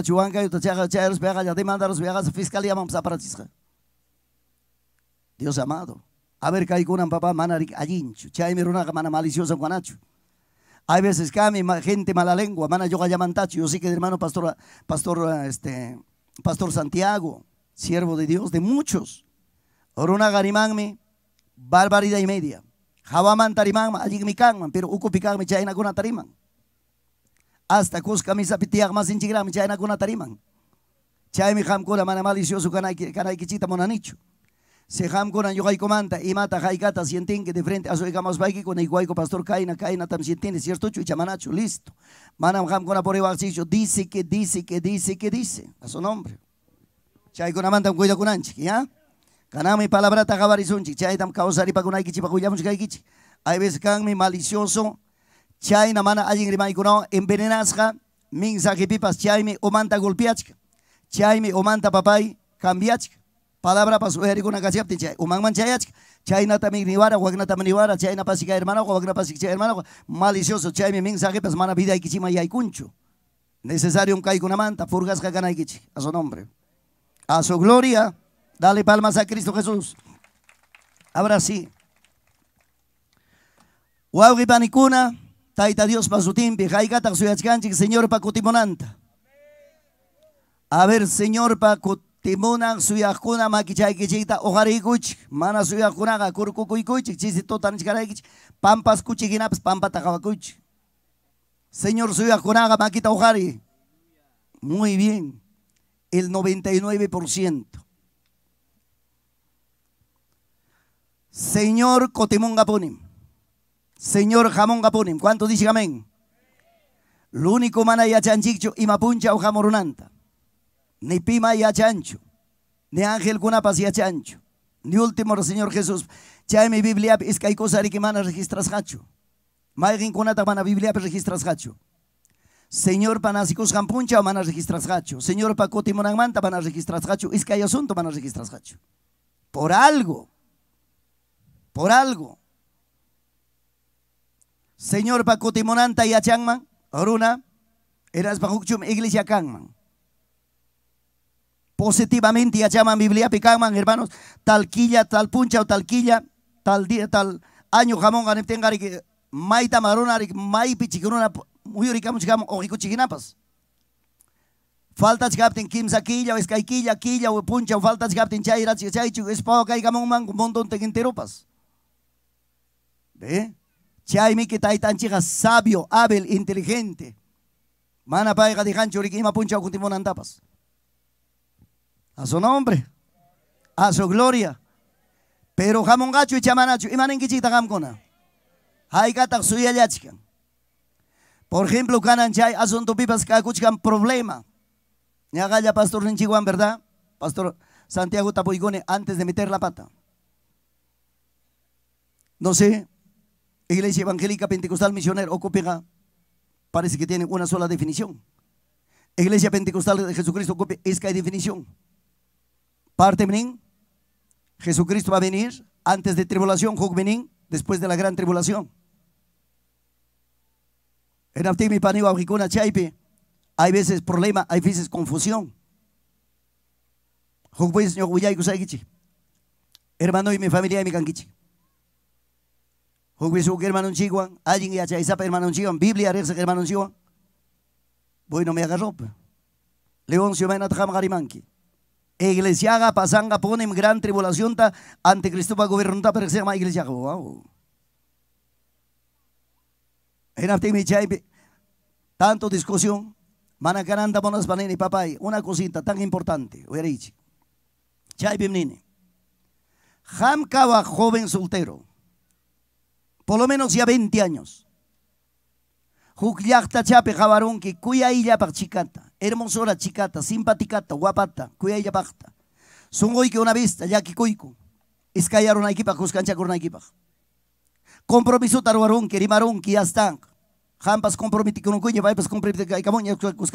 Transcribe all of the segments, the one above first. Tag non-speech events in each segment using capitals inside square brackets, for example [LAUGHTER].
Ивана Чуванка и тях, тя разбяха, Ядима да разбяха за fiscalía vamos a practicar. Dios amado. A ver, hay un papá manarik allincho, Chay una mana maliciosa Guanacho. Hay veces que ah, mi gente mala lengua, mana yoga yamantachu. Yo sí que hermano pastor, pastor, este, pastor Santiago, siervo de Dios, de muchos. Oruna garimangmi, barbaridad y media. javaman tarimangma, allí mi pero uku picangme, chay tariman. Hasta kus camisa sapitiak mas inchigram chay nakuna tariman. Chay mi hamkuna mana malicioso kanaikichita monanicho. Se hamkuna y mata haikata que de frente a su ikamas baiki con guayco pastor kaina kaina tam sientine cierto chu chamanachu listo. Manam hamkuna por ibaxicho dice que dice que dice que dice a su nombre. Chay un cuida kunanchi ya. Kanami palabra tagabarisunchi chay tam kausaripa kunaiki chipa kai kichi? Hay veces mi malicioso mana chay namana allin kuno, envenenasqa mensajepipas chaymi umanta golpeachka chaymi umanta papay cambiachka palabrapas uyarikuna kachaptin chay umanman chayachka chaynatamin niwara wagnatamin niwara hermano, hermano wagna chay hermano malicioso chaymi mensajepas mana vida necesario, un necesarium kaykunamanta purgasqa ganaykichik a su nombre a su gloria dale palmas a Cristo Jesús ahora sí wawqipanikuna Taita Dios pasutimpi, haikata suyachkanchik, Señor pakutimonanta. A ver, Señor pakutimunan suyakkuna Ojari kuch, mana suyakkunaqa kurkukuykuchik, chisi tutanishkaraykichik, pampas kuchiginaps pampa qhawakuchik. Señor suyakkunaqa maquita ojari. Muy bien, el 99%. Señor Cotimunga ponim. Señor jamón gapunim. ¿Cuánto dice amén? Lo único mana y chanchicho y mapuncha o jamorunanta. Ni pima y chancho. Ni ángel cunapas y chancho. Ni último, Señor Jesús. en mi Biblia es que hay cosas que mana registras hacho. Maigin cunata mana Biblia registras hacho. Señor panasicus jampuncha o mana registras hacho. Señor pacoti monagmanta mana registras hacho. Es que hay asunto mana registras hacho. Por algo. Por algo. Señor y Changman, runa, eras pahukchum iglesia kangman. Positivamente yachaman Biblia picangman, hermanos, talquilla, tal puncha o talquilla, tal día, tal año jamón, ganeptengari que maita maruna, maipi o muyurikamu chikam, o chikinapas. Faltas gapten kimsa quilla, o escaiquilla, quilla, o puncha, o faltas gapten chaira, chaychu, espao, caigamon, man, un montón de enteropas. ¿Ve? mi que tan chica sabio, hábil, inteligente. Mana paiga de hancho rikima puncha kuntimon tapas. A su nombre. A su gloria. Pero jamón gacho y chamanacho. chita kichita Hay gata suya yachican. Por ejemplo, canan chay asunto pipas kakuchkan problema. Ñagalla pastor Ninchiguan, ¿verdad? Pastor Santiago Tapoigone, antes de meter la pata. No sé, Iglesia Evangélica Pentecostal misionero, o parece que tiene una sola definición. Iglesia Pentecostal de Jesucristo es que hay definición. Parte menín, Jesucristo va a venir antes de tribulación, después de la gran tribulación. En Aptimi Paniwa Chaipe hay veces problema, hay veces confusión. Hermano y mi familia y mi canquichi. Huwisug hermano Chihuahua, alguien ya chaizapa hermano chihuahua, Biblia reza hermano voy no me agarró. León se va a garimanki. Iglesia pasanga ponen gran tribulación ante Cristo para gobernar para que se llama iglesia. Wow. En mi tanto discusión, manacaranda bonas panini papay, una cosita tan importante, oerich. Chai bimnini. Hamka joven soltero por lo menos ya 20 años. Jukyakta chape que cuya illa chicata, hermosora chicata, simpaticata, guapata, cuya son hoy que una vista, ya que cuico, escayaron a equipa, juzcancha con equipa. Compromiso taruaronki, rimaronki, hasta. Jampas comprometi con un cuño, vaipas comprometi con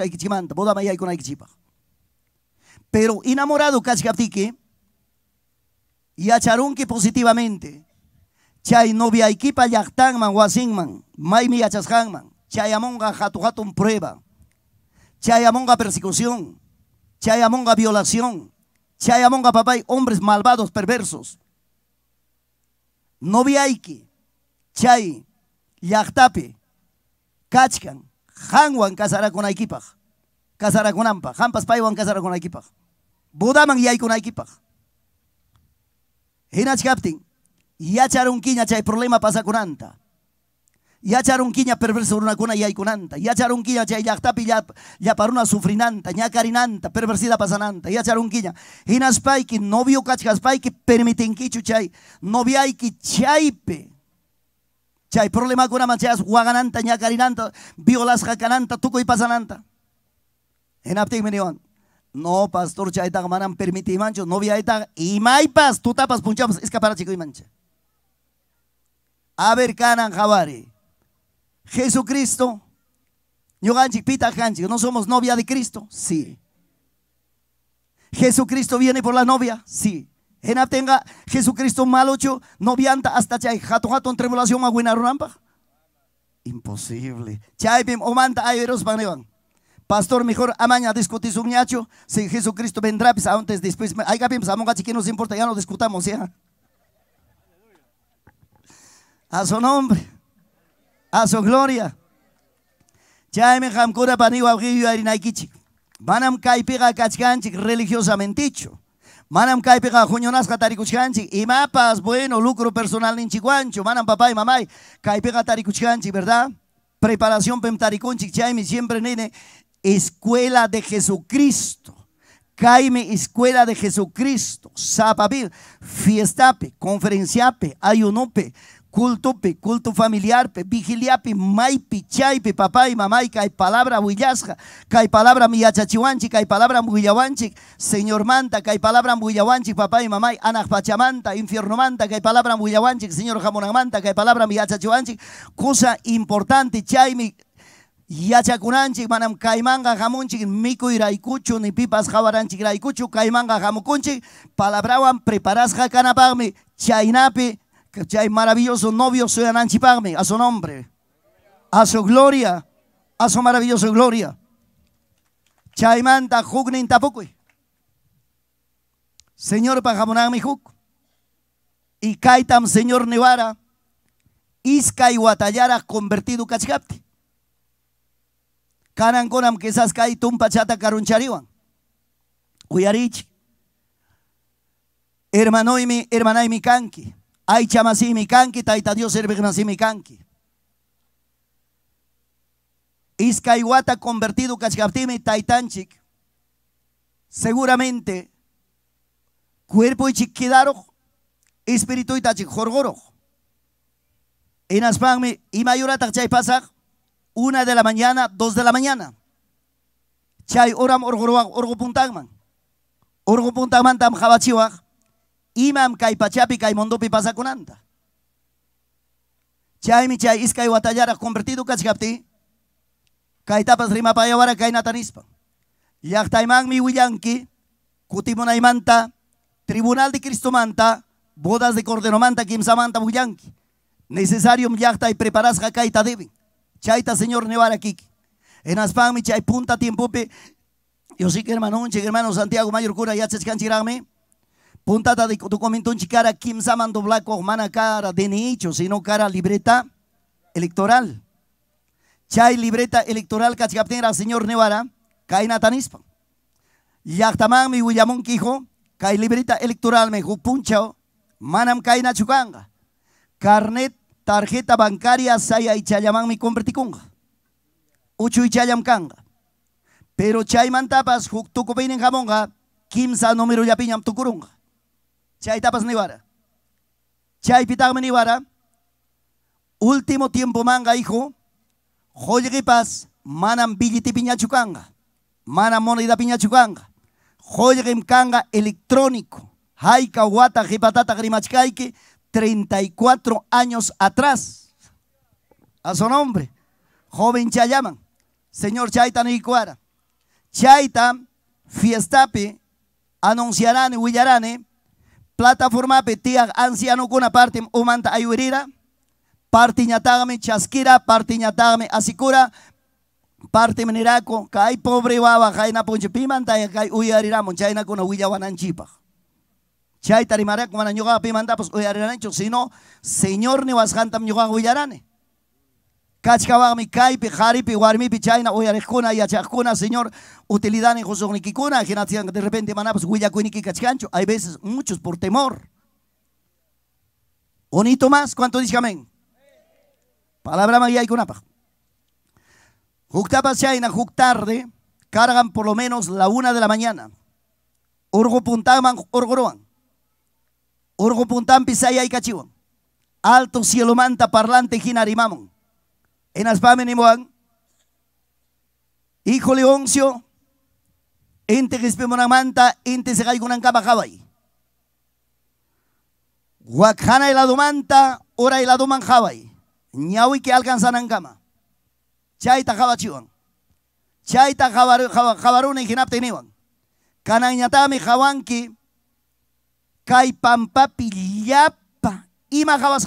hay que chimanta, boda maya con aikichipa. Pero enamorado casi que y que positivamente. Chay novia ikipa llaktanman wasinman, maymi yachasqanman. Chayamonga hatu hatun prueba. Chayamonga persecución. Chayamonga violación. Chayamonga papay hombres malvados, perversos. Novia iki. Chay llaktapi. Kachkan. con Hanwan con ampa Hampas paywan kasarakunaykipaj. Budaman yaykunaykipaj. Captain, ya ya chay problema pasa kunanta. Ia charunkiña perversa kuna yay kunanta. ya charunkiña chay ya una sufrinanta, carinanta, perversidad pasananta. que permiten que novio no permitinkichu chay que chaype. Chay problema con kuna manchas wagananta, carinanta, violas jacananta, y pasananta. me miniwan. No, pastor, está, manan permiti novia ita, imaipas, tutapas, que escapara chico y mancha ver, kanan jabari. Jesucristo. Yoganchik pita ¿No somos novia de Cristo? Sí. Jesucristo viene por la novia? Sí. tenga Jesucristo malocho, novianta hasta chay. Jato jato en tribulación rampa. Imposible. Chay bim omanta ayeros Pastor, mejor amaña discutir un ñacho. Si Jesucristo vendrá, pues, antes, después. Ay, que pues, que nos importa, ya no discutamos, ya. ¿eh? a su nombre, a su gloria. Manam kaipiga kachkanchik religiosamente dicho. Manam kaipiga juñonas katarikuchkanchik. Y mapas, bueno, lucro personal chiguancho. Manam papá y mamá kaipiga tarikuchkanchik, ¿verdad? Preparación pemtarikunchik. Chaime siempre nene. Escuela de Jesucristo. Caime Escuela de Jesucristo. Zapapil. Fiestape. Conferenciape. Ayunope pe culto familiar, vigiliapi, maipi, chaipi papá y mamá, y hay palabra huillasca, hay palabra miyachachiwanchi, hay palabra muyawanchi, señor manta, hay palabra muyawanchi, papá y mamá, pachamanta, infierno manta, hay palabra muyawanchi, señor jamonamanta, hay palabra miyachachiwanchi, cosa importante, chaymi, yachakunanchik manam kaimanga, jamunchik miku iraikuchu ni pipas jawaranchik jamukunchi, palabra jamukunchik palabrawan preparas chai chaynapi que hay Maravilloso novio soy Ananchi Pagme, a su nombre, a su gloria, a su maravillosa gloria. Chaimanta jugnin tapukui. Señor pajamonami juk. Y kaitam señor nevara. Isca y guatayara convertido kachkapti. Kanan konam quizás kaitum pachata karunchariwan. hermana y mi kanki hay chamasí mi kanki, taita Dios serve mi kanki. Iscaiwata convertido cachgaptimi taitanchik. Seguramente, cuerpo y chiquidaro, espíritu y tachik jorgoro. En Aspangme, y mayorata chay pasar, una de la mañana, dos de la mañana. Chay oram orgo puntagman. Orgo puntagman tam jabachiwaj imam kai pachapi kay mondopi pasakunanta. Chaymi chay iskay guatayara convertido kachkapti. Kay tapas payawara kay natanispa. Yaktaymanmi kutimona manta tribunal de Cristo manta, bodas de cordero manta, kimsamanta willanki. Necesario y preparas kayta Chay Chaita señor nevara kiki. En mi chay punta tiempo Yo sí que hermano, hermano Santiago Mayor Cura, canchirame. Puntada de tu comentón un Kim Samando Blanco, mana cara de nicho, sino cara libreta electoral. Chay libreta electoral al señor Nevara, caina tanispa. más mi Willamón Quijo, hay libreta electoral me punchao, oh, manam caina chukanga. Carnet, tarjeta bancaria, saya y chayamán mi converticunga. Uchu y chayam Pero chay mantapas, juk peine en jamonga, kimsa número yapiñam tukurunga. Chay tapas ni vara. Chay Último tiempo manga, hijo. mana manan billiti piñachukanga. Manan moneda joya Joyegimcanga electrónico. Haika Wata Jipatata Grimachkaike, 34 años atrás. A su nombre. Joven Chayaman. Señor Chaita Nicuara. Chaita, fiestape, anunciarán y huillarán plataforma petia anciano kuna parte umanta ayurira parte ñatagami chasquira parte ñatagami asikura parte meniraco kay pobre wawa na punchi pimanta kay uyariramo chayna kuna hay chay rimaraku mana ñuqa pimanta pues uyariranchu sino señor niwasqantam ñuqa uyarane Kachkawagmi pi jaripi, warmipi, chayna, uyarejkuna, yachajkuna, Señor, utilidad en Josognikikuna, que de repente manapas, pues, huillacuiniki, cachcancho. Hay veces muchos por temor. Bonito más, ¿cuánto dice amén? Palabra más y conapa. Juctapas chayna, tarde, cargan por lo menos la una de la mañana. Orgo puntaman, orgoroan. Orgo pisaya y cachivan. Alto cielo manta parlante, ginarimamon en las imoan. Hijo leoncio. Ente que manta, ente se con ancabajabai. Guacana la manta, ora helado manjabai. Ñawi que alcanzan kama Chaita jabachiwan. Chaita Jabarun en genap niwan Canañatame jabanki. Kai papi llapa. Ima jabas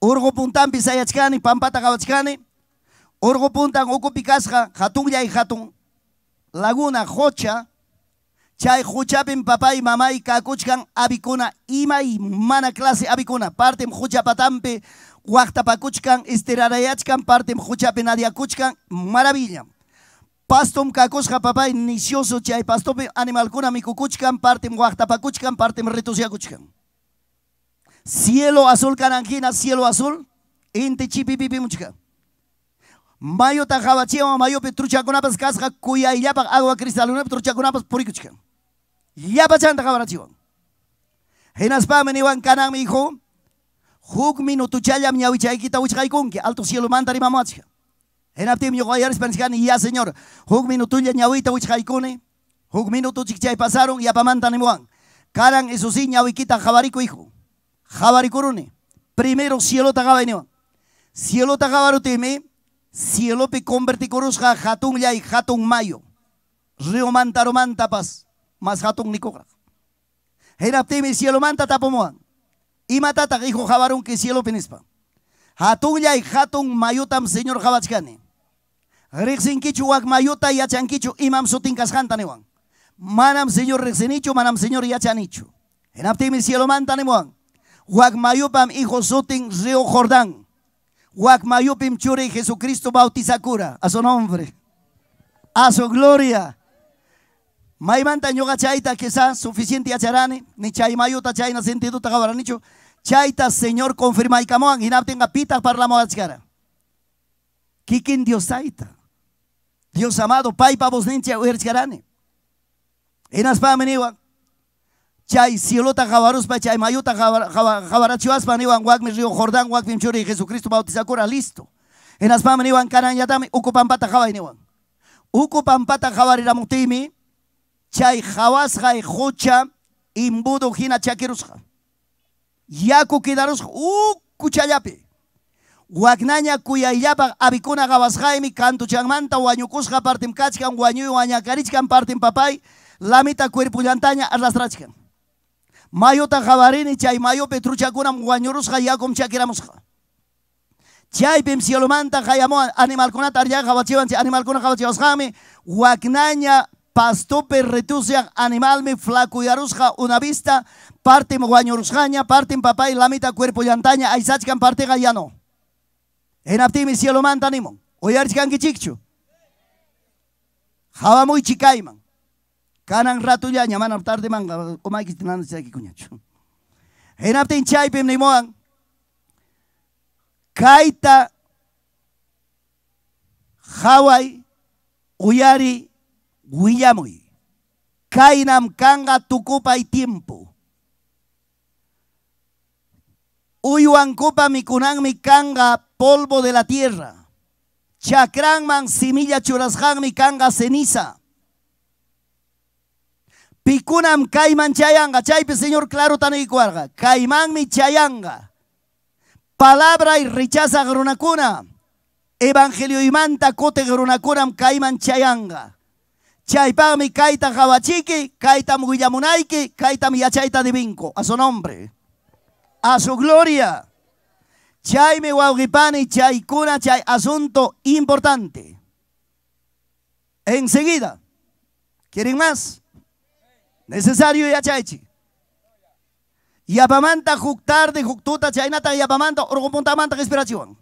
Orgo puntan sayachkani, pampata kawachkani. orgo puntan ukupi hatun y hatun. Laguna hocha. Chay huchapin papay y kakuchkan abikuna y mana clase abikuna. Partem huchapatampe huactapakuchkan estirarayachkan partem huchapin adiakuchkan. Maravilla. Pastum, kakosha papay nicioso chay Animal animalkuna mikukuchkan partem huactapakuchkan partem retusiakuchkan. Cielo azul cananjina, cielo azul. Inti chipi pipi muchica. Mayo tajaba mayo pe truchakunapas casca cuya yapa agua cristaluna truchakunapas puricuchica. Yapa chanta cabra chiva. Henaspame wan mi alto cielo mantari mamachica. Henaptim yoqayaris ya señor. Huk minutulla ñawita wichqaykuni. Eh. Huk tu chichay pasaron y nimuan. Karan eso sí ñawikita jabarico hijo. Corone Primero cielo tagabaineva. Cielo teme. Cielo pe converticorusja jatun y jatun mayo. Río manta romanta Mas Más jatun nicogra. Herapteme cielo manta tapomoan. Y matata dijo que cielo penispa. Jatun y jatun mayotam señor jabachkane. Rexinquichu wak mayota Kichu imam sotinkas jantanewan. Manam señor rexenichu, manam señor yachanichu. Herapteme cielo manta nemoan. Huacmayupam hijo Sutin, río Jordán. Huacmayupim churi Jesucristo bautizacura A su nombre. A su gloria. Maimanta yoga chaita quizás suficiente acharani. Ni chaimayuta chaina sentido nicho. Chaita Señor confirma y camoan. Y tenga pita para la moachkara. Kikin Dios saita. Dios amado, pai pavos ninche uerchkarani. Enas pa meniwa. Chay cielo pa chay mayuta pa niwan wakmi río Jordán, wakmi chori Jesucristo bautizacura, listo. En aspam niwan pata uku pampata ukupam niwan. Uku pampata chai chay jabasjay hocha imbudo hina chakirusha Yaku kidaros uku uh, chayapi. Waknaña kuyayllapaq abikuna gabasqaymi kantuchanmanta wañukusqa partim kachkan wanyu wañakarishkan partim papay lamita cuerpullantaña arrastrachkan Mayo jabarini chay mayo petrucha kunam guañurus hayakum chakiramosja. Chay pim cielomanta hayamo animal kuna tarja animal kuna habachivasjami. Waknaña pastope retusia animal me una vista. parte parte en papá y lamita cuerpo yantaña Aizachkan parte gallano. Enaptimi sielomanta animo. Oyarchkan kichikchu. muy chikaiman. Kanang ratu ya nyaman de tarde o omai kistinan sa ki kunyacho. en ni Kaita Hawai uyari guillamoy. Kainam kanga y tiempo. Uyuan, kunang mi mikanga, polvo de la tierra. man, similla churasjan mi kanga ceniza. Pikunam kaiman chayanga. Chaype, Señor, claro tan Kaiman mi chayanga. Palabra y rechaza grunakuna. Evangelio y manta cote grunakunam kaiman chayanga. mi kaita jabachiki, kaita mi kaita miyachaita divinco. A su nombre. A su gloria. Chayme mi Chaycuna chay asunto importante. Enseguida. ¿Quieren más? Necesario ya chaychi. Yapamanta juktar de juktuta chaynata yapamanta orgopuntamanta respiración.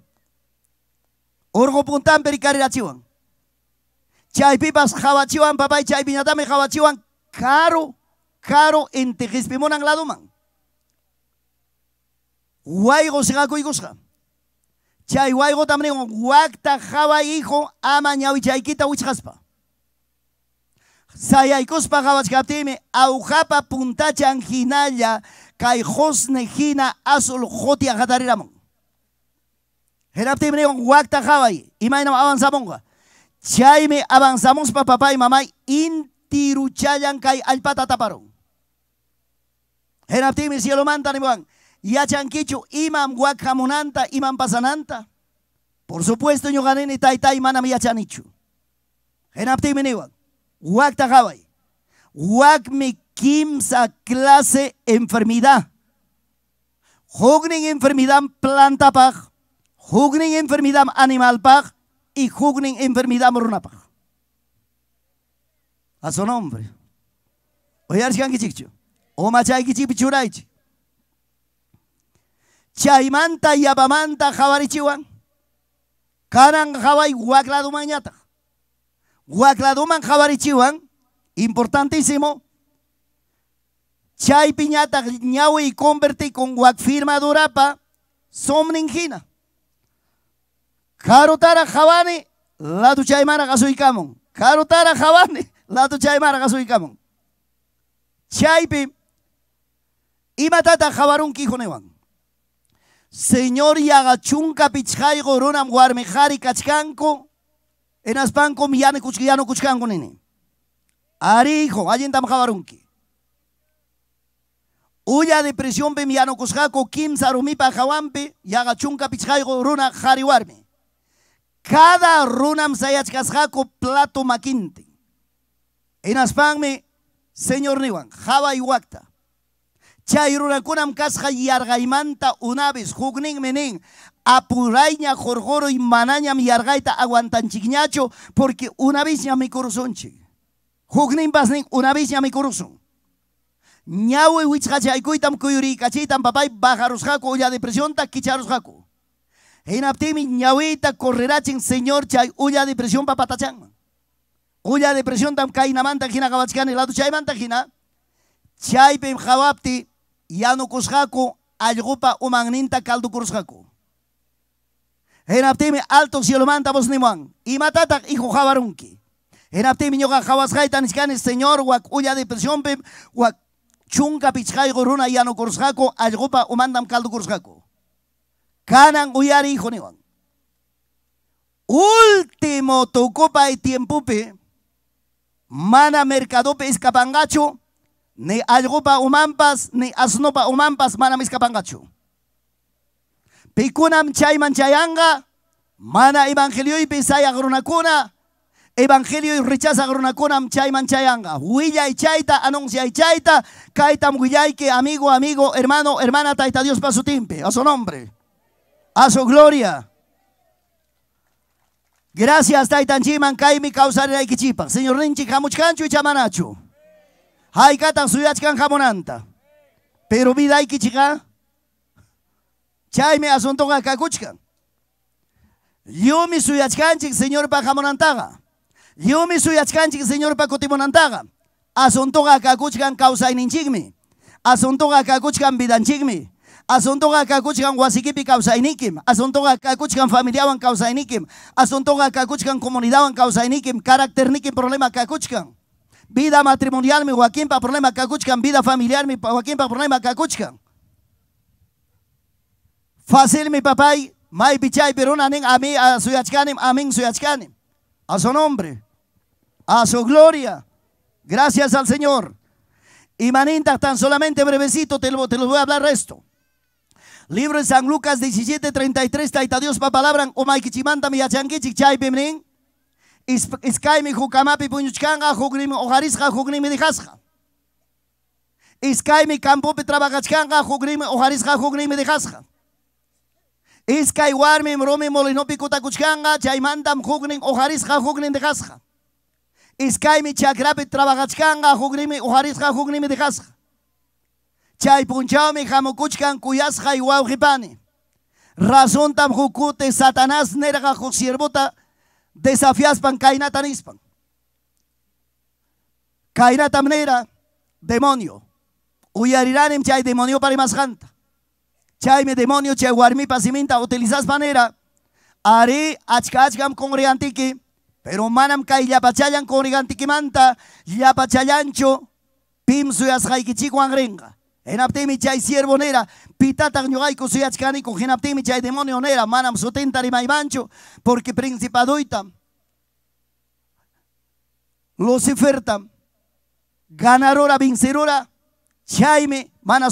Orgopuntam Chay Chaypipas jabachiwan papay piñatame jabachiwan caro, caro ente respimunan laduman. Huaygo y igusja. Chay huaygo tamne huacta, jaba hijo ama ñawichaykita wichaspa. Sayaykuspa gawachkaptimi aujapa punta chanjinaya kaijos hosne hina azul jotia jatariramun. Heraptimi guacta jabai, Iman Imainam avanzamonga. Chaime avanzamos pa papá y mamá intiruchayan kai alpata taparon. Heraptimi cielo manta niwan. Yachankichu imam guacamonanta iman pasananta. Por supuesto, yo gané ni taita y manam yachanichu. ni niwan. Wak mi kimsa clase enfermidad. Hugning enfermedad planta pag. Hugning enfermedad animal pag. Y hugning enfermedad moruna pag. A su nombre. Oyar Kichichu. O machay kichipichuraychi. Chaymanta yabamanta jabarichiwan. Kanan jabai waklado mañata. Huacladuman jabarichiwan, importantísimo. Chay piñata ñawe y converti con guac firma durapa, somningina. Karutara jabane, latu chaymara gasuicamon. Karutara jabane, latu chaymara gasuicamon. Chaypi, imatata jabarun kijonewan. Señor yagachunka pichai gorunam guarmejari cachcanco. En aspan comiyane kuchkiyano kuchkan nini. Arijo, allí en Tamjabarunki. Uya depresión pemiyano kushako kim sarumipa jawampi yagachunka pichaigo runa jariwarmi. Cada runam casjaco plato maquinte. En aspanme, señor Niwan, java huacta. Chay kunam kasja yargaimanta una vez jugning menin apuraña, jorjoro, manaña, mi argaita, aguantan chiquiñacho, porque una vez ya mi corazón, Jugnin una vez ya mi corazón. Ñawe y cuitam kuyuri, cachitam papay, bajaros jaco, ya depresión, taquicharos jaco. En aptimi, ñawita, señor, chay, uya depresión, papatachan. Uya depresión, tam kainamanta, gina el lado chay, manta, gina. Chay, pem, ya yano, kosjaco, ayupa umagninta, caldo, Henaptimi alto si lo mandamos ni man. Y matata hijo jabarunki. Henaptimi yoga jawas gaitan escanes señor wak uya depresión pep wak chunka pichkai goruna yano kursjako algopa umandam caldo kursjako. Kanan uyari hijo ni man. Último tocopa y Mana mercadope escapangacho. Ni algopa umampas ni asnopa umampas mana miscapangacho. Pikunam chayman chayanga, mana evangelio y pisaya grunakuna, evangelio y rechaza grunakunam chayman chayanga. Huilla y chaita, anuncia y chaita, kaitam que amigo, amigo, hermano, hermana, taita Dios para su timpe, a su nombre, a su gloria. Gracias, Taitan Chiman, Kaimi, causare laikichipa, Señor Ninchi, Hamuchkanchu y Chamanachu. Haikatan, Suyachkan, Jamonanta. Pero vida Aikichikan. asunto Chaymi kakuchka. Yo Yumi suyachkanchik jamonantaga. Yo Yumi suyachkanchik kutimonantaga. Asunto Asuntoqa kakuchkan Asunto Asuntoqa kakuchkan Asunto Asuntoqa kakuchkan wasikipi Asunto Asuntoqa kakuchkan familiawan Asunto Asuntoqa kakuchkan comunidadwan Carácter nikim problema kakuchkan. Vida Joaquín pa problema kakuchkan. Vida familiarmi pa problema kakuchkan. Fácil mi papá, mai bichai birunanin a mí, a suyachkanim, amin suyachkanim. A su nombre, a su gloria. Gracias al Señor. Y maninta tan solamente brevecito, te, lo, te los voy a hablar esto. Libro de San Lucas 17, 33, taita Dios pa palabra, o maikichimanta mi yachankichik chay bimnin. Iskai mi jukamapi puñuchkanga, jugnim, ojarisja, jugnim mi dijasja. Iskai mi campopi trabajachkanga, jugnim, ojarisja, jugnim mi dijasja. Iskay warmim rumi molino pikuta kuchkanga, chaymantam huknin de huknin dejasqa. micha chakrapi trabajachkanga, huknimi ujarisqa de dejasqa. Chay punchawmi hamukuchkan kuyasqa y Razón Razuntam hukute satanás nerga huk desafiaspan kainatanispan nispan. Kainatam nera demonio. Uyariranim chay demonio parimasjanta. Chay, demonio, chay, pasiminta, utilizas manera. Ari, achkachgam, congregantiki. Pero manam kay yapachayan congregantiki manta, yapachayancho, pim suyas haikichikuan en Enaptimi chay siervo nera, pitatan ñugaiko en chay demonio nera, manam sotenta maibancho, porque principadoita Lucifer ganarora, vencerora Chaime, mana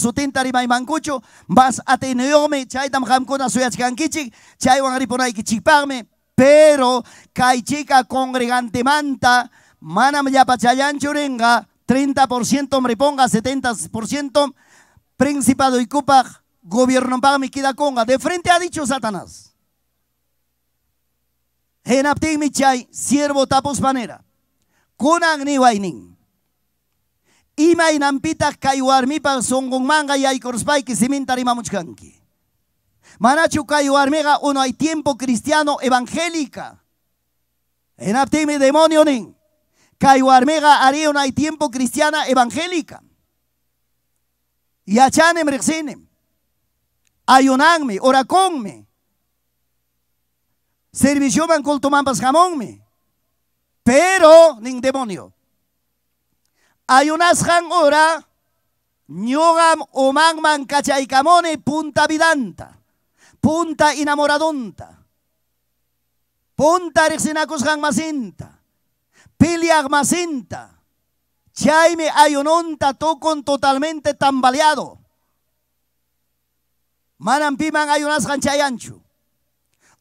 y mancucho, mas ateniome, chaitam hamkuna suyachkankichik, chaywan ripunaykichikpagme, pero kay chica congregante manta, mana churenga, 30% me ponga, 70% principado y cupa, gobierno paga mi queda conga. De frente ha dicho Satanás. Genaptin chay, siervo tapos manera, kunagni ni inampita kay warmipa sunqunmanga rima simintarimamuchkanki manachu kay warmiqa uno hay tiempo cristiano evangélica enaptimi demonio nin kay haría ari hay tiempo cristiana evangélica yachanim Ayunangme, orakongme. Servicio servicioman cultumanpas jamonme. pero nin demonio Ayunas ora ñogam omangman camone punta vidanta punta enamoradonta, punta riksinakushan masinta piliag masinta ayononta, ayononta totalmente tambaleado Manan piman ayunas chayanchu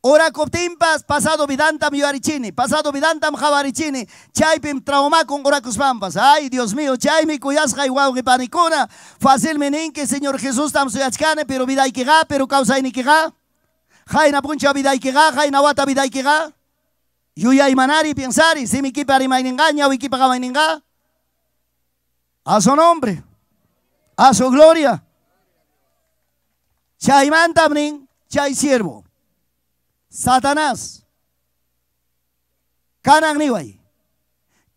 Oracoptimpas, pasado vidantam yuarichini, pasado vidantam javarichini, Chaipim trauma con bambas Ay, Dios mío, mi cuyas que panicona. Fácil que Señor Jesús, tam pero vida ga pero causa ga Jaina puncha vida ga jaina wata vida ga Yuya imanari piensari si mi kipa O mi A su nombre, a su gloria. Chaymantamnin, chay siervo. Satanás. Kanan niway.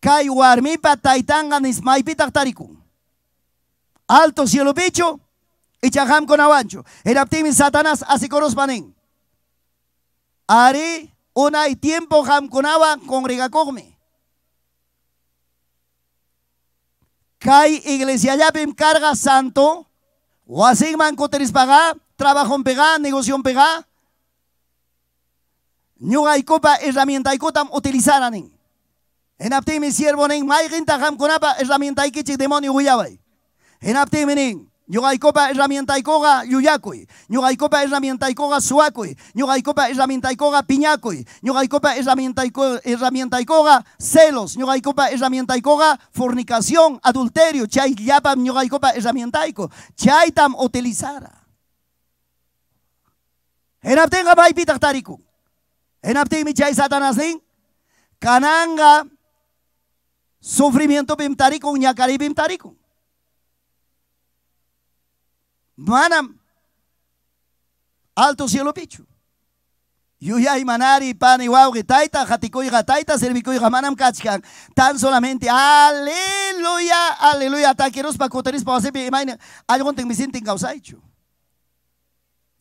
Kay warmipa taitangan ismaypita tariku. Alto cielo bicho. Y chajam con avancho. El Satanás así panen. Ari una y tiempo jam conaba congregacogme. Kay iglesia ya carga santo. así manco Trabajo en pegá. Negocio en pegá ñuqaykupa herramientaykutam utilizara nin mi siervo nin mayqinta y kichi demonio willaway hinaptinmi nin ñuqaykupa herramientaykuqa yuyakuy ñuqaykupa herramientaykuqa suwakuy es la mienta y coga celos y coga fornicación adulterio chay llapam ñuqaykupa herramientayku chaytam utilizara hinaptinqa paypitaq tarikun en mi chay Satanás Kananga sufrimiento bimtarikun ñakari No, Manam alto cielo pichu. y manari pan y y taita, jataita, servico y jamanam, kachkan. Tan solamente, aleluya, aleluya, taqueros para coteris pa hacer imagina, algo te me sienten causaicho.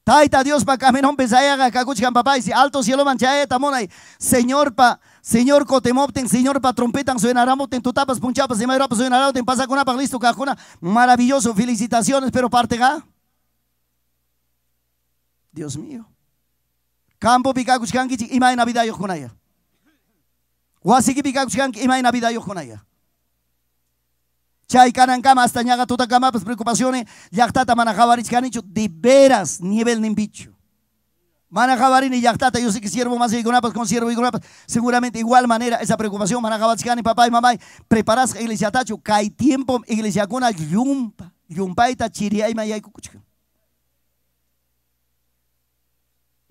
Taita Dios pa caminon pesaya cacuchican papá y si alto cielo manchaya eh, tamonay. Señor pa Señor cotemopten, Señor pa trompetan ten tu tapas punchapas, se mayor ten pasa con una listo cajuna Maravilloso, felicitaciones, pero parte ga. Dios mío. Campo picacuchican kichi, imay Navidad yo con ella. Wasiki picacuchican, imay vida yo con ella. Chay kanan kama hasta ñaga pues preocupaciones yaktata manajabarich canicho de veras nivel nimbicho. Manajabarin y yaktata yo sé que siervo más y gonapas con siervo y gonapas seguramente igual manera esa preocupación manajabarich papá y mamá preparas iglesia tacho cae tiempo iglesia cona yumpa yumpaita maya y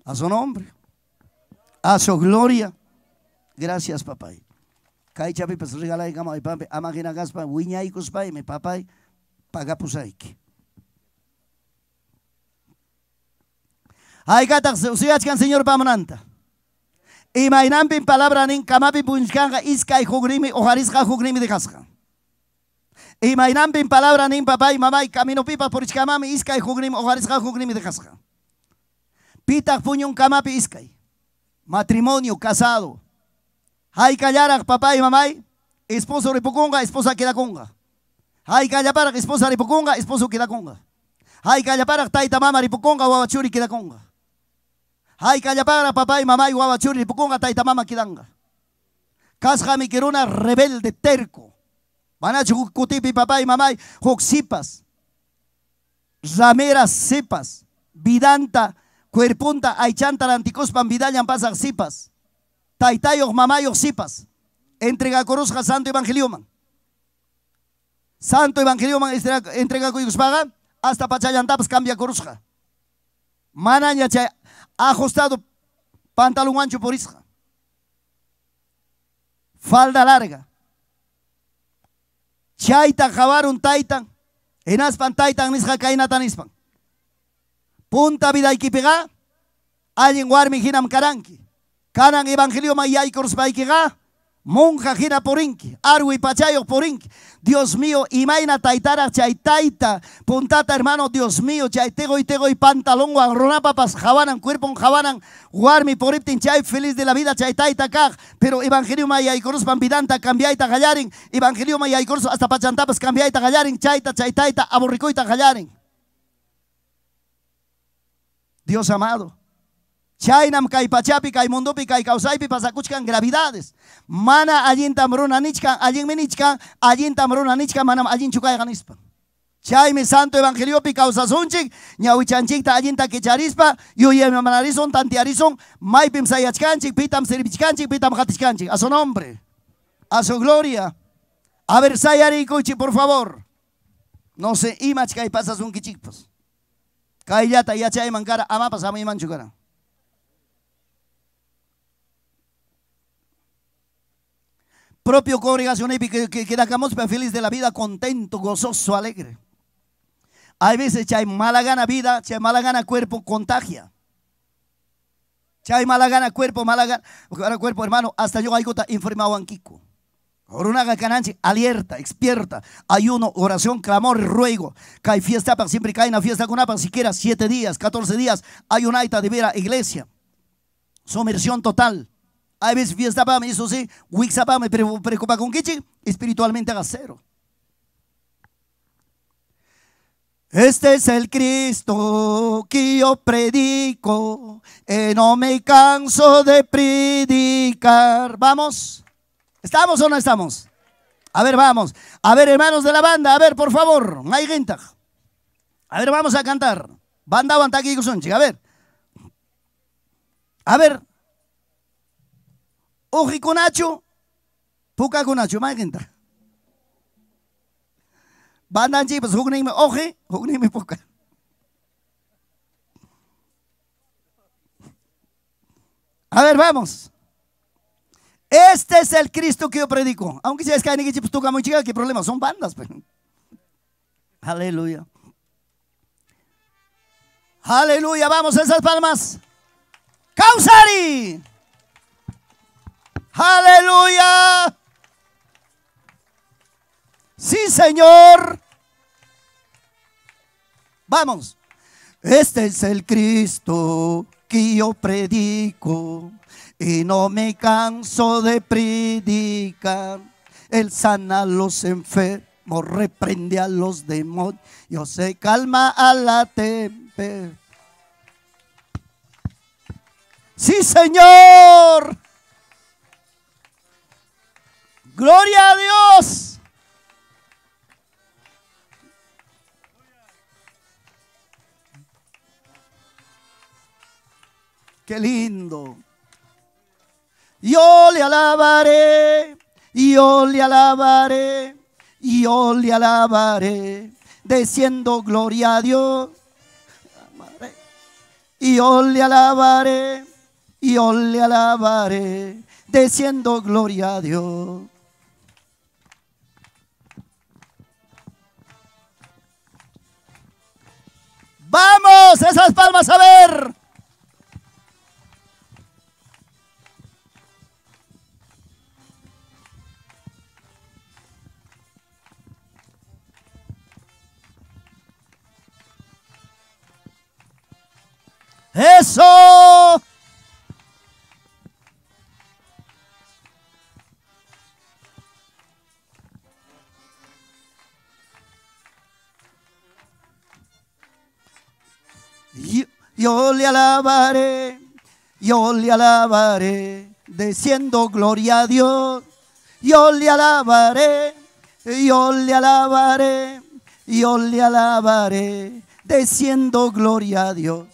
A su nombre, a su gloria. Gracias papá gaspa pues, regalaykama aypapi amaginakaspa wiñaykuspaymi papay pagapusayki haykataq usuyachkan señor pamunanta bin palabra nin kamapi punchkanqa jugrimi de de Y dejasqa bin palabra nin papay mamay caminopipas purichkamami jugrimi, hukrimi jugrimi de casca. Pita punyun kamapi iskay matrimonio casado hay callar papá y mamá, esposo repoconga, esposa queda conga. Hay callar esposa repoconga, esposo queda conga. Hay callar taita mama repoconga, guabachuri queda conga. Hay callar papá y mamá, guabachuri repoconga, taita mama quedanga. Casja mi querona rebelde terco. Manachu kutipi papá y mamá, joxipas. Rameras cepas. Vidanta, cuerpunta, anticospan, vidallan pasar sipas. Taitayos, mamayo sipas. Entrega este corusca santo evangelio Santo evangelio man entrega paga hasta pachayantapas cambia coruzja. Manaña ajustado pantalón ancho por isja. Falda larga. Chaita un taitan. Enaspan taitan nisja kainatan ispan. Punta vida y alguien warmi jinam, karanki. Kanan evangelio mayay Baikega, Monja gira porinki, arwi pachayo porinki. Dios mío, imaina taitara chaitaita, puntata hermano, Dios mío, chaitego y tego y pantalón, guarronapapas, jabanan, cuerpo, jabanan, guarmi, poriptin, chay, feliz de la vida, chaitaita, kaj, pero evangelio mayaicoros, pampidanta, cambiaita, gallarin, evangelio mayaicoros, hasta pachantapas, cambiaita, gallarin, chaita, chaitaita, aborricoita, gallarin. Dios amado. Chainam kai pachapi kai mundupi kai kausaypi pasakuchkan gravidades. Mana Allen tamruna nichkan, allin minichkan, allintam tamruna nichkan, manam allin ganispa Chay mi santo evangelio sunchik, kawsasunchik, ñawichanchikta allinta kicharispa, yuyemanarizun, tantiarizun, maypim sayachkanchik, pitam sirvichkanchik, pitam jatichkanchik A su nombre, a su gloria. A ver, sayarikuchi, por favor. No se imach kai pasasunkichikpas. Kayllata yachay kara, ama pasamos chukara. propio congregación y que, que, quedamos feliz de la vida, contento, gozoso, alegre. Hay veces que hay mala gana vida, que hay mala gana cuerpo, contagia. Que hay mala gana cuerpo, mala gana cuerpo, hermano. Hasta yo hay gota en anquico. Orunaga ganancia alerta, experta, ayuno, oración, clamor, ruego. Cae fiesta, para siempre cae una fiesta con apa, siquiera siete días, catorce días, hay ayunaita de vera, iglesia. Sumersión total. A veces fiesta para mí, sí, Wixa para preocupa con qué, espiritualmente haga cero. Este es el Cristo que yo predico, y eh, no me canso de predicar. ¿Vamos? ¿Estamos o no estamos? A ver, vamos. A ver, hermanos de la banda, a ver, por favor. A ver, vamos a cantar. Banda, banda, aquí, A ver. A ver, Oji kunachu, puka kunachu, magenta. Bandanchi, pues hugnime oje, me puka. A ver, vamos. Este es el Cristo que yo predico. Aunque si es que hay pues toca muy chica, qué problema, son bandas. Pero. Pues. Aleluya. Aleluya, vamos esas palmas. Causari. Aleluya. Sí, Señor. Vamos. Este es el Cristo que yo predico y no me canso de predicar. Él sana a los enfermos, reprende a los demonios, yo se calma a la tempestad. Sí, Señor. Gloria a Dios. Qué lindo. Yo le alabaré, yo le alabaré, yo le alabaré, diciendo gloria a Dios. Y yo le alabaré, y yo le alabaré, diciendo gloria a Dios. Vamos, esas palmas a ver. Eso. Yo, le alabaré, yo le alabaré, diciendo gloria a Dios. Yo le alabaré, yo le alabaré, yo le alabaré, diciendo gloria a Dios.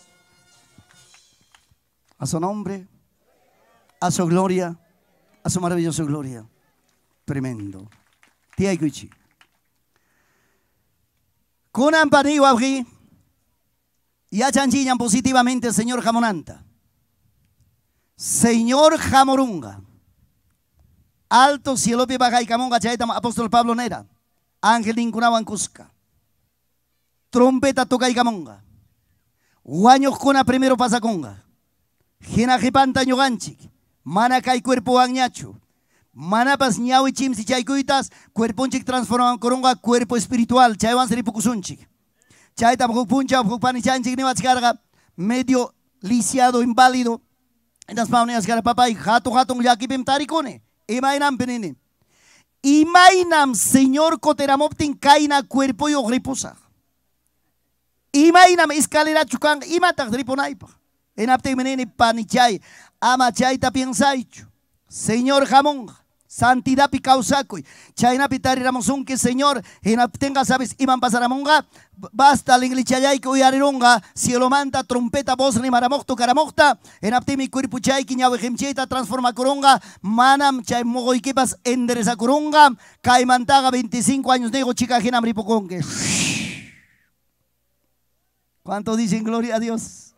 A su nombre, a su gloria, a su maravillosa gloria. Tremendo. Iguichi. Kunan chanchiñan positivamente el señor Jamonanta. Señor Jamorunga. Alto Cielopi camonga camonga, Apóstol Pablo Nera. Ángel trompeta toca Trompeta camonga. Guaños Cona primero Pasaconga. jepanta Ñoganchik. y Cuerpo agnachu. Manapas y chimsi chaykuitas, cuerponchik transforman coronga, cuerpo espiritual, chaywan seripucusunchik. Chaitam tampoco puncha, tampoco pan y carga medio lisiado, inválido. Entonces, pauneas cara papá y jato, jato, ya aquí pim taricone. Imainam penene. Imainam, señor coteramoptin caina cuerpo y ogriposa Imainam escalera chukan imata driponaipa En apte pani panichay, ama chaita tapiensaichu. Señor jamón. Santidad pikausakui. Chayna pitari un que Señor, tenga sabes, iman pasaramunga, basta y que arironga cielo manta, trompeta, voz ni maramokto caramocta, en aptimi cuirpuchay, quiñabejemcheta, transforma coronga manam, chay mogoikipas, endereza coronga caimantaga, 25 años, nego, chica, Conque. ¿Cuántos dicen gloria a Dios?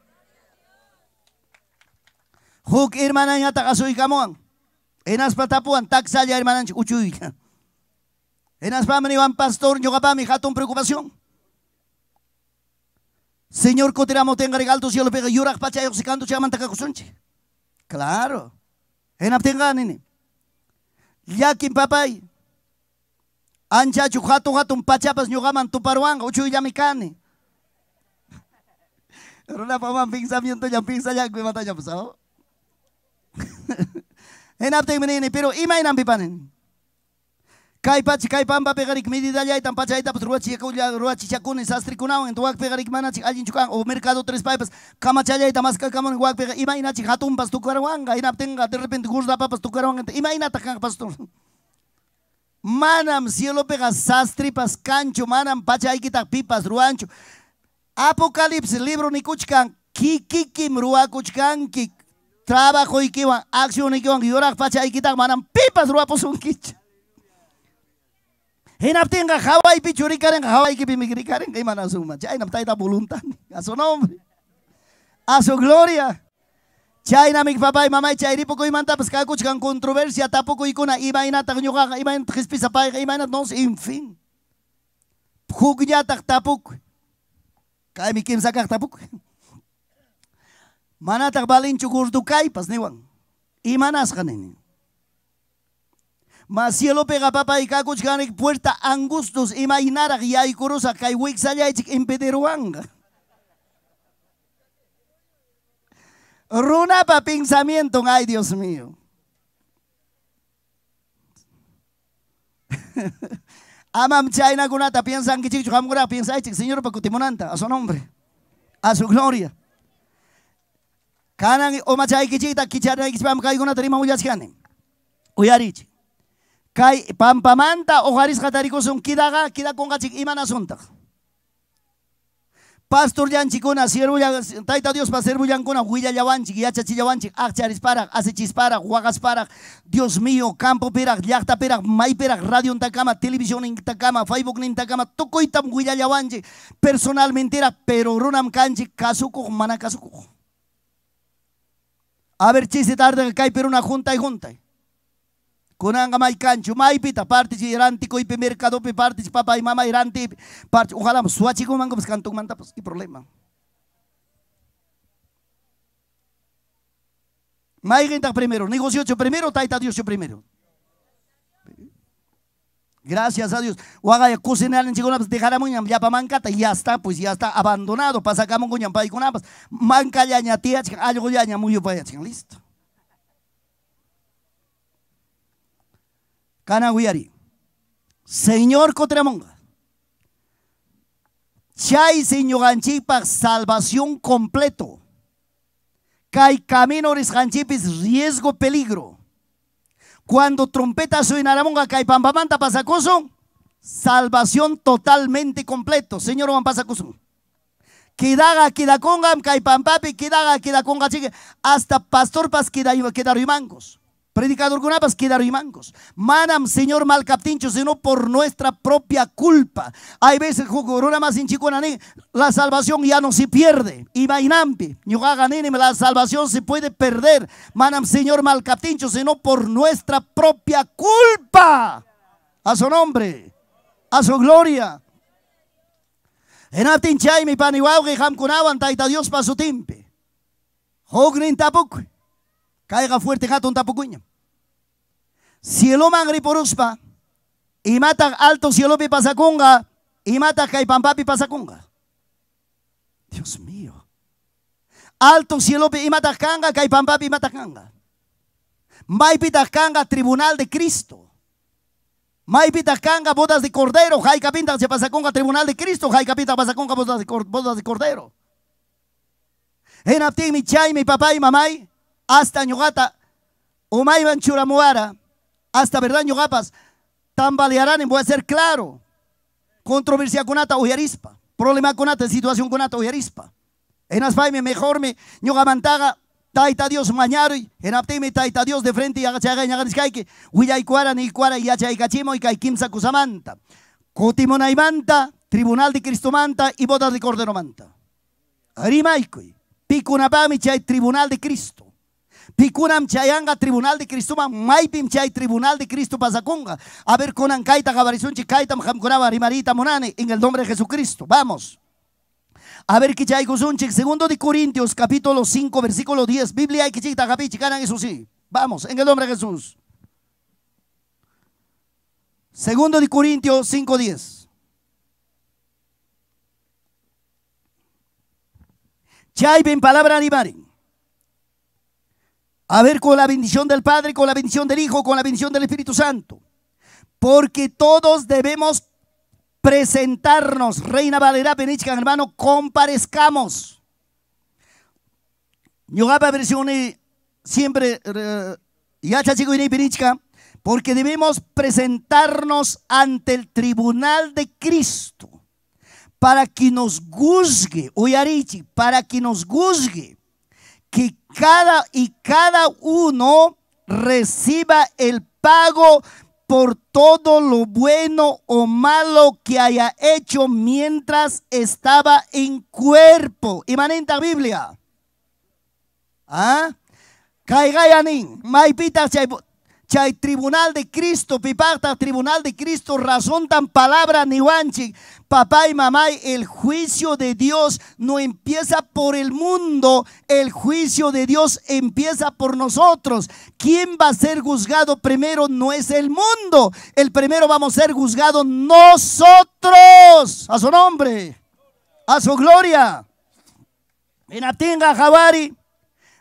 Huk hermana Enaspa tapuan, ya hermanan uchuy. Enaspa me iban pastor, yo mi jato preocupación. Señor, cotiramo tenga regalos y lo pega, yurak pachayo, si chama chaman Claro. Enap tenga nini. Yakin papay. Anchachu jato jato pachapas, yo gaman paruan uchuy ya yamikani. Pero una fama pensamiento ya piensa ya que mata ya pasado. Pues, ¿ah? En Enapte menene, pero ima enampi panen. Kaypachi kaypampa pegarik ruachi pachaytapas ruwachi ruwachichakuni sastrikunawan ento wakpi pegarik manachi ¿Alguien chukan o mercado tres pipas? paypas kamon maskalkamunin imainachi ima inachik hatunpas tukarwanqa hinaptinqa de repente gurdapapas tukarwanqa ima inata ¿Pastor? manam sastri sastri pascancho manam pachaykitaq pipas ruancho. apocalipsis libro nikuchkan ruakuchkan ruwakuchkanki trabajo ikiwan, acción ikiwan, yurak pacha ikitak manam pipas ruapusunkich. Hinaptinga Hawaii pichurikaren, Hawaii pimigirikaren, que iman a su mancha, inam taita voluntad, a su nombre, a su gloria. Chay mi papá y mamá y ripo poco imanta pues cada cuchcan controversia tapoco ikuna imaina tagnyuga imaina tgispisa pa imaina nos en fin. Jugnya tak tapuk. Kay mikim kim sakak tapuk. Manataq balinchu pas niwan. Imanasqa pega papa y papay ganik puerta angustos imaynaraq yaykurusa kay impediruanga. Runa pa pensamiento, ay Dios mío. [LAUGHS] Amam gunata kunata piensan que chichu hamgura piensa Señor para a su nombre, a su gloria. Kanan omachay kichita kichana kichpam kayguna tarima uyaskani. Uyarichi. pampa manta, ojaris katarikusun kidaga imana imanasuntak. Pastor yanchikuna, ya taita Dios para servullankuna, huilla yawanchik, yachachillawanchik, para asechispara, huagaspara, Dios mío, campo pirag, llacta pirag, maipera radio en Tacama, televisión en Tacama, Facebook en Tacama, tocoitam huilla yabanchi. personalmente era, pero runam kanchik, kasuko, mana a ver ver, tarda tarde que cae una junta y junta. Kunanga may cancho, may pita, parte si iranti y mercado parte si papá y mamá iranti, parte, ojalá suachi ko mango pues manta pues qué problema. May gente primero, negocio primero, taita Dios primero. Gracias a Dios. Guagayacu, Senal, Enchigonapas, Tejaramu, Yapa, Mancata, ya está, pues ya está abandonado. Pasacamo, Goñampa y Conapas. Manca, Yaña, Tía, Algo, Yaña, Muyo, listo. Canaguiari. Señor Cotremonga. Chay, Señor Ganchipa, salvación completo. Cay camino, Ganchipis, riesgo, peligro. Cuando trompeta suena, pasa pasacoso, salvación totalmente completo. Señor, van pasacoso. Quedaga, queda conga, caipampapi, quedaga, queda Hasta pastor pas queda, queda rimangos. Predicador Gunapas mancos. Manam, Señor, mal captincho, sino por nuestra propia culpa. Hay veces, más la salvación ya no se pierde. Y vainampi, la salvación se puede perder. Manam, Señor, mal captincho, sino por nuestra propia culpa. A su nombre, a su gloria. En mi guau, que taita Dios pa su timpe. Caiga fuerte, jato un tapucuña. Cielo mangri Y mata alto cielo pasa pasacunga. Y mata papi pasa pasacunga. Dios mío. Alto cielo hombre y mata canga, caipampa papi mata canga. tribunal de Cristo. canga bodas de cordero. Jai capinta se pasa conga, tribunal de Cristo. Jai capinta pasa conga, bodas de, cordero. En apti mi chai, mi papá y mamá hasta ñogata umayban churamuara, hasta verdad ñogapas, tambalearán, voy a ser claro, controversia o yarispa, problema kunata, situación o yarispa, En asfaime mejor me taita Dios mañaro, en aptime taita Dios de frente y agachaga y agariscaike, ni kuara y achaicachimo y kaikimsa kusamanta. manta, Tribunal de Cristo Manta y Botas de Cordero Manta. Arimaikui, Picunapami, Tribunal de Cristo picunam chayanga tribunal de Cristo maipim chay tribunal de Cristo pasacunga. A ver conan kaita gabarizun chikaitam rimarita monane en el nombre de Jesucristo. Vamos. A ver que chay segundo de Corintios capítulo 5 versículo 10. Biblia y kichita gabi chikanan eso sí. Vamos, en el nombre de Jesús. Segundo de Corintios 5 10. Chay bin palabra animarin. A ver, con la bendición del Padre, con la bendición del Hijo, con la bendición del Espíritu Santo. Porque todos debemos presentarnos, Reina Valera Benítez, hermano, comparezcamos. Yo hago versiones siempre, eh, ya chico porque debemos presentarnos ante el tribunal de Cristo para que nos juzgue, oyarichi, para que nos juzgue que cada y cada uno reciba el pago por todo lo bueno o malo que haya hecho mientras estaba en cuerpo. Imanenta Biblia. ¿Ah? pita maipita Chay tribunal de Cristo, piparta tribunal de Cristo, razón tan palabra ni guanchi, Papá y mamá, el juicio de Dios no empieza por el mundo, el juicio de Dios empieza por nosotros. ¿Quién va a ser juzgado primero? No es el mundo. El primero vamos a ser juzgados nosotros. A su nombre, a su gloria. Jabari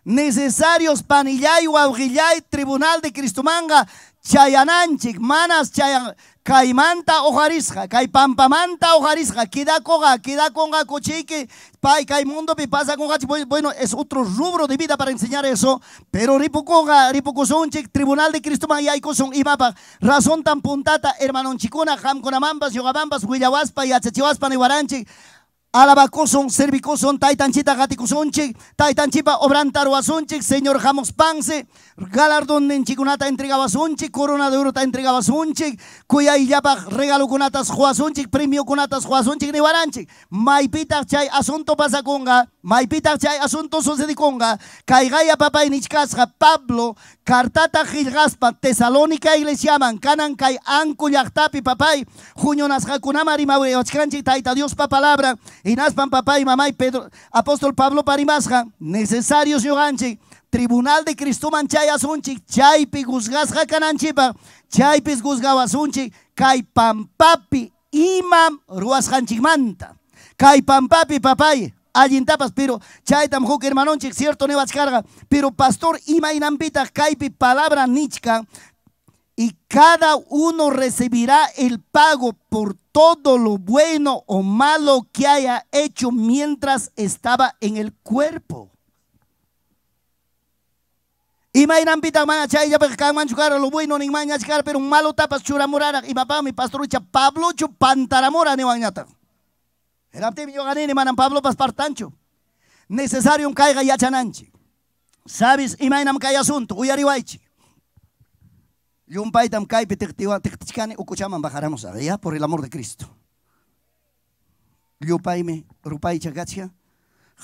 necesarios panillay, huaujillay, tribunal de Cristumanga, chayananchik, manas chayan, caimanta ojarisja, manta pampamanta ojarisja, queda coga, queda conga cochique, pay, mundo pi pasa con bueno, es otro rubro de vida para enseñar eso, pero ripucoga, ripucosonchik, tribunal de Cristumanga, y hay imapa, razón tan puntata, hermano chicuna, jamconamambas, yogabambas, huillawaspa y achachihuaspa, y guaranchik, Alabacoson, servicoson, taitanchita, Titanchipa taitanchipa, obrantaruasonchik, señor Jamos Pance, galardón en entregaba entregabasonchik, corona de oro ta entregabasonchik, cuya illapa regalo conatas juazunchi premio cunatas ni nevaranchik, maipita chay asunto pasaconga, maipita chay asunto sosediconga, caigaya papá inichkasja, Pablo, cartata gilgaspa, tesalónica iglesiaman, canan cay anco yachtapi papay, junionas kunamari maure, taita Dios pa palabra, Inaspan papá y mamá y Pedro, apóstol Pablo Parimasja, necesarios yoganchi, tribunal de Cristo Manchaya asunchi, Chaipi guzgas jacananchipa, chaypis asunchi, caipan papi, imam ruasjanchimanta, caipan papi papay, tapas pero chaytam huk cierto nevas carga, pero pastor ima inampita, caipi palabra nichka, y cada uno recibirá el pago por todo lo bueno o malo que haya hecho mientras estaba en el cuerpo. Y mayran pita man achay ya pekka lo bueno ni mañana chukara pero malo tapas chura morara y papá mi pastor Pablo chu pantaramora ni El Era te yo gané ni manan Pablo pas partancho. Necesario un caiga ya chananchi. Sabes, y maynam hay asunto, uyariwaichi. kai tam Yumpaitam kaypi tiktiyani ukuchaman bajaramos, ya, por el amor de Cristo. Yupaymi, rupay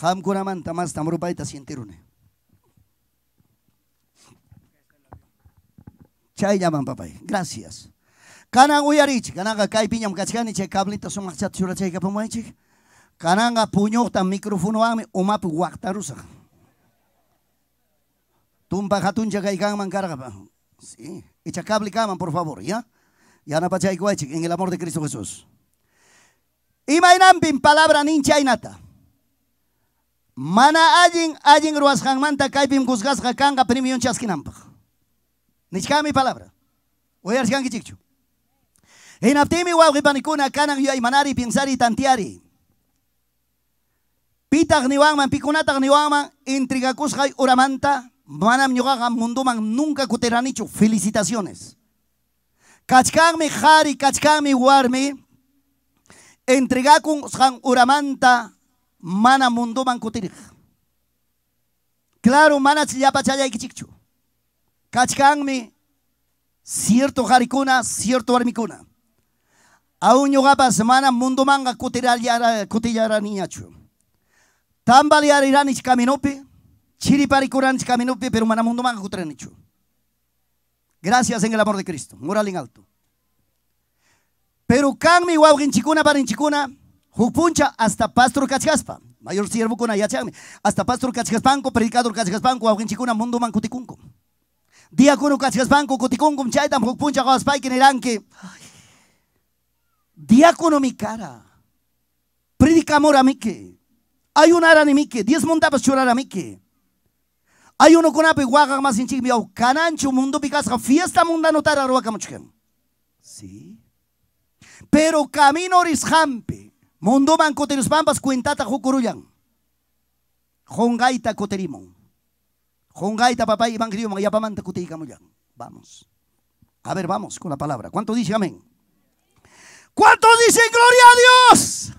ham kuraman tamas tam ta sientirune. Chay llaman papay, gracias. Kanan uyarich, kananga piñam kachkani chay cablita sumachat surachay kapamaychik. Kananga puñokta microfonoami umapi waktarusak. Tumpa hatuncha kaykanman karga. Sí. Y por favor, ¿ya? Ya no en el amor de Cristo Jesús. Imainampin palabra nincha inata. Mana ayin allin manta, kaipim guzgasga kanga primion chaskinampa. Nichkami palabra. Oyarshkanki chichu. Hinaptimi kanang kanan yuyaymanari pinsari tantiari. Pitag niwanman, pikunatag niwanman, intrigakusqay uramanta, Manam ñuqaqa munduman nunca kutiranichu. Felicitaciones. Kachkanmi jari, kachkanmi warmi. Entregakun san uramanta mana munduman kutirij. Claro, mana Kachkang Kachkanmi cierto kuna, cierto warmikuna. Aún ñuqapas mana mundumanqa kutillaraniñachu. Tambaleariranish caminope. Chiripari curanchi caminupi, pero manamundo manga trenicho. Gracias en el amor de Cristo. Moral en alto. Pero kanmi wawgin chikuna en chikuna. Jupuncha hasta pastor cachaspa. Mayor siervo con ayachami. Hasta pastor cachaspanco, predicador cachaspanco, wawgin chicuna mundo mancutikunco. Diácono cachaspanco, cotikunco, chaitam, jupuncha guaspay, que Diácono mi cara. Predica amor a mi que. Ayunar a mi que. Diez montabas chorar a mi que. Hay uno con api guaga más en miau. Canancho mundo picasca fiesta munda no camuchem. Sí. Pero camino Rishampe. Mundo manco de los cuentata jucuruyan. Jongaita coterimon. Jongaita papá evangelio yapamanta cuteicamuyan. Vamos. A ver, vamos con la palabra. ¿Cuánto dice amén? ¿Cuánto dice? gloria a Dios?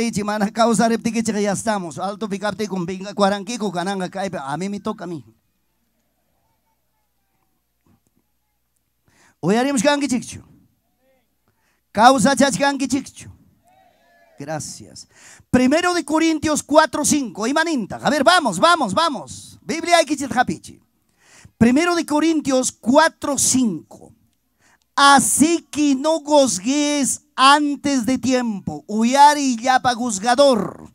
y chimana kausari, tiki que ya estamos. Alto picarte con pinga, cuaranquico, cananga, caipa A mí me toca a mí. Hoy haremos Causa chachkanki chicho. Gracias. Primero de Corintios 4, 5. Imaninta. A ver, vamos, vamos, vamos. Biblia Hapichi. Primero de Corintios 4, 5. Así que no gozgues antes de tiempo. ya yapa juzgador.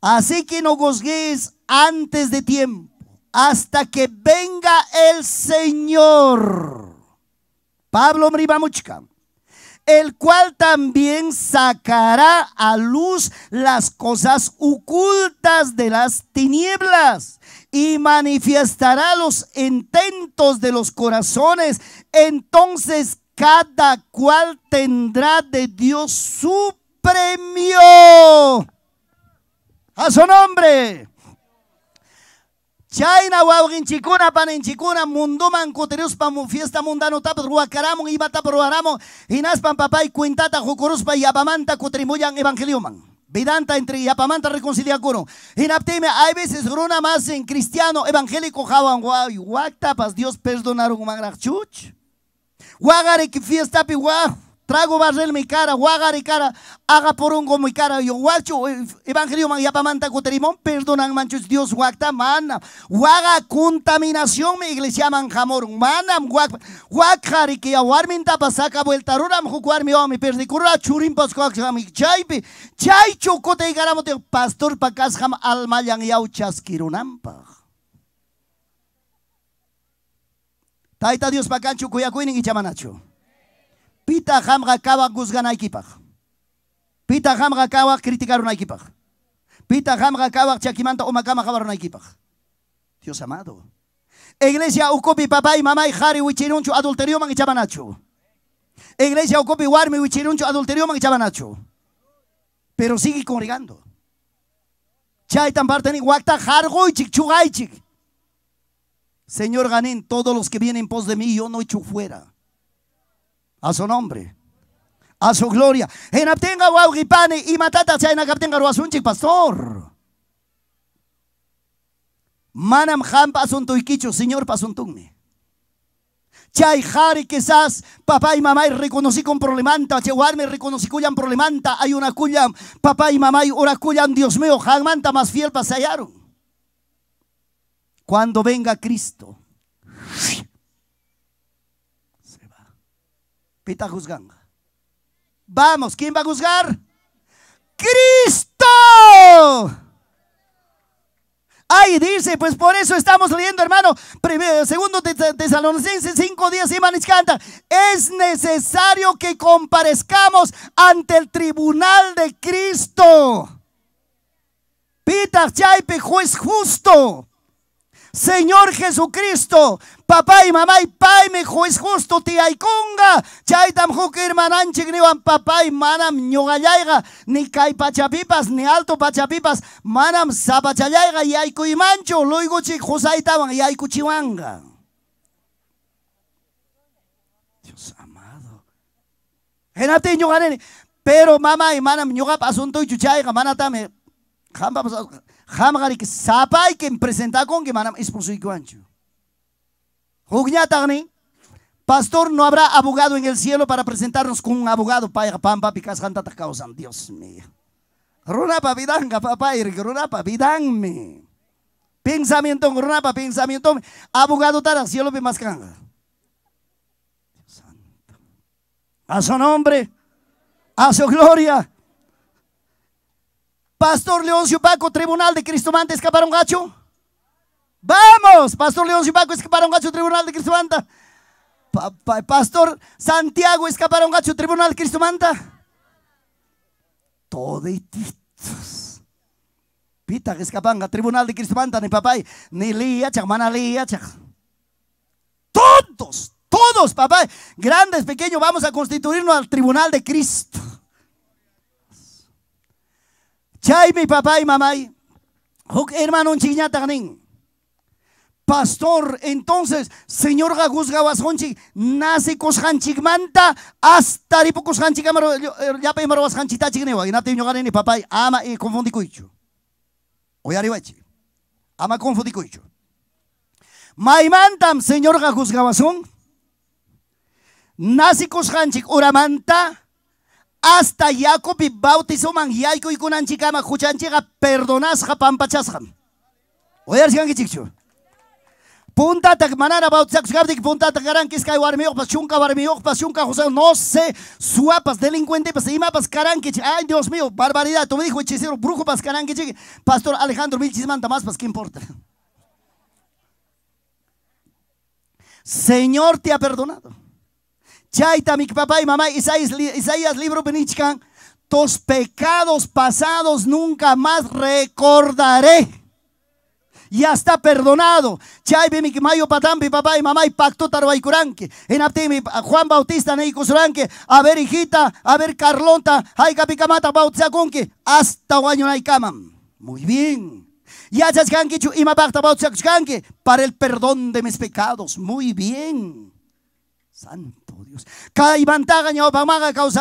Así que no juzguéis antes de tiempo, hasta que venga el Señor. Pablo Mribamuchka el cual también sacará a luz las cosas ocultas de las tinieblas y manifestará los intentos de los corazones. Entonces cada cual tendrá de Dios su premio. A su nombre. Chayna chicona chikuna en chikuna munduman kutiruspa fiesta mundano tap ruakaramon iba tap ruaramon papay cuintata jukuruspa yapamanta evangelio evangeliuman. Vidanta entre yapamanta reconciliacuno. Hinaptime, hay veces gruna más en cristiano evangélico jawan guay. pas Dios perdonaron church Guagare que fiesta pi Trago barrel mi cara, guagare cara, haga porungo mi cara. Yo guacho, eh, evangelio man yapamanta cuterimón, perdonan manchos Dios guacta mana. Guaga contaminación mi iglesia man jamor, manam guac, guacari que ya warmin tapa saca vuelta ruram jucuar mi omi, perdicura churim a mi chaipi, chai chocote y pastor pacas jam almayan yau chasquirunampa. Taita Dios pakanchu y ichamanachu. Pita jamga guzgana guzganaykipaj. Pita jamga una criticarunaykipaj. Pita jamga kawa chakimanta umakama jabarunaykipaj. Dios amado. Iglesia ukupi papá y mamá y jari wichirunchu adulterio man ichamanachu. Iglesia ukupi warmi wichirunchu adulterio man ichamanachu. Pero sigue congregando. Chaitan parteni ni jargo y chik chugay Señor ganen todos los que vienen pos de mí, yo no echo fuera. A su nombre. A su gloria. En abtenga guaugipane y matata sea en pastor. Manam y quicho, señor pasuntunme. Chay jari quizás papá y mamá y reconocí con problemanta, me reconocí cuyan problemanta, hay una cuyan, papá y mamá y ora cuyan, Dios mío, jamanta más fiel hallaron cuando venga Cristo, se va. Pita juzgando. Vamos, ¿quién va a juzgar? Cristo. Ahí dice, pues por eso estamos leyendo, hermano, primero, segundo Tesalonicenses cinco días y manichanta. Es necesario que comparezcamos ante el tribunal de Cristo. Pita Chaipe, juez justo. Señor Jesucristo, papá y mamá y pai me juez justo ti hay conga, chaitam tam hukir manan papá y manam ñogallayga, ni kai pachapipas, ni alto pachapipas, manam yaiga y hay mancho, loigo chik jusaitawan y hay Dios amado. Enate pero mamá y manam ñogap asunto y chuchayga, manatame, eh, jamba pues, hamgari sapay que presentar con que manam expulsó y cuancho. pastor, no habrá abogado en el cielo para presentarnos con un abogado para pampa picas cantata causan. Dios mío. Runapa vidanga, papá, runapa vidanme. Pensamiento, runapa, pensamiento. Abogado tara, cielo pe más Santo. A su nombre, a su gloria. Pastor Leoncio Paco, Tribunal de Cristo Manta, escaparon gacho. Vamos, Pastor Leoncio Paco, escaparon gacho, Tribunal de Cristo Manta. Pastor Santiago, escaparon gacho, Tribunal de Cristo Manta. Todititos. Pita que Tribunal de Cristo Manta, ni papá, ni lía, lía, Todos, todos, papá, grandes, pequeños, vamos a constituirnos al Tribunal de Cristo. Chay mi papá y mamá. Huk hermano un Pastor, entonces, señor Gaguz Gawasonchi, nace coshanchik manta, hasta ripo coshanchik eh, ya pe maro washanchita chignewa, y nate ñogane ni papá, ama y eh, confundí cuicho. Oye arribachi, ama confundicoicho cuicho. Maimantam, señor Gaguz Gawasón, nace coshanchik uramanta, hasta Jacob y bautizoman yayko y kunan chikama kuchanchiga perdonaz Japan Oyar sigan kichichu. Punta tak manara bautizakushkabdik punta tak kai kiskay warmiyoqpas chunka warmiyoqpas chunka José no sé suapas delincuentepas pues, imapas karan kich ay Dios mío barbaridad Tú me dijo hechicero brujo pas pues, karan pastor Alejandro Milchismanta más pas pues, qué importa. [LAUGHS] Señor te ha perdonado. Chaita, mi papá y mamá, Isaías, libro Benichkan, tus pecados pasados nunca más recordaré. Ya está perdonado. Chay mi mayo patampi, mi papá y mamá y pacto tarbaikuranque. En apti Juan Bautista neikusuranque. A ver hijita, a ver Carlota, hay capicamata bautizakunque. Hasta camam. Muy bien. Ya Para el perdón de mis pecados. Muy bien. Santo oh Dios. Cada ibantaga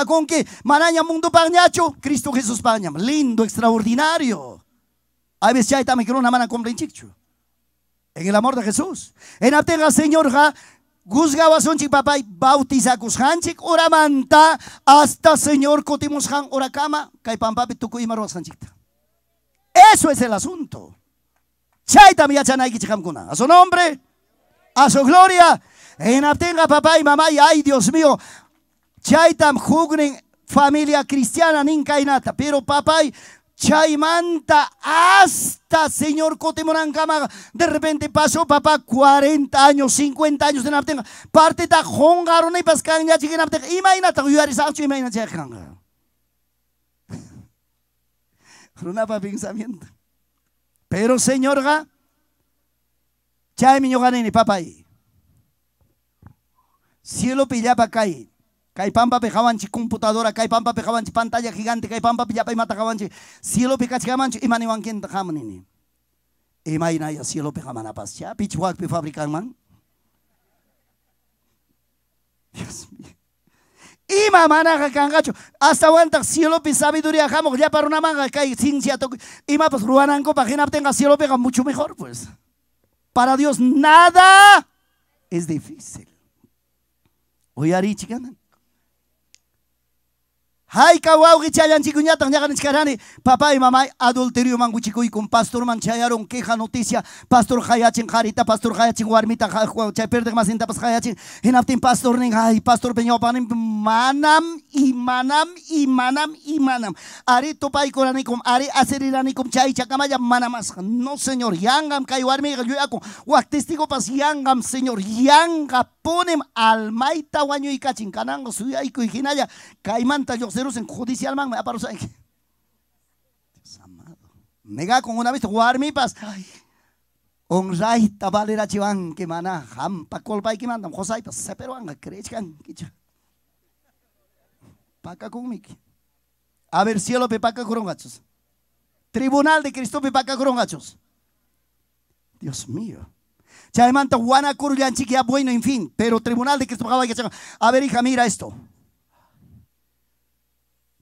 con que manaña mundo pagñacho Cristo Jesús Panyam Lindo, extraordinario. A veces ya está microna mana comprenchichu. En el amor de Jesús. En aptenga Señor ja Bautiza papay Ora manta hasta Señor kotimushan orakama kay pampapi sanchita. Eso es el asunto. Chaytam yachanaykichkamkuna. A su nombre, a su gloria. En papá y mamá ay Dios mío. Chaitam familia cristiana ninkainata. Pero papá y Chaimanta hasta Señor kama De repente pasó papá 40 años, 50 años de Naptenga. Parte ta y pascan ya [LAUGHS] Pero Señor, ga, chay papá Cielo pillapa kai. Kai pampa pejabanchi computadora, kai pampa pejabanchi pantalla gigante, kai pampa pillapa y matajabanchi. Cielo picachigamanchi y maniwan quien ini Y e ya cielo pejamana pascha. Pichuak pi fabrican man. Dios mío. Ima manaja kangacho. Hasta aguanta cielo pi sabiduría jamo. Ya para una manga kai ciencia toque. Ima pues ruananco pagina tenga cielo pega mucho mejor pues. Para Dios nada es difícil. Foi Ari Tiganan. Hay kawau gichayan ya ganes chkarani papá y mamá adulterio y con pastor manchayaron queja noticia pastor hayachin harita pastor hayachin warmita chay masinta más en tapas hayachin pastor ning pastor peñopanim manam y manam y manam y manam ari topay koranikum ari aceriranikum chay chakamaya manamas no señor yangam kay warmi yuyako wak pas yangam señor yanga ponem almaita y kachin kanango suya y hinaya kaimanta yo 세롯은 고디시 알망 아빠로 사이. amado. Nega con una vista jugar mi paz. Onrai tabalera chivan que mana jampa colpa y que mandam josai pa anga crechan para Paca con mi A ver cielo pepaca corongachos. Tribunal de Cristo pepaca corongachos. Dios mío. Chaimanta Juana Curullan chiquia bueno en fin, pero tribunal de Cristo A ver hija, mira esto.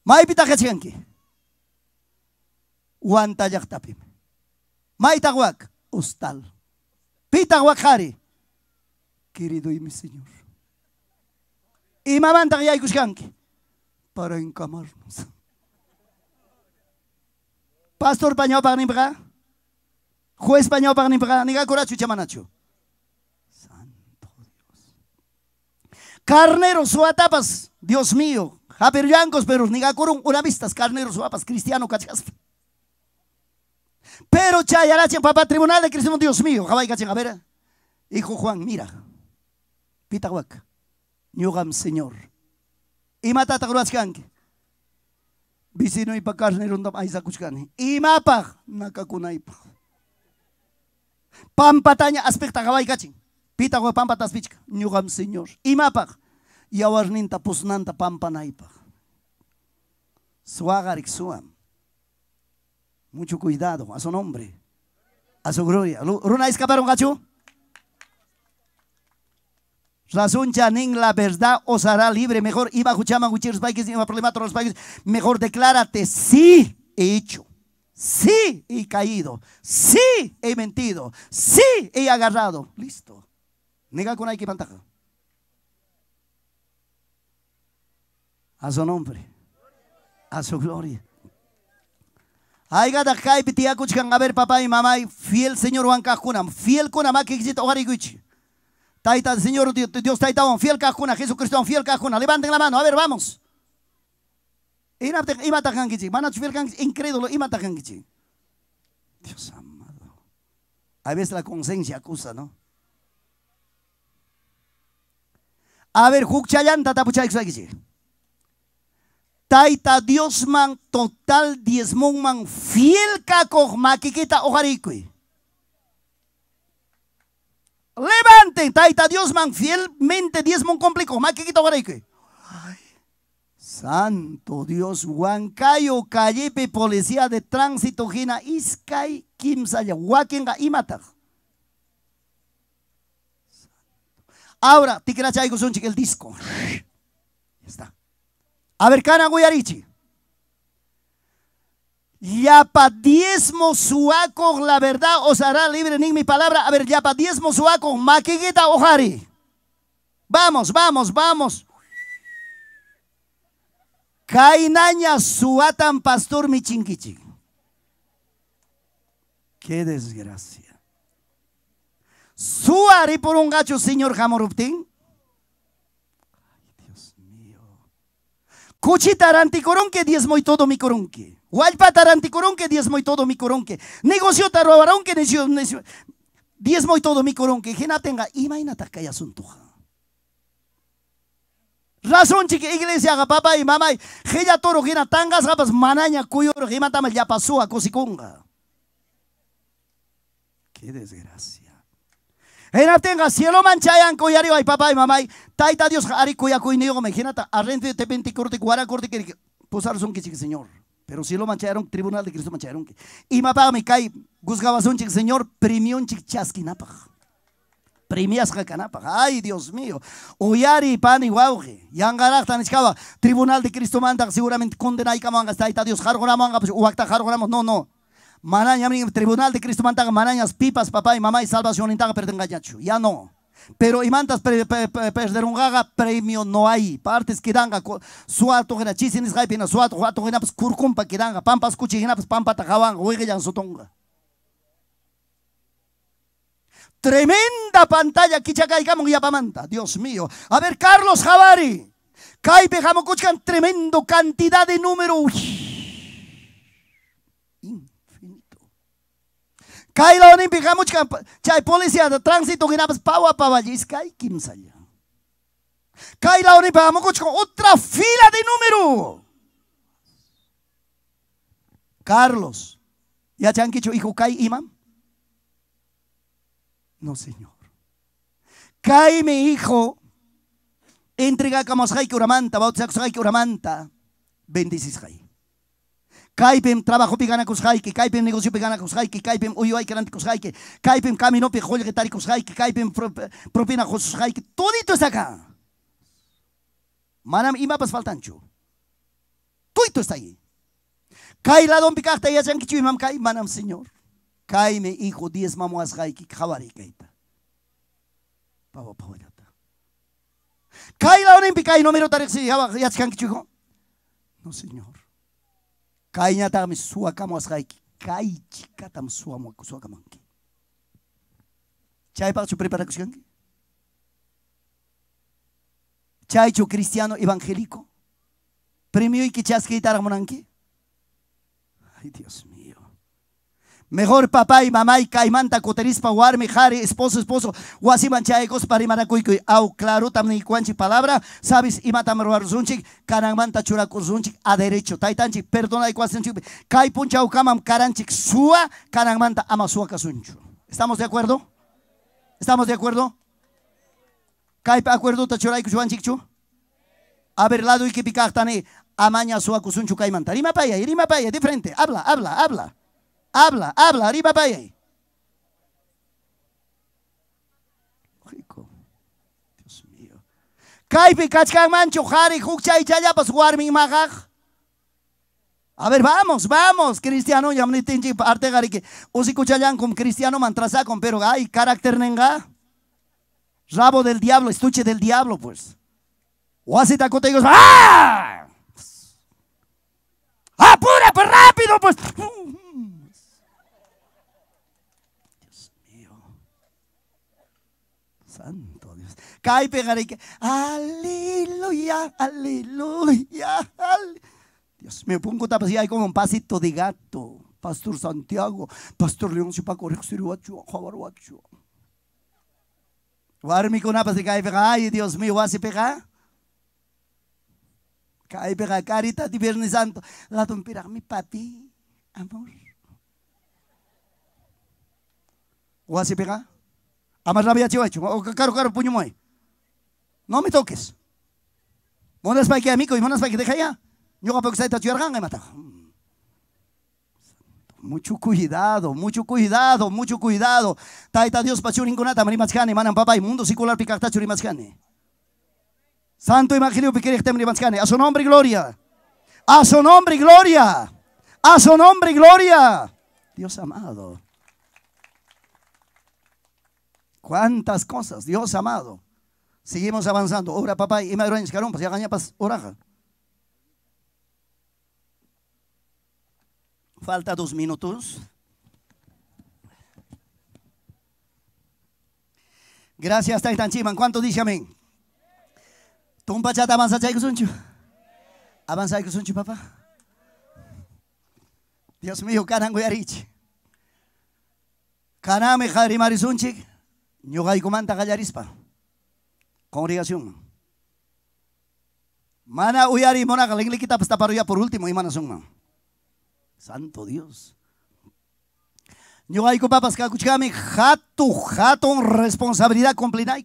Maipita kachikanki. Wantayak tapim. hostal. Pita Pitawak hari. Querido y mi Señor. Y mamantak yaikushkanki. Para encamarnos. Pastor pañao para ni Juez pañao para ni para. Niga curachu Carneros tapas, Dios mío. Japer yangos, pero una vistas. carneros tapas, cristiano cachas. Pero chayarachen, papá, tribunal de cristiano, Dios mío. Jabay cachen, a ver. Hijo Juan, mira. Pitahuac. Ñugam, Señor. Y matata Vicino y pa carnero ndam aisa kuchkani. Y mapa, Pam Pampataña, aspecta, jabay cachin. Pita pampa Taspich, nyugam señor. yawar ninta pusnanta pampa Suagarik suam. Mucho cuidado, a su nombre, a su gloria. ¿Runa escaparon, gacho? Razón ning la verdad os hará libre. Mejor, iba a los países, iba problema los países. Mejor declárate, sí he hecho. Sí he caído. Sí he mentido. Sí he agarrado. Listo. 내가 con 있게 반다가. A su nombre. A su gloria. Aigada kai pitia kuchkan a ver papá y mamá fiel Señor Juan Cajuna, fiel con ama que existe ojari guichi. Taita Señor Dios taita oh, fiel Cajuna, Jesucristo oh, fiel Cajuna. Levanten la mano, a ver, vamos. Imatakan kichi, manachu fiel kan incrédulo, imatakan kichi. Dios amado. A veces la conciencia acusa, ¿no? A ver, Aber hukchayan tatapuchaiksakiji. Taita Dios man total diezmón, man fiel kakoh makikita ojarikui. Levanten, taita Dios man fielmente diezmón, complico makikita ojarikui. Santo Dios, Huancayo, Callepe, Policía de Tránsito, Gina, Iskai, Kimsaya, Huakenga, Imata. Ahora, tigracha y que el disco. Está. A ver, cana Ya para diezmo suaco, la verdad os hará libre ni mi palabra. A ver, yapa diezmo suaco, o ojari. Vamos, vamos, vamos. Cainaña suatan pastor mi Qué desgracia. Suari por un gacho, señor Jamoruptín. Ay, Dios mío. Cuchitaranti coronque, diezmo y todo mi coronque. Walpa coronque, diezmo y todo mi coronque. Negocio tarobaronque, Diezmo y todo mi coronque. Gena tenga, imagínate que hay asunto. Razón que iglesia haga papá y mamá y gella toro gena tangas gapas manaña cuyo gema ya pasó a cosicunga. Qué desgracia si tenga cielo manchayan kuyari ay papá y mamá. Taita Dios ari kuya kuinigo genata arrente te penti corte cuara corte que posar son que señor. Pero cielo mancharon tribunal de Cristo mancharon. Y mapa mi kai son un señor primión chasqui premias Primias jacanapa. Ay Dios mío. Uyari pan y guauje y Yangarak tan tribunal de Cristo manda seguramente condena y camanga taita Dios jargonamanga pues, uakta jargonamos. No, no. Maraña, tribunal de Cristo mantaga marañas, pipas, papá y mamá y salvación intaga pertengañachu. Ya no. Pero imantas perder un gaga premio no hay. Partes que danga suato genachis, chisines gaipina suato suato gena pues curcumpa que danga pampas cuchigena pues pampa tajaban huiga yan sotonga. Tremenda pantalla kichakaigamo yapamanta. Dios mío. A ver Carlos Javari. Caipe jamocuchcan tremendo cantidad de número. Kai ni Olimpika muchka chay policía de tránsito ginapas pawa pawallis Kai kimsalla. ni Olimpika mukuchka otra fila de número. Carlos, ¿ya te hijo kai imam? No, señor. Kay mi hijo entrega kamos kay kuramanta, bautsak kay kuramanta, bendicis kay. Caipem trabajo pigana kushaiki, caipem negocio pigana kushaiki, kaipem uyuay keranti kushaiki, caipem camino pijol getari caipem kaipem propina Todo todito está acá. Manam imapas Todo Tuito está ahí. Kai la don picasta y achan kichu imam kai, manam señor. Kai me hijo diez mamuas haiki, jabarikaita. Pawa Pavo pavarata. Kai la don y no miro tarexi, yachkan hijo. No señor kaina ta mi suwa kama wasu kai chika ta suwa mo suwa kama ki chai prepara ki cristiano evangélico premio y que chas que dios Mejor papá y mamá y caimanta coterispa, warmi jari esposo esposo wasi manchaikos parimarakuykuy au claro tamni cuanchi palabra sabes y matam ruaruzunchik kananmanta churakuruzunchik a derecho taitanchi, perdona ikuasunchik kai punchau kamam karanchik sua manta ama sua ¿Estamos de acuerdo? ¿Estamos de acuerdo? ¿Caipa, acuerdo tachuraiku chuanchikchu A ver lado y que picahtani amaña sua kusunchu kaimanta rima paya rima paya de frente habla habla habla Habla, habla, arriba, paye. Rico. Dios mío. Kaipi mancho jari hukcha y chaya jugar pues, mi magaj. A ver, vamos, vamos, cristiano, ya me tinchi parte gari que con cristiano mantrasa con pero ay, carácter nenga. Rabo del diablo, estuche del diablo, pues. O así te y ¡ah! ¡Apura, pues rápido, pues! cae pegaré. Aleluya, aleluya. Dios me pongo y hay como un pasito de gato. Pastor Santiago, Pastor León, si para correr, si guacho, jabaruacho. Warmi con apa se cae pega, ay Dios mío, a pega. Cae pega carita de Viernes Santo. La tompira, mi papi, amor. a se pega? Amas rabia chivacho, o oh, caro, caro, puño muy. No me toques. Monas para que a y monas para que deja allá. Yo capaz que está y mata. Mm. Mucho cuidado, mucho cuidado, mucho cuidado. Taita Dios pachurinconata, marimazcane, manan papá, y mundo secular picarta churimascane. Santo Evangelio piquerechtem rimanzcane. A su nombre y gloria. A su nombre y gloria. A su nombre y gloria. Dios amado. Cuántas cosas, Dios amado. Seguimos avanzando. Ora papá y madre en Escarón, pues ya gané pas pues, oraja. Falta dos minutos. Gracias, Taitan Chiman. ¿Cuánto dice amén? Tumpa chata avanza chay kusunchu. Avanza kusunchu, papá. Dios mío, carango yarich. Kaname jari marisunchik. Nyogay comanda, gallarispa. Congregación. Mana uyari mona kalingli kita pesta paruya por último y Santo Dios. Ñugaiko papas kakuchkami hatu jato, responsabilidad completa.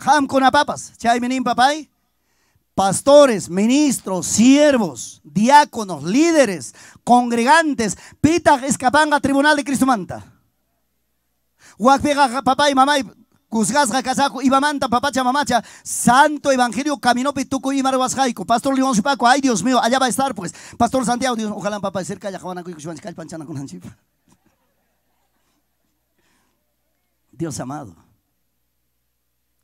Jam con papas, chay menin papai. Pastores, ministros, siervos, diáconos, líderes, congregantes, pita escapanga tribunal de Cristo manta. papá y mamá Kuzgasga kazaku, Ibamanta, Papacha, Mamacha, Santo Evangelio, caminó Pituco y Marguasjaico, Pastor León paco ay Dios mío, allá va a estar pues, Pastor Santiago, Dios, ojalá papá de cerca, ya jabana, cuicuchuanchical, panchana con anchipa. Dios amado.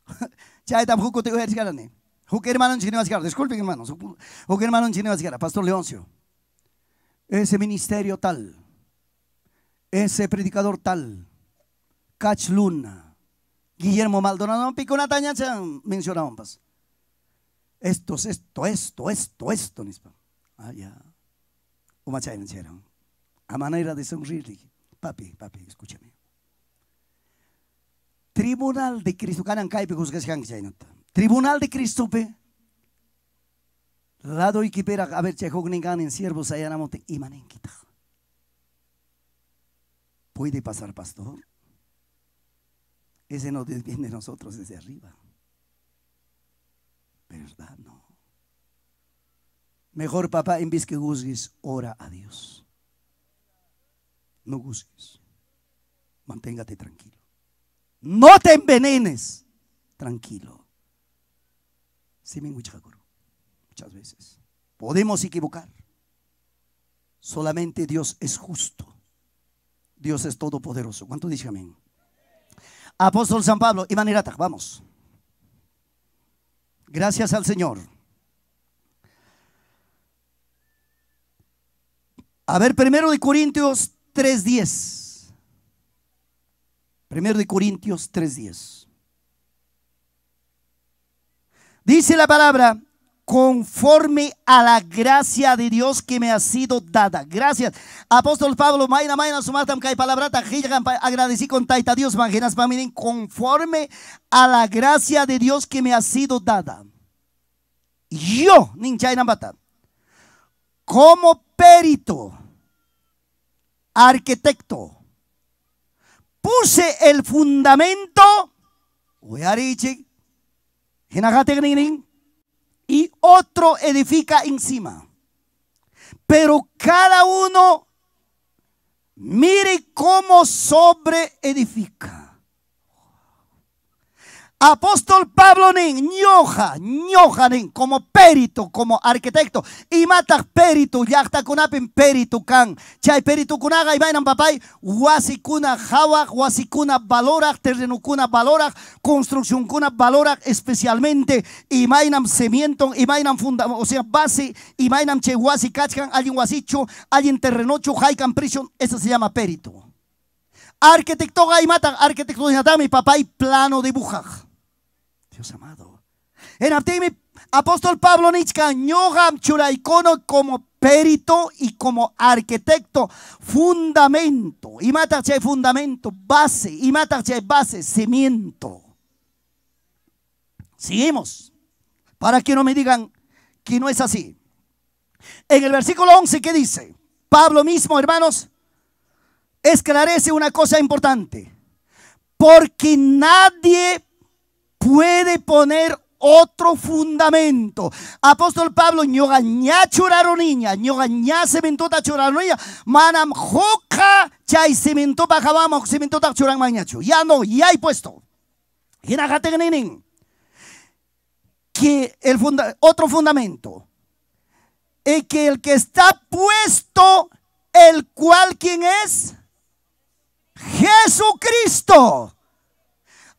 [LAUGHS] Ya Juco, te voy a decir, Juque hermano en Chino disculpen hermanos, Juque hermano en Pastor Leoncio, ese ministerio tal, ese predicador tal, Cach Luna, Guillermo Maldonado, ¿se han mencionado Pues. Esto, esto, esto, esto, esto, nispa. Ah, ya. Umachay mencionaron. A manera de sonreír, papi, papi, escúchame. Tribunal de Cristo, canan kaipe juzgashan pues, chaynata. Tribunal de Cristo, pe. Lado y kipera, a ver, chejogningan en siervos, allanamote, imanen kita. Puede pasar, pastor. Ese no viene de nosotros desde arriba. ¿Verdad? No. Mejor papá en vez que juzgues, ora a Dios. No juzgues. Manténgate tranquilo. No te envenenes. Tranquilo. Sí, me Muchas veces. Podemos equivocar. Solamente Dios es justo. Dios es todopoderoso. ¿Cuánto dice amén? Apóstol San Pablo, Iván Irata, vamos. Gracias al Señor. A ver, primero de Corintios 3.10. Primero de Corintios 3.10. Dice la palabra, conforme a la gracia de Dios que me ha sido dada. Gracias. Apóstol Pablo, maina, maina, sumatam, kai palabrata, agradecí con taita Dios, miren, conforme a la gracia de Dios que me ha sido dada. Yo, ninchay como perito, arquitecto, puse el fundamento, y otro edifica encima. Pero cada uno mire cómo sobre edifica. Apóstol Pablo nin, ñoja, ñoja nin, como perito, como arquitecto. Y mata perito, con apen perito kan. Chay perito kunaga y vainan papay, jawa, guasicuna valora, terreno terrenukuna valora construcción kuna valora especialmente. Y mainam cemento, y funda, o sea, base, y vainan che huasi kachkan, alguien terreno alguien terrenocho, haikan prison, eso se llama perito. Arquitecto mata, arquitecto de papá papay plano dibujar. Dios amado. mi apóstol Pablo Nichkañoham chulaicono como perito y como arquitecto, fundamento, y matache fundamento, base, y matache base, cimiento. Seguimos, para que no me digan que no es así. En el versículo 11, ¿qué dice? Pablo mismo, hermanos, esclarece una cosa importante. Porque nadie puede poner otro fundamento. Apóstol Pablo, ñogañá churaroniña, ñogañá cementota niña, manam joca chay cemento cemento ta churang mañacho. Ya no, ya hay puesto. Que el funda otro fundamento es que el que está puesto, el cual quien es Jesucristo.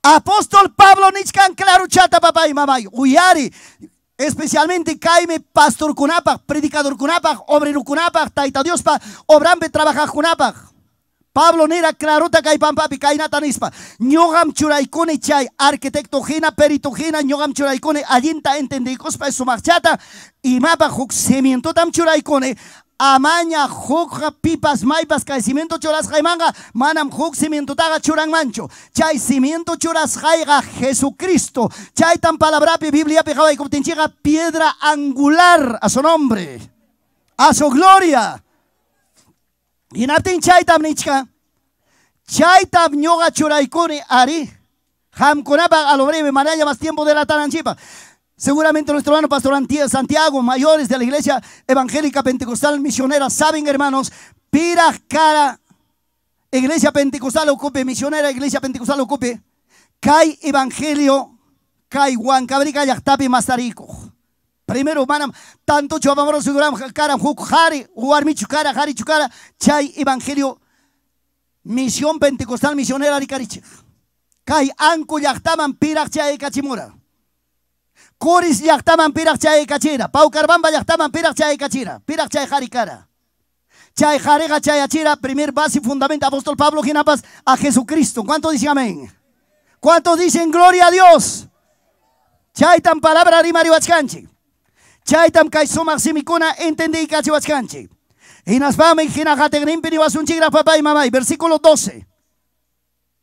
Apóstol Pablo Nichkan Claruchata, papá y mamá, Uyari, especialmente Caime Pastor kunapa Predicador kunapa Obrero kunapa Taita Diospa, Obrambe Trabaja kunapa. Pablo Nera Claruta Kaipampapi Papi Cainata Churaikone Chay, Arquitecto Jena, Perito Gena, Ñogam Churaikone, Allinta Entendicospa, machata y Mapa Juxemiento Tam Churaikone, amaña jokja pipas maipas caecimiento cimiento churas jaimanga manam huk cimiento taga churan mancho chay cimiento churas jaiga Jesucristo chay tan palabra pi Biblia y chiga piedra angular a su nombre a su gloria y natin chay tam nichka chay yoga nyoga churaikuni ari jamkunapa a lo breve manaya más tiempo de la taranchipa Seguramente nuestro hermano pastor Santiago, mayores de la iglesia evangélica pentecostal misionera, saben hermanos, cara iglesia pentecostal ocupe, misionera iglesia pentecostal ocupe, kai evangelio, kai huancabrica yactapi mazarico Primero, manam, tanto y seguramos cara, jari evangelio, misión pentecostal misionera ricariche. Kai anco yactaman pirach chay cachimura. Kuris yaktaman pirak chay kachira. Paukarbamba yaktaman pirak chay kachira. Pirak chay harikara. Chay jarega chay achira. Primer base y fundamento. Apóstol Pablo Ginapas a Jesucristo. ¿Cuántos dicen amén? ¿Cuántos dicen gloria a Dios? Chay tan palabra rimari wachkanchi. Chay tam kaiso maximicuna entendí kachi wachkanchi. Inaspame ginajategrim piniwasun chigra papá y mamá. Versículo 12.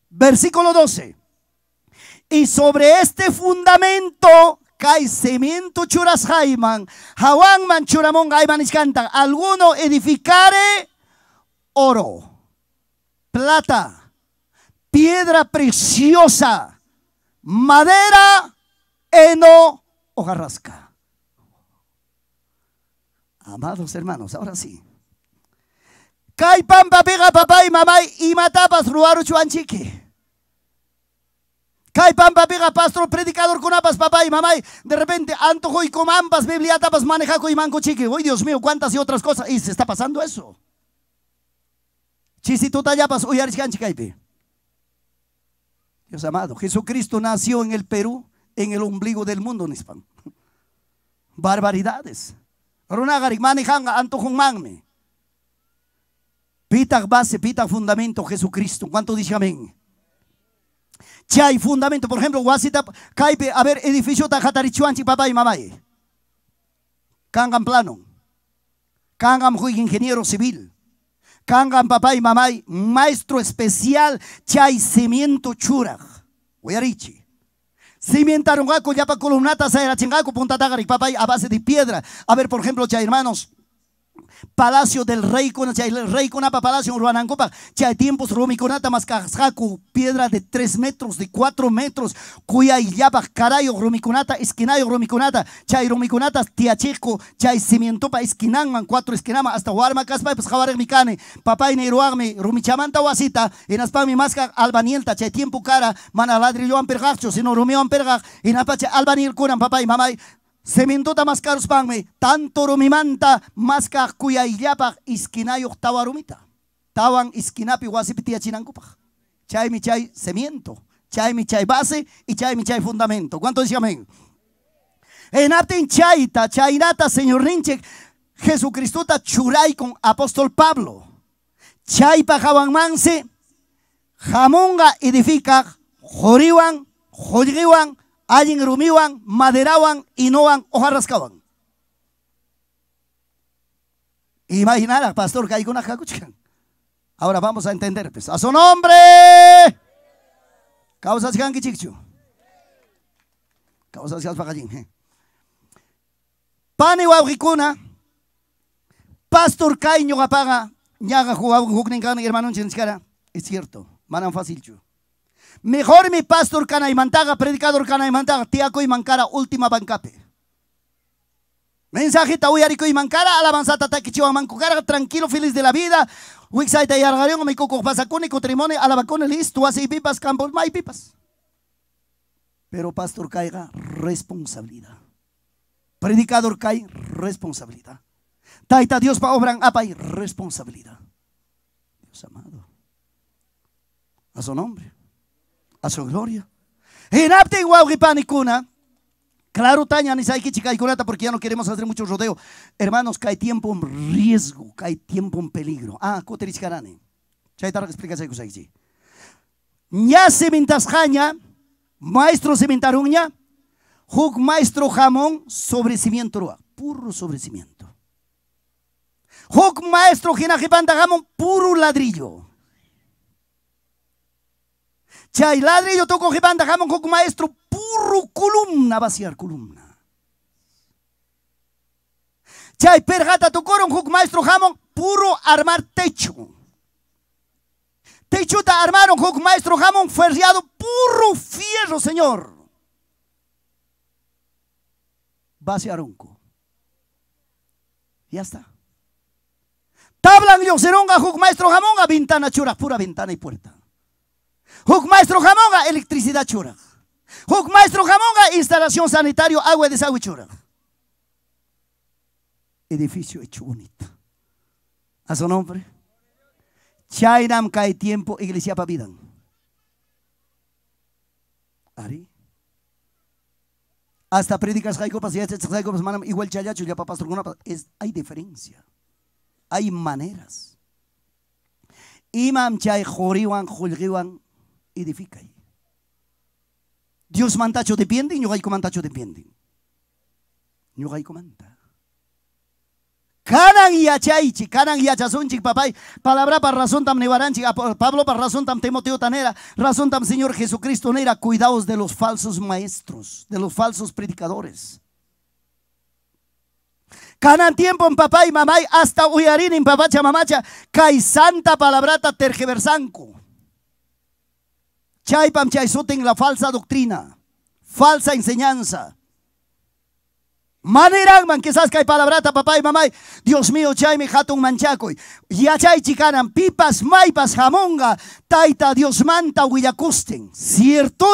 Versículo 12. Y sobre este fundamento Kai cemento churas jaiman, man churamon gaiman canta. alguno edificare oro, plata, piedra preciosa, madera, eno o garrasca Amados hermanos, ahora sí. Kai pampa pega papá y mamá y matapas ruaru chuanchique. Kai pampa pega pastor, predicador con apas, papá y mamá. Y de repente, antojo y ambas biblia tapas, manejaco y manco chique. Uy, Dios mío, cuántas y otras cosas. Y se está pasando eso. Chisi tallapas, uy, caipe. Dios amado, Jesucristo nació en el Perú, en el ombligo del mundo, Nispan. [LAUGHS] Barbaridades. Runagarik manejanga antojo manme. Pita base, pita fundamento, Jesucristo. ¿Cuánto dice amén? hay fundamento. Por ejemplo, Wasita, Caipe, a ver, edificio Tajatarichuanchi, papá y mamá. Cangan plano. Cangan juiz ingeniero civil. Cangan papá y mamá, maestro especial, chay cimiento churaj. Guayarichi. cimiento gaco, ya para columnata, saera chingaco, punta tagari, papá, a base de piedra. A ver, por ejemplo, chay hermanos, palacio del rey con el rey con palacio Ruanangopa, ya tiempos rumi conata más piedra de tres metros de cuatro metros cuya illapa carayo rumi conata esquinayo rumi conata chay rumi tiachico, tiacheco chay cimiento pa man cuatro esquinama hasta warma caspa pues jabar mi cane papá y Neiroarme, rumi chamanta wasita en mi masca albanielta chay tiempo cara mana ladrillo ampergacho sino rumi ampergach en apache el curan papá y mamá para mí, tanto rumimanta, masca cuyaillapa, ya tawarumita. tawang iskinapi wasipi tiachinancupa. Chay mi chay semiento, chay mi chay base y chay mi chay fundamento. ¿Cuánto dice amén? En en chaita, chayinata, señor Rinche, Jesucristo ta churay con apóstol Pablo. Chaypa jaban manse, jamonga edifica, joriwan, joriwan, Alguien rumiwan, maderaban, inoban, ojarrascaban. Imaginara, pastor, que hay una Ahora vamos a entender, pues. A su nombre. Causas chican chichu. Causas gas Pane Pani Pastor kaiño apaga. Ñaga y hermano en Es cierto. Manan fácil Mejor mi pastor mantaga, predicador mantaga, tiaco y mancara, última bancape. Mensaje tauyarico y mancara, alabanza manco mancucara, tranquilo, feliz de la vida. y mi coco a la alabacone, listo, así pipas, campos, pipas. Pero pastor caiga responsabilidad. Predicador cae responsabilidad. Taita Dios para obran apa y responsabilidad. Dios amado. A su nombre a su gloria. ripani kuna. Claro, Taña, ni que chica porque ya no queremos hacer mucho rodeo. Hermanos, cae tiempo en riesgo, cae tiempo en peligro. Ah, kuteris karane. Chaitar explica Ya cementas jaña, maestro cementaruña huk maestro jamón, sobrecimiento roa, puro sobrecimiento. Huk maestro jina jamón, puro ladrillo. Chay ladrillo toco jepanda, jamón coco maestro puro columna vaciar columna. Chay perjata tocoron jug maestro jamón puro armar techo. Techuta armaron jug maestro jamón ferriado puro fierro señor. Vaciaronco. Ya está. Tablan yo seronga jug maestro jamón a ventana chura pura ventana y puerta. Huk maestro jamonga, electricidad chura. Huk maestro jamonga, instalación sanitaria, agua de desagüe chura. Edificio hecho bonito. A su nombre. Chairam cae tiempo, iglesia pavidan. Ari. Hasta predicas jaicopas y jaicopas manam igual chayacho ya papas es hay diferencia. Hay maneras. Imam chay joriwan julgiwan Edifica, Dios mantacho depende, ñogaiko mantacho depende. Canan y achaichi, canan y achazonchi, papay, palabra para razón tam nevaranchik, ah, Pablo para razón tam Timoteo tanera, razón tam Señor Jesucristo nera, cuidaos de los falsos maestros, de los falsos predicadores. Canan tiempo en papá y mamá, hasta uyarín en papacha mamacha, cae santa palabrata tergeversanco chay suting la falsa doctrina, falsa enseñanza, Madiragman, quizás que hay palabrata, papá y mamá. Dios mío, manchaco y ya Yachay chicanan, pipas, maipas, jamonga. Taita Dios manta, huillacusten.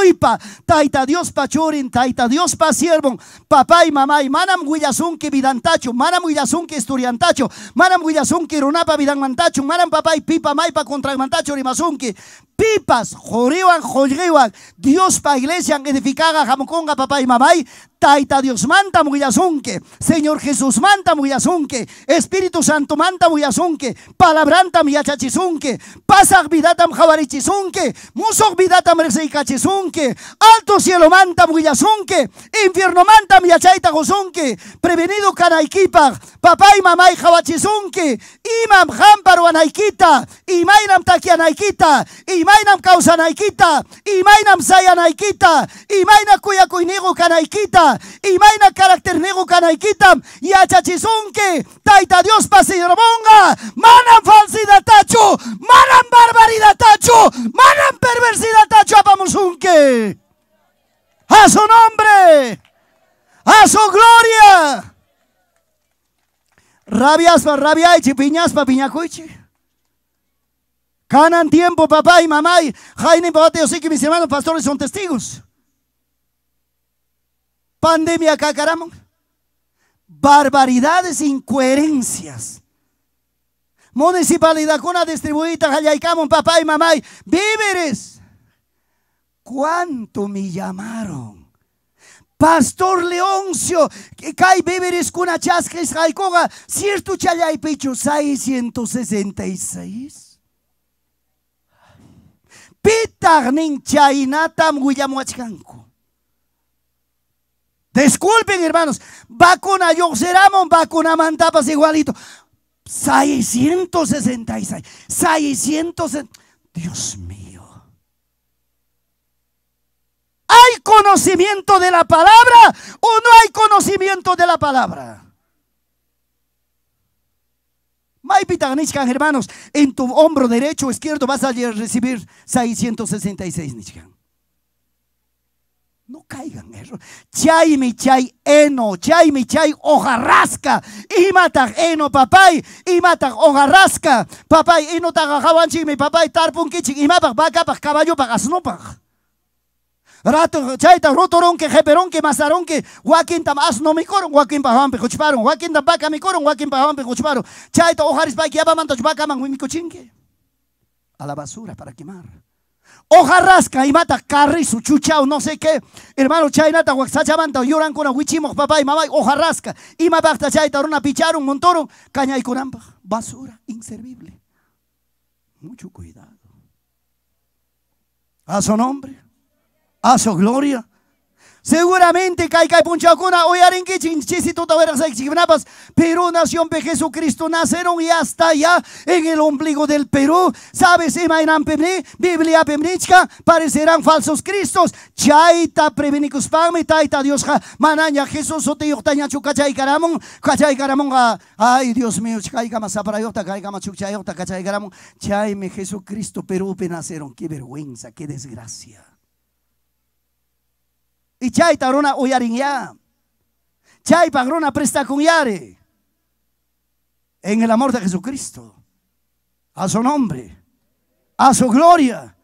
ypa, taita Dios pachorin taita Dios pa siervon. Papá y mamá, manam huillasunki vidantacho, manam huillasunki esturiantacho manam huillasunki runapa vidantacho, manam papá y pipa, maipa contragmantacho, rimasunki. Pipas, joriwan, joriwan. Dios pa iglesia, edificaga, jamoconga, papá y mamá. Taita Dios manta muyazunque, Señor Jesús manta muyazunque, Espíritu Santo manta muyazunque, palabranta miyachachizunque, pasag vidatam jabarichizunque, musog vidatam reseikachizunque, alto cielo manta muyasunque, infierno manta miachaita gozunque, prevenido canaikipa, papá y mamá y jabachizunque, imam jamparo anaikita, imainam anaikita. imainam causanaikita, imainam sayanaikita, cuya cuyacuinigo canaikita, y vaina carácter nego canaikitam, y achachizunque, taita Dios pasirabonga, manan falsidad tacho, manan barbaridad tacho, manan perversidad tacho, apamusunque. A su nombre, a su gloria. Rabias para rabia y piñas para piñacuichi. Ganan tiempo, papá y mamá. Y Jaime, papá, te que mis hermanos pastores son testigos. Pandemia acá, caramba. Barbaridades, incoherencias. Municipalidad, cuna distribuida, camo, papá y mamá, y víveres. ¿Cuánto me llamaron? Pastor Leoncio, Kai Víveres Cuna y jaycoga. cierto Chalay Pichu 666. y Chainatam Guillamuachcanco. Disculpen, hermanos. Vacuna, yo seramos vacuna mantapas igualito. 666. 600. Dios mío. ¿Hay conocimiento de la palabra o no hay conocimiento de la palabra? Nishkan hermanos, en tu hombro derecho o izquierdo vas a recibir 666 Nishkan. No caigan eso Chay mi chay eno, chay mi chay hojarrasca. Y mata eno papay, y mata hojarrasca. Papay, y no tagajabanchi mi papay tarpun kichik, y caballo Rato, chaita, rotorón que Masaronke. que mazarón que guaquín tam asno mi coron, guaquín pajampe cochparon. guaquín tam vaca mi coron, guaquín pajampe cuchparon. Chaita, hojaris que mi A la basura para quemar. Ojarrasca y mata carrizo, su chuchao, no sé qué. Hermano Chainata, Huaxachamanta, lloran con aguichimos, papá y mamá, ojarrasca. Y mapacta tarona picharon, montaron, caña y conamba. Basura, inservible. Mucho cuidado. A su nombre, a su gloria, Seguramente hoy Kaikai y Oyarenke, Chinchesito Taveras, Xignapas, Perú, nación de Jesucristo, nacieron y hasta allá en el ombligo del Perú. Sabes, imaginan Pemne, Biblia Pemnichka, parecerán falsos cristos. Chaita Prevenicuspame, Taita Dios, Manaña Jesús, Oteyoctaña, Chucachay Caramón, Cachay Caramón, ah, ay Dios mío, Chayga Mazaparayota, Cayga Machuchayota, Cachay Caramón, Chayme Jesucristo, Perú, naceron. Qué vergüenza, qué desgracia y ya chay uyarinña. presta presta yare En el amor de Jesucristo. A su nombre. A su gloria.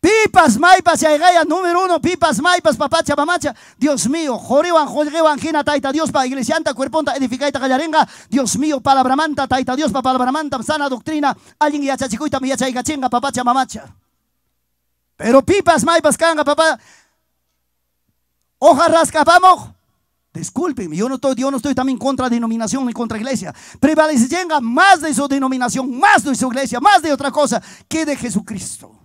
Pipas maipas yaigaya número uno, pipas maipas papacha mamacha. Dios mío, jorewan jorewan jina taita Dios pa iglesianta cuerponta edificaita callarenga. Dios mío, palabra manta taita Dios pa palabra manta sana doctrina. Alguien yachachicuita mi gachenga chinga papacha mamacha. Pero pipas maipas canga papá ojalá vamos. Disculpen, yo no estoy, yo no estoy también contra denominación ni contra iglesia. llega más de su denominación, más de su iglesia, más de otra cosa que de Jesucristo.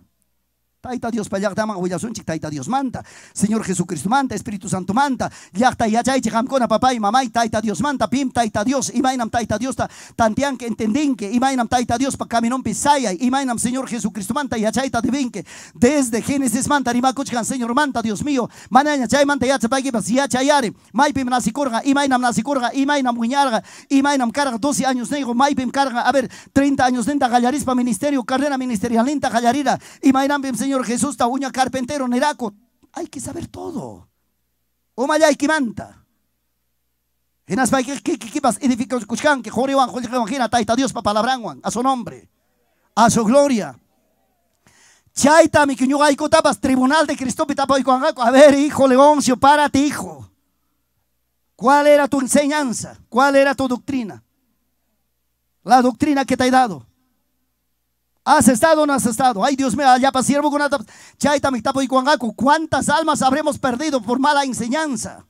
Taita Dios a huillasunchik taita Dios manta. Señor Jesucristo manta, Espíritu Santo manta. Yacta yachaychi hamkona papá y mamá y taita Dios manta. Pim taita Dios, imainam taita Dios ta tantian que entendinque. Imainam taita Dios pa caminon pisaya. Imainam Señor Jesucristo manta yachaita divinque. Desde Génesis manta rimakuchkan Señor manta Dios mío. Manaña chay manta yachapayki pas yachayare. Maipim nasikurga, imainam nasikurga, imainam huiñarga, imainam carga 12 años negro maypim carga. A ver, 30 años nenta pa' ministerio, carrera ministerial lenta gallarira. Imainam Señor Señor Jesús Tabuña carpintero neraco. Hay que saber todo. O maya que manta. En las que equipas el cuchán que Jorewan, Jorge taita Dios para palabranguan, a su nombre, a su gloria. Chaita mi hay cotapas, tribunal de Cristo pitapa y A ver, hijo Leoncio, párate, hijo. ¿Cuál era tu enseñanza? ¿Cuál era tu doctrina? La doctrina que te he dado. ¿Has estado o no has estado? Ay, Dios mío, allá siervo con chaita, y cuangaco. ¿Cuántas almas habremos perdido por mala enseñanza?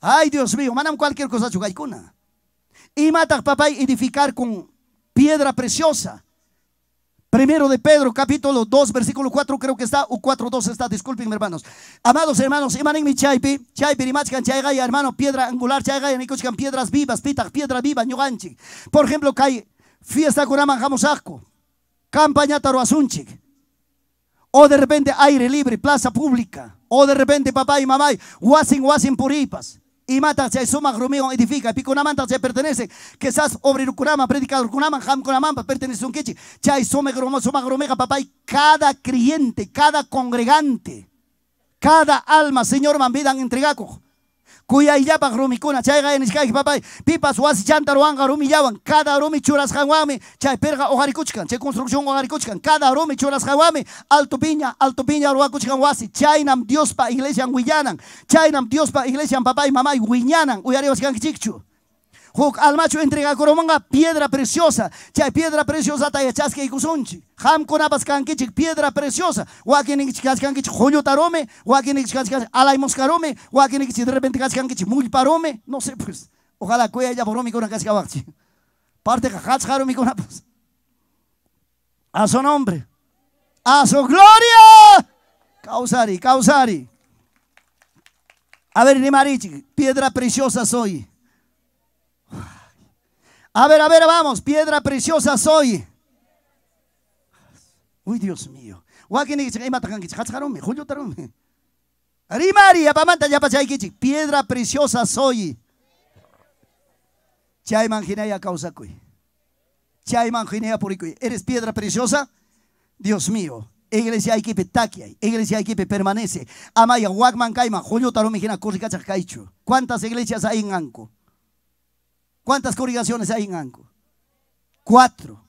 Ay, Dios mío, manam cualquier cosa chugaicuna. Y mata papá edificar con piedra preciosa. Primero de Pedro, capítulo 2, versículo 4, creo que está, o 4, 2 está, disculpen, hermanos. Amados hermanos, imanen mi chaipi, chaipi, machan, chaigaya, hermano, piedra angular, chaigaya, nicochkan, piedras vivas, pita piedra viva, Por ejemplo, hay fiesta con amanjamos asco campaña taruasunchik. O de repente aire libre, plaza pública. O de repente papá y mamá, guasin, guasin puripas. Y matan, se suma, pico edifica, manta se pertenece. Quizás obrero curama, predicador curama, jam manta pertenece un kichi, Chay, suma, gromo, suma, gromega, papá. Y cada creyente, cada congregante, cada alma, Señor, man, entregaco kuyayllampak rumikuna chayqa nishkayki papay pipas wasi rumi rumiyawan, cada rumi churasqanwanmi chay pirqa ujarikuchkan chay construcción ujarikuchkan cada rumi churasqanwanmi alto piña alto piña ruwakuchkan wasi chaynam Iglesia iglesian willanan chaynam diospa iglesian papay mamay wiñanan uyariwaskankichikchu al macho entrega coromanga piedra preciosa. Chay piedra preciosa taya chasque y kusunchi. Ham konapas kankichik piedra preciosa. chicas kaskankichik joyo tarome. Wakinik kaskankichik alay moscarome. Wakinik de repente Muy mulparome. No sé pues. Ojalá cuya ya boromi con cascabachi. Parte jajacharo con apas. Pues. A su nombre. A su gloria. Causari, causari. A ver, ni marichi. piedra preciosa soy. A ver, a ver, vamos. Piedra preciosa soy. Uy, Dios mío. Piedra preciosa soy. Chay imaginé causa causa Chay imaginé por ¿Eres piedra preciosa? Dios mío. Iglesia equipe taquia, iglesia equipe permanece. Amaya, Wakman Kaima, Julio Tarumijina, Kurikachakaichu. ¿Cuántas iglesias hay en Anco? ¿Cuántas congregaciones hay en Anco? Cuatro.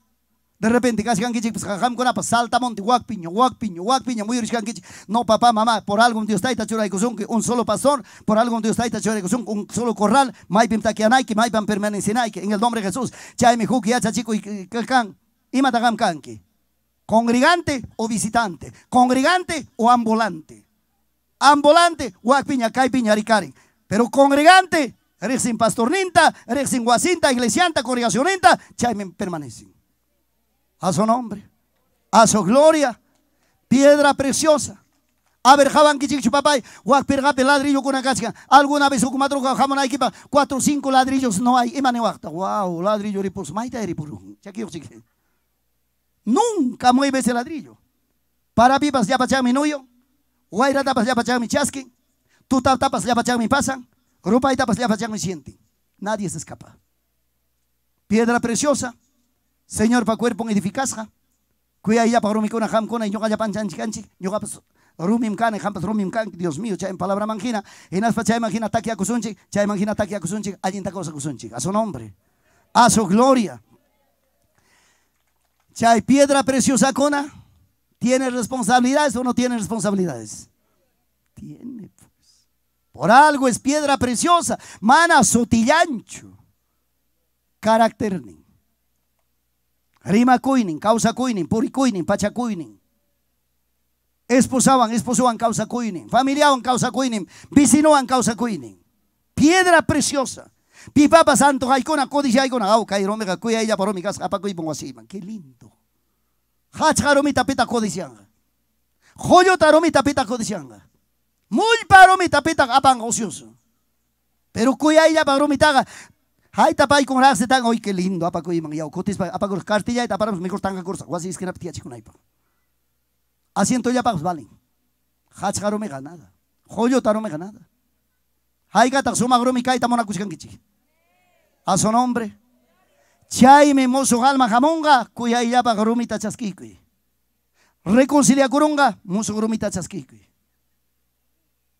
De repente, casi canquiche, pues jajam conapa, salta monte, guac piña, guac piña, guac piña, muy rich No, papá, mamá, por algo un Dios taita que un solo pastor, por algo un Dios taita chora un solo corral, maipim taquianaiki, maipam permanecenaiki, en el nombre de Jesús. Chay mi juki, hacha chico y can, y matagam canqui. Congregante o visitante, congregante o ambulante. Ambulante, guac piña, cay Pero congregante Rexin pastorninta, sin guasinta, iglesianta, ya chaimen permanecen. A su nombre, a su gloria, piedra preciosa. A ver, jaban que papay, guac ladrillo con una casca, Alguna vez su cuatro hay equipa, cuatro o cinco ladrillos no hay. Imane wow, ladrillo ripus, maita eripuru. Nunca mueve ese ladrillo. Para pipas ya mi nuyo, guaira tapas ya pachami chasqui, tú tapas ya mi pasan tapas Nadie se escapa. Piedra preciosa. Señor, para cuerpo en Cuida ya para jam jamcona y yo ya chicanchi. Yo rumim kan, jampas pues, rumim kan. Dios mío, en palabra mangina. En aspa ya imagina ataque a kusunchi. Ya imagina ataque a kusunchi. Allí cosa kusunchi. A su nombre. A su gloria. Chay piedra preciosa cona. ¿Tiene responsabilidades o no tiene responsabilidades? Tiene. Por algo es piedra preciosa. Mana sotillancho. Carácter. Rima cuinin, causa cuinin, puri cuinin, pacha cuinin. Esposaban, esposaban causa cuinin. Familiaban causa cuinin. Vicinoan causa cuinin. Piedra preciosa. Pipapa santo, haikona, codicia, haikona, auca, y romega, cuya, ella, paró mi casa, apaco y pongo así, man. Qué lindo. Hacharo mi codicianga. Joyo codicianga paro paromita pitang ah, ¡Apan ocioso. Pero cuya ella paromita Hay tapay con raza tan hoy qué lindo apa cuy man yau cotis apa cartilla y taparamos mejor tanga cursa Guasi es que na pitia ipa. Asiento ya pagos pues, valen. Hacharo me ganada. Joyo taro me ganada. Hay gata suma gromi kaita mona A su nombre. Chay me mozo alma jamonga cuya ella pa gromita Reconcilia coronga, mozo gromita chasquiqui.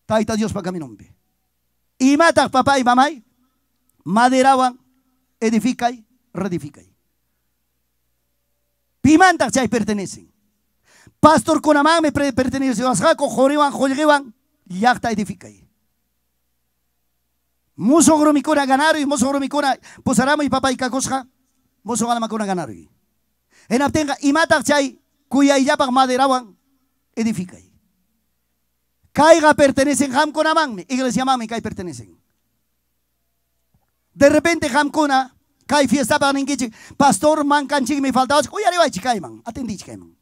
Taita Dios para nombre Y mata papá y mamá. Maderaban, edificai, redificai. Pimanta ya pertenecen. Pastor con me pertenece a Jaco, Joreban, Joyeban, Yacta edificai. Muso gromicona ganar y muso gromicona posaramos y papá y cacosja, muso galamacona ganar. En abtenga y mata chay cuya y yapag maderaban, edificai. Caiga pertenecen y que Iglesia Magme, Caiga pertenecen. De repente Hamcona, Caiga fiesta para Pastor Mancan me faltaba, oye, le va a man, atendí man.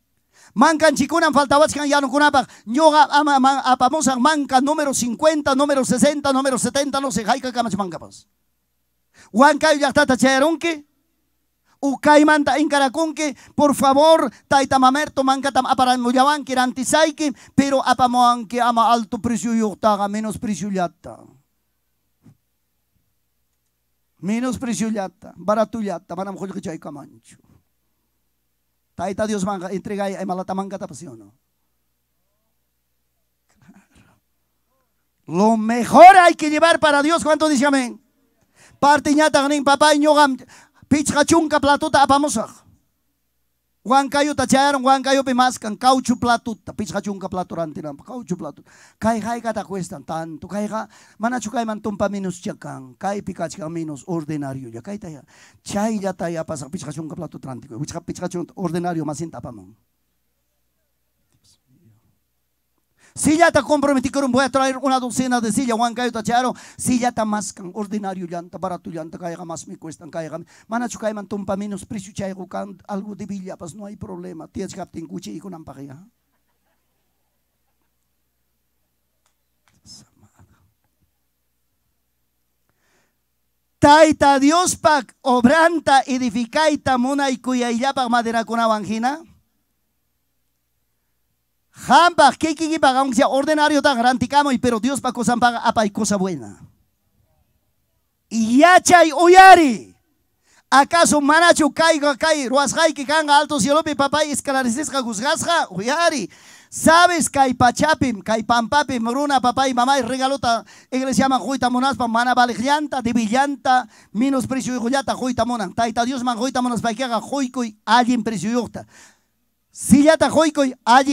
Mancan chikunan faltabachkan yano kunapag. Ñoga ama man, apamosan manca número 50, número 60, número 70, no sé, jaika kamach mancapas. está yaktata chayarunki. Ucaiman ta que por favor, mamerto tomanca tam muyaban que antisaique, pero apamoan que ama alto precio yoctaga, menos precio yata. Menos precio yata, barato yata, para a que camancho. Taita Dios manga, entrega malata malatamanca tapasiono. Pues Lo mejor hay que llevar para Dios. ¿Cuánto dice amén? Parte ñata papá y Pichkachunka platuta apamusaq. Huancayuta chayaron, huancayupi mascan, caucho platuta, pichachunka platurantinampa, caucho platuta. Kay jaykata cuestan tantu. kay Mana manachu kay mantumpa minus chakan, kay pikachka minus ordinario, ya kay taya, chay ya taya pasa pichachunka Pichka pichachunka ordinario apa apamon. Si ya te comprometí que voy a traer una docena de silla Juan Cayo Tacharo, si ya te máscan, ordinario llanta, barato llanta, caiga más me cuestan, caiga más. man caiman tumpa menos precio chaigo algo de villa, pues no hay problema. Tienes que en cuchi y con amparía. Taita Dios pak obranta edificaita mona y cuya madera con vangina. Jamba, que que paga un ordinario tan y pero Dios pa cosa paga apa ah, y cosa buena. Y chay oyari. ¿Acaso manacho caiga kai ruasjai que canga alto cielo mi papá y esclarezca juzgasja Uyari. ¿Sabes kai pachapim, kai pampapi, runa papá y mamá y regalota iglesia manjuita monaspa mana valejanta, de minus menos precio y joyata juita monan. Taita Dios manjuita monas pa que haga joico y alguien precio si ya está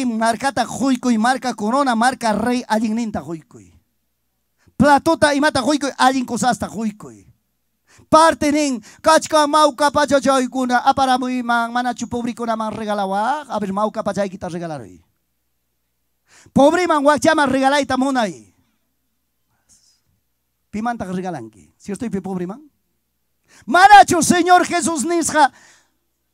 marcata alguien marca corona, marca rey, alguien ninta y Platota y mata joikoy, alguien cosasta joikoy. Parte nin, y mauka pachachaykuna, aparamu man, manachu pobre, pobrikuna man regalawa, ah, a ver mauka regalar hoy. Pobre man guachama regalaita monai. Pimanta regalanki. Si estoy pobre man. Manachu, Señor Jesús Nisja,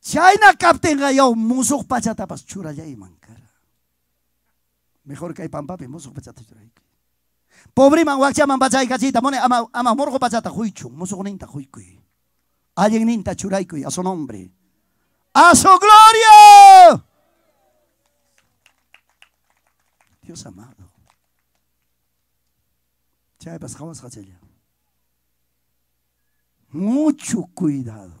China Captain yo musuk pachata paschura chura Mejor que hay pampapi musuk pachata chura Pobre man wakcha man pachay cachita mone ama ama morgo pachata huichu musuk ninta huikui. Alguien ninta churaikui a su nombre. A su gloria. Dios amado. Chay pas Mucho cuidado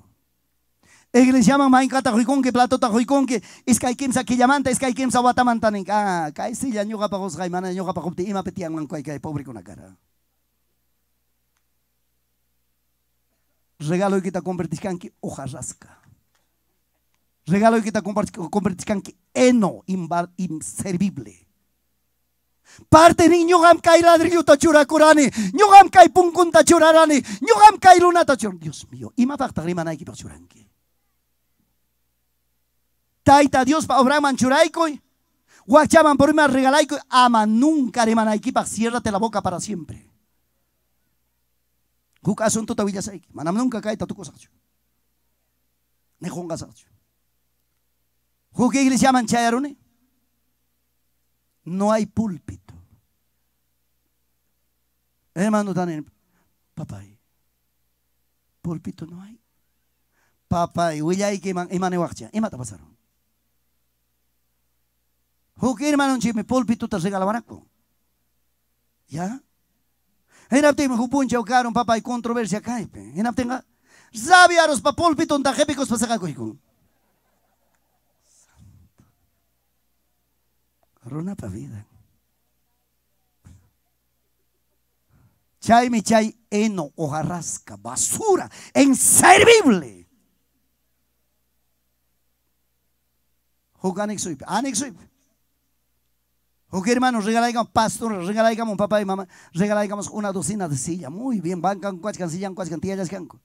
Egresyamang main kata huikonki, platota huikonki, iskay kiyamanta llamanta iskay kimsa watamantanin. Ah, kay silla ima petian mana ñuqapa Regalo imapi tiyanman kay Regalo pobrekuna kara. Regalo convertishkanki hojarasca. Regaloykita convertishkanki eno, inservible. Parte ni ñuqam kay ladrillota churakurani, ñuqam kay punkunta churarani, ñuqam kay lunata chur. Dios mío, ima rimanaykipa pachuranki. Taita Dios pa obraman churaikoy. Guachaman por me regalaikoy. Ama nunca remanaikipa. Ciérrate la boca para siempre. Kuk asunto tawilla saiki. Manam nunca kaita tu cosa. Nejonga sacho. Kuk iglesia Manchayarone No hay púlpito. Hermano Daniel, papá, púlpito no hay. Papá, y y que iman Ima te pasaron. Huki man unchi mi pulpito ta sega ya? Ya? Enapte papa y controversia kaipe. Eh. zabiaros ah, pa pulpito un pa sega vida. Chay mi chay eno, hojarrasca, basura, inservible. Huk anexuip, anexuip. Ok, hermanos, regalaigamos pastor, regalaigamos papá y mamá, regalaigamos una docena de silla. Muy bien, van con cuatro sillas, cuatro cantillas, canco.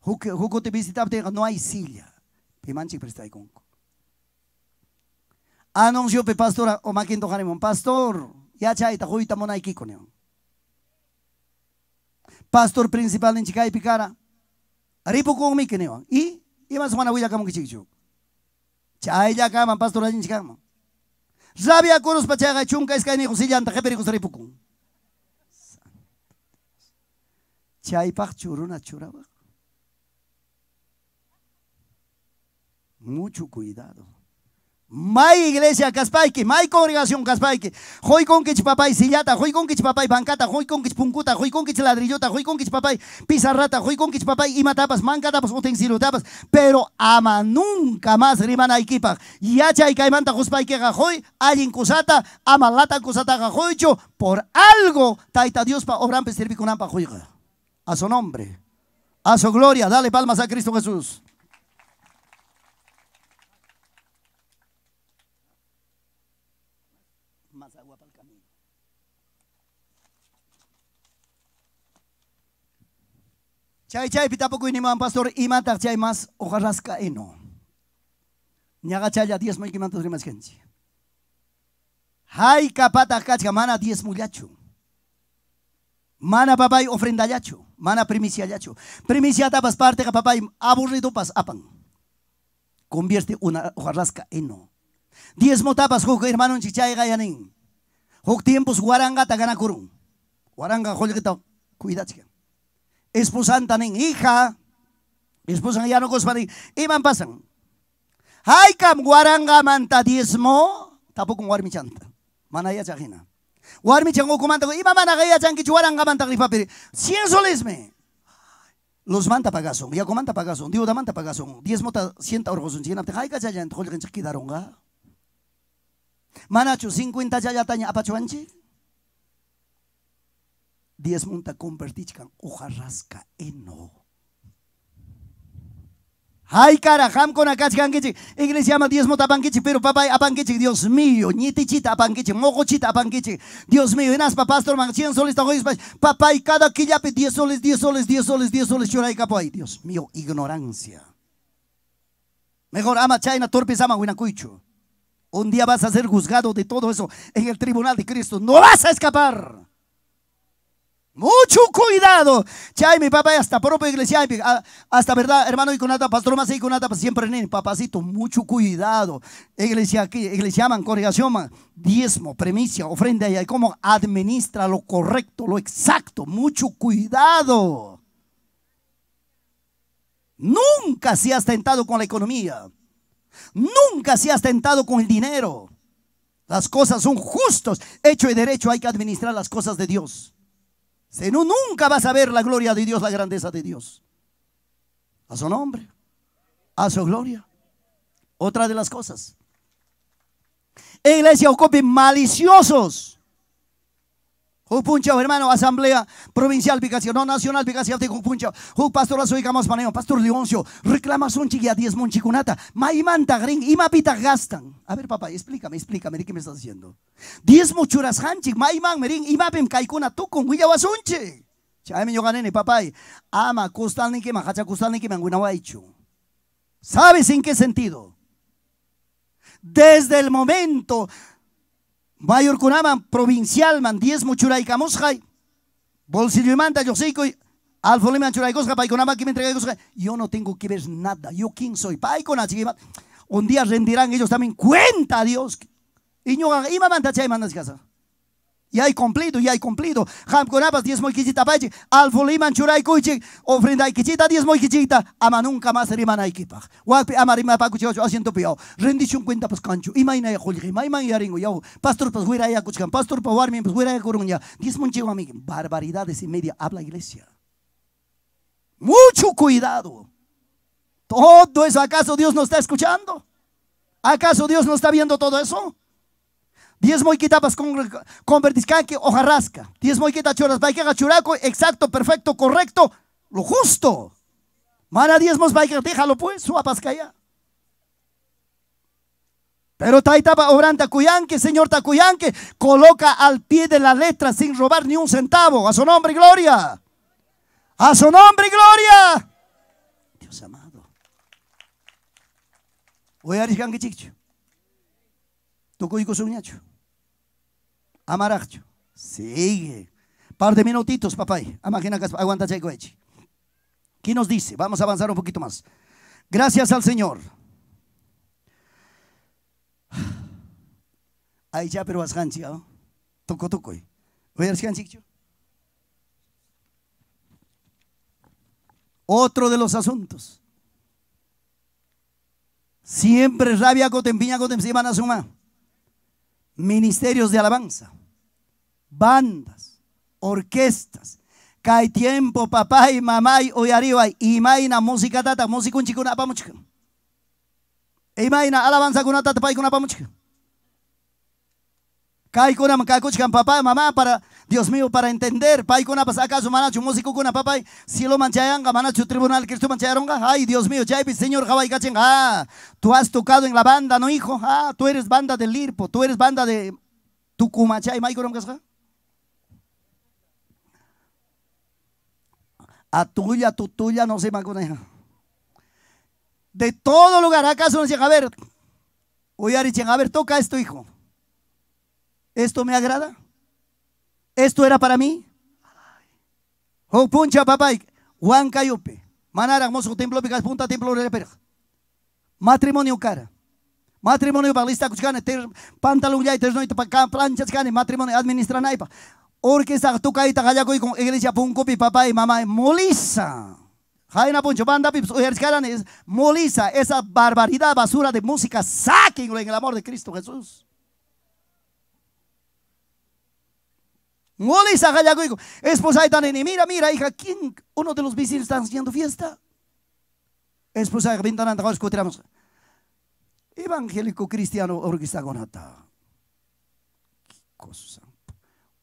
Juco te visita, no hay silla. Pimanchi presta y conco. Anunció pe pastora, o maquinto jaremon, pastor, ya chaita, juita kiko, kikoneon. Pastor principal en Chicay Picara, ripo con mi keneon. Y, y más Juana Huida chay ya Kaman, pastor en Chicaman. Rabia kurus pachaga chunka iskayni kusillanta jeperi kusaripukun. Chaypak churuna churaba. Mucho cuidado. May iglesia caspaiki! may congregación caspaiki! Hoy con que papay sillata, hoy con que papay bancata, hoy con que puncuta, hoy con que ladrillota, hoy con que papay pizarrata, hoy con que papay imatapas, mancatapas, tapas! Pero ama nunca más rimana equipa. Yacha y caimanta juspay que hoy, alguien ama lata cusata gajoicho. Por algo, taita Dios pa con servicunampa juiga. A su nombre, a su gloria, dale palmas a Cristo Jesús. Chay chay pitapo kuiniman pastor imata chay más, ojarrasca eno. Ni chaya diezmo y quimantos rimas gente? Hay capata cacha mana diez muyacho. Mana papay ofrenda yacho. Mana primicia yacho. Primicia tapas parte que papay aburrido pas apan. Convierte una hojarrasca eno. Diezmo motapas jugo hermano chichay gayanin. Jok tiempos guaranga gana kurun. Guaranga jolgita cuida chica esposan taning hija, esposan ya no ni, iban pasan. Hay cam guaranga manta diezmo, tampoco guarmi chanta, manaya chajina. Guarmi chango comanta, iba managaya chanqui guaranga manta grifapiri, cien soles me. Los manta pagason, ya comanta pagason, digo da manta pagason, diezmo ta sienta orgosun, sienta, hay cachayan, tolgen chiquidaronga. ya 50 tanya apachuanchi monta convertichkan ujarrasca eno. Ay, carajam con akachkankichik. Iglesia llama monta tapankichik, pero papá apankichik, Dios mío. Ñitichita mojo chita apankichik. Dios mío, en aspa pastor, man, 100 soles, tajoyes, papá, y cada quillape, 10 soles, 10 soles, 10 soles, 10 soles, y capo ahí. Dios mío, ignorancia. Mejor ama chaina, torpes ama huinacuicho. Un día vas a ser juzgado de todo eso en el tribunal de Cristo. No vas a escapar. Mucho cuidado. Chay, mi papá, hasta propio iglesia, ah, hasta verdad, hermano, y con pastor más y con nada, siempre, papacito, mucho cuidado. Iglesia aquí, iglesia man, congregación diezmo, premicia, ofrenda, y cómo administra lo correcto, lo exacto, mucho cuidado. Nunca se has tentado con la economía. Nunca se has tentado con el dinero. Las cosas son justos, hecho y derecho, hay que administrar las cosas de Dios. Si no, nunca vas a ver la gloria de Dios, la grandeza de Dios. A su nombre, a su gloria. Otra de las cosas. En iglesia maliciosos. Jupunchao, hermano, Asamblea Provincial Picacio, no Nacional Picacio, de Jupunchao. pastor pastora soy Camas Paneo, Pastor Leoncio, reclama un ya diez monchicunata, maimanta gring, imapita gastan. A ver, papá, explícame, explícame, qué me estás diciendo? Diez mochuras hanchik, maiman merin, y caicuna, tu con guillabasunche. cháeme yo gané, papá, ama, custal ni que majacha, custal ni que ¿Sabes en qué sentido? Desde el momento Kunaman, provincialman diezmo churaykamusqay bolsilloymanta lluqsikuy y me y manda yo no tengo que ver nada yo quién soy paykunachikiman un día rendirán ellos también cuenta a Dios y mamanta imamanta mandas casa y hay cumplido, y hay cumplido. Ham conabas diez muy quichita pachi. Al foliman churay cuichi. Ofrenda y quichita diez muy quichita. Ama nunca más riman y kipa. Guapi ama rima pa cuchi ocho. Asiento pio. Rendición cuenta pas cancho. Y maina ya ima Maima ya ringo. Yau. Pastor pas huira ya kuchkan. Pastor pa warmi pas huira ya coruña. Diez monchigo amigo. Barbaridades y media. Habla iglesia. Mucho cuidado. ¿Todo eso acaso Dios no está escuchando? ¿Acaso Dios no está viendo todo eso? Diezmo y quitapas convertiscan que ojarrasca. Diezmo y quitachoras, a churaco, exacto, perfecto, correcto, lo justo. Mana diezmos a déjalo pues, su apascaya. Pero taitapa obranta cuyanque, señor tacuyanque, coloca al pie de la letra sin robar ni un centavo. A su nombre, y gloria. A su nombre, y gloria. Dios amado. Voy a chicho. su Amaracho. Sigue. Par de minutitos, papá. Imagina que aguanta Checoechi. ¿Qué nos dice? Vamos a avanzar un poquito más. Gracias al Señor. Ahí ya, pero vas ¿no? ¿ah? Toco, toco. Voy ¿eh? a Otro de los asuntos. Siempre rabia, gotempiña, gotempiña, van a sumar. Ministerios de alabanza bandas, orquestas. Cae tiempo, papá y mamá y hoy arriba. Imagina música tata, música un chico, una pamuchica. E imagina alabanza con una tata, papá y con una Cae con papá mamá, para, Dios mío, para entender. Pai con una su manachu, músico con una papá. Si lo manchayanga, manachu, tribunal, Cristo manchayaronga. Ay, Dios mío, ya pues, señor Hawaii Ah, tú has tocado en la banda, ¿no, hijo? Ah, tú eres banda del Lirpo, tú eres banda de Tucumachay, Maico, ¿no? A tuya, tu tuya no se maconeja. De todo lugar, acaso no se a ver. Oye, Arichen, a ver, toca esto, hijo. ¿Esto me agrada? ¿Esto era para mí? Oh, Juan Cayope Manara, hermoso templo, picas punta, templo, repera. Matrimonio cara. Matrimonio para lista, pantalón ya y tres noites para planchas, matrimonio, administra naipa orquesta está Gallagüey, con iglesia punko mi papá y mamá molisa. Jaina puncho Banda Pips es molisa esa barbaridad basura de música saquenlo en el amor de Cristo Jesús. Molisa Gallagüey, esposa y tan mira mira hija quién uno de los vecinos están haciendo fiesta. Esposa ventana andajo escuchamos. Evangélico cristiano orquesta gonata. Qué cosa.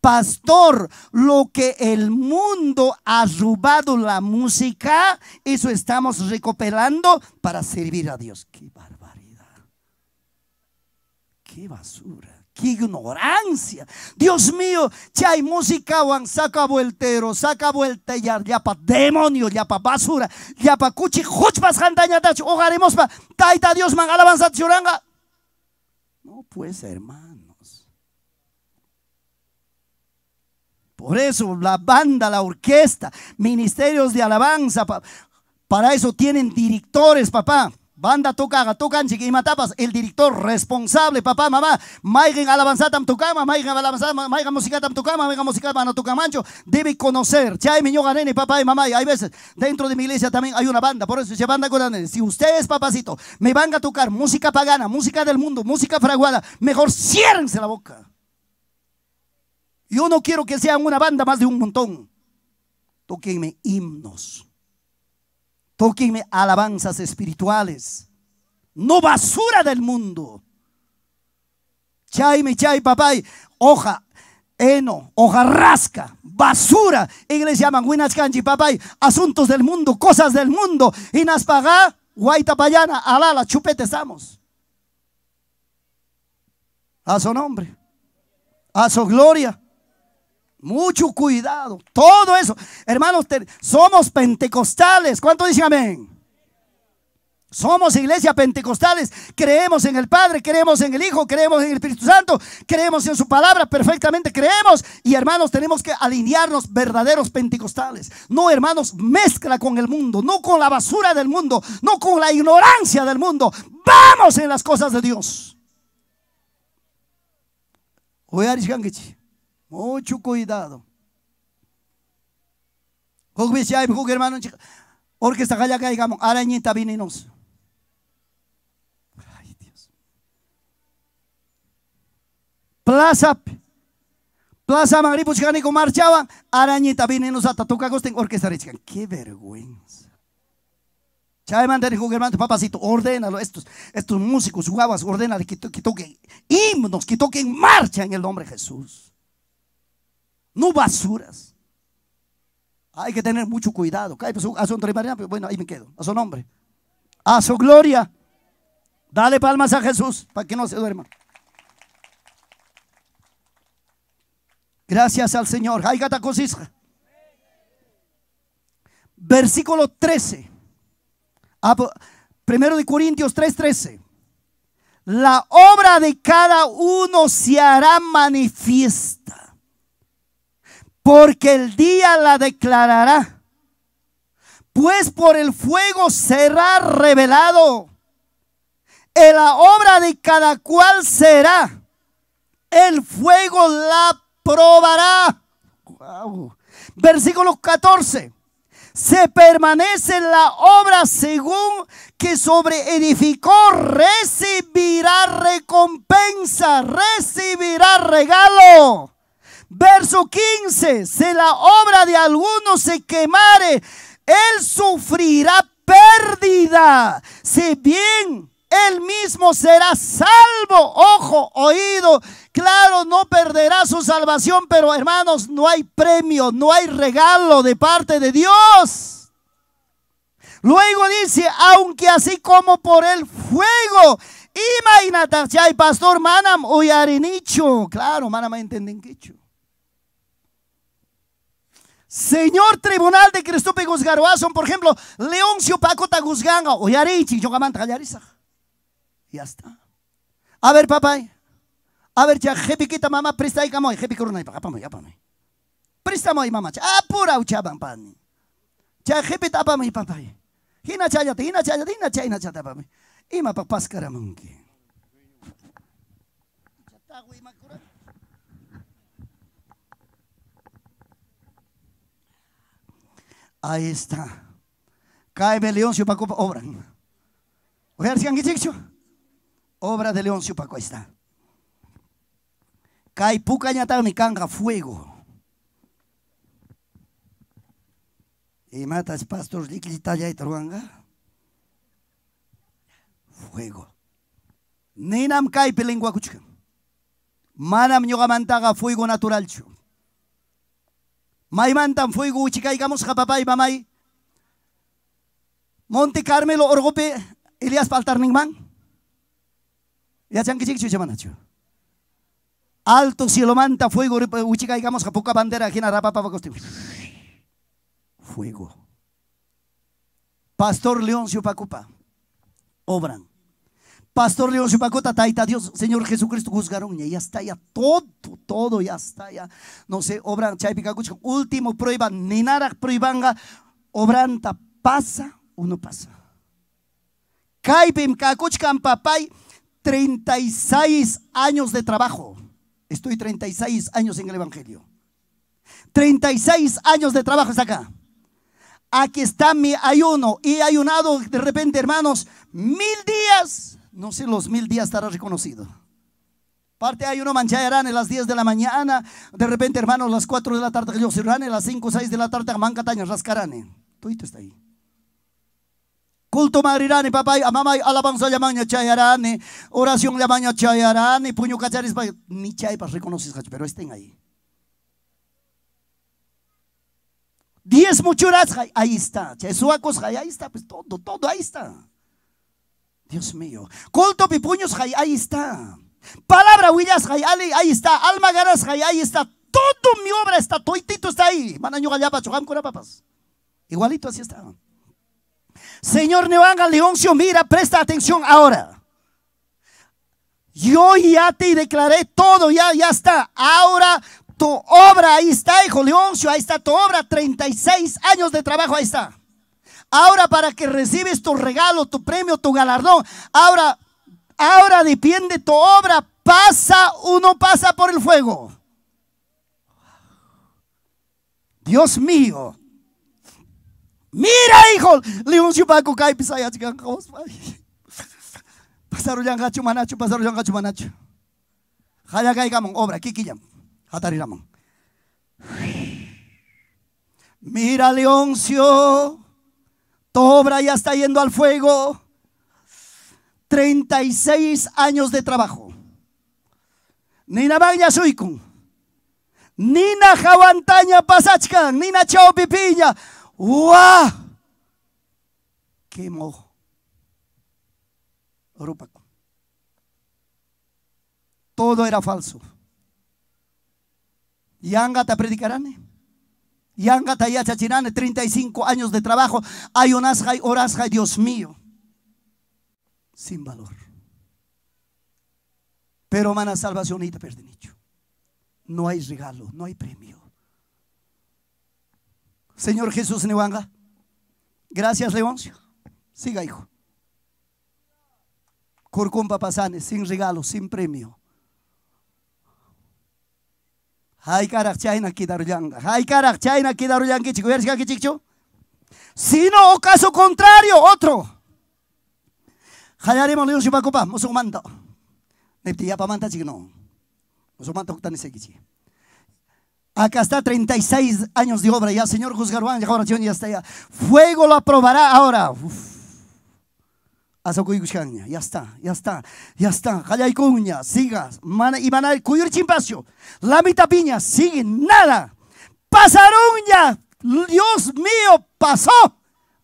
Pastor, lo que el mundo ha robado la música, eso estamos recuperando para servir a Dios. ¡Qué barbaridad! ¡Qué basura! ¡Qué ignorancia! Dios mío, ya hay música, saca vueltero, saca vuelta, ya, para demonio, ya para basura, ya para cuchi, juchpas, jantaña, ojaremos pa, taita Dios, man, alabanza, choranga. No pues, hermano. Por eso la banda, la orquesta, ministerios de alabanza, para eso tienen directores, papá. Banda toca, tocan y matapas, el director responsable, papá, mamá, maigen alabanza tam tocama, alabanza, maigen música tam tocama, música toca debe conocer, chay yo ganene, papá y mamá, y hay veces, dentro de mi iglesia también hay una banda, por eso se banda con si ustedes, papacito, me van a tocar música pagana, música del mundo, música fraguada, mejor ciérrense la boca. Yo no quiero que sean una banda más de un montón. Tóquenme himnos. Tóquenme alabanzas espirituales. No basura del mundo. Chay, mi chay, papay. Hoja, heno, rasca basura. Iglesia llaman kanji papay. Asuntos del mundo, cosas del mundo. Inaspagá, tapayana alala, chupete estamos. A su nombre. A su gloria. Mucho cuidado. Todo eso. Hermanos, somos pentecostales. ¿Cuánto dicen amén? Somos iglesia pentecostales. Creemos en el Padre, creemos en el Hijo, creemos en el Espíritu Santo, creemos en su palabra, perfectamente creemos. Y hermanos, tenemos que alinearnos verdaderos pentecostales. No, hermanos, mezcla con el mundo, no con la basura del mundo, no con la ignorancia del mundo. Vamos en las cosas de Dios. Mucho cuidado. hermano, orquesta allá acá, digamos, arañita vininos. Ay, Dios. Plaza. Plaza Magripus marchaba. marchaban, arañita vininos hasta toca en orquesta Qué vergüenza. Chayman de hermano, papacito, ordénalo. Estos, estos músicos, jugabas, ordénale que toquen himnos, que toquen marcha en el nombre de Jesús no basuras. Hay que tener mucho cuidado. Pues, a su pues, bueno, ahí me quedo, a su nombre. A su gloria. Dale palmas a Jesús para que no se duerma. Gracias al Señor. Versículo 13. Ah, pues, primero de Corintios 3:13. La obra de cada uno se hará manifiesta porque el día la declarará. Pues por el fuego será revelado. En la obra de cada cual será. El fuego la probará. Versículo 14. Se permanece en la obra según que sobre edificó, recibirá recompensa, recibirá regalo. Verso 15, si la obra de alguno se quemare, él sufrirá pérdida, si bien él mismo será salvo. Ojo, oído, claro, no perderá su salvación, pero hermanos, no hay premio, no hay regalo de parte de Dios. Luego dice, aunque así como por el fuego, y y pastor, manam, uyarinicho. Claro, manam, entienden yo Señor Tribunal de Cristo Guzgaroazón, por ejemplo, Leoncio Paco Taguzganga, Oyarichi, Yarichi, Yogamanta, Ya está. A ver, papá. A ver, ya, jepiquita, mamá, presta y camoy, jepicoruna, apame, Presta moy, mamá, apura uchaban pan. Ya, jepit, apame, papá. Hina chayate, hina chayate, hina chayate, Y Ima ¿Pascara caramanque. Ahí está. Cae Leoncio Paco obra. Obra de Leoncio Paco está. Cae puca mi canga fuego. Y matas pastor ya y taruanga. Fuego. Ninam cae pelengua cuchca. Manam yogamantaga fuego natural maimantam fuego papá y mamá Monte Carmelo orgope Elías paltarningman yachankichikchu chamanachu alto cielo manta fuego digamos, poca bandera Arapa, rapapa fuego Pastor Leoncio Pacupa obran Pastor León Chupacota, taita Dios, Señor Jesucristo, juzgaron, ya está ya todo, todo, ya está ya No sé, obran, último prueba, ni nada prohibanga, obranta, pasa, uno pasa. Caipim, papay, 36 años de trabajo. Estoy 36 años en el Evangelio. 36 años de trabajo está acá. Aquí está mi ayuno. Y ayunado de repente, hermanos, mil días no sé, los mil días estará reconocido. Parte hay uno manchayarane en las 10 de la mañana, de repente, hermanos, las 4 de la tarde, yo irán, a las 5 o 6 de la tarde, manca eh. tú rascarán. Tuito está ahí. Culto marirani, eh, papá, mamá, alabanza llamaña chayarani, eh. oración llamaña chayarani, puño cacharis, ni para reconoces, pero estén ahí. Diez muchuras, ahí está. Chesuacos, ahí está, pues todo, todo, ahí está. Dios mío. culto Pipuños ahí está. Palabra williams ahí está. Alma Garas ahí está. Todo mi obra está, toitito está ahí. Igualito así está. Señor Nevanga Leoncio, mira, presta atención ahora. Yo ya te declaré todo, ya, ya está. Ahora tu obra, ahí está, hijo Leoncio, ahí está tu obra. 36 años de trabajo, ahí está. Ahora para que recibes tu regalo, tu premio, tu galardón. Ahora, ahora depende tu obra. Pasa o no pasa por el fuego. Dios mío. Mira, hijo. Leoncio Paco cae pisaya chica. Pasaron ya gacho manacho, pasaron ya gacho manacho. Jaya obra, kikiyam. Hatariramón. Mira, Leoncio. Toda obra ya está yendo al fuego. 36 años de trabajo. Nina Banya Suikun. Nina Jawantaña pasachka. Nina Chao Pipiña. ¡Qué mojo! Orupa. Todo era falso. Yanga te predicarán. Yanga Taya 35 años de trabajo. y orazca Dios mío. Sin valor. Pero mana salvación y nicho. No hay regalo, no hay premio. Señor Jesús Nevanga. Gracias, Leoncio. Siga, hijo. Corcumpa Papasane, sin regalo, sin premio. Hay Haykaraq chayna kidarullanqa. Haykaraq chayna kidarullankichu. Uyarishkankichikchu? Sino o caso contrario, otro. Hayaremos leo shibakupa, musulmanta. Nepti manto. chigno. Musulmanta octanisekichi. Acá está 36 años de obra ya, señor Juzgarwán, ya oración ya está ya. Fuego lo aprobará ahora. Uf ya está, ya está, ya está. y sigas. Mana, y ir el chimpacio. La mitad piña, sigue, nada. Pasaruña, Dios mío, pasó.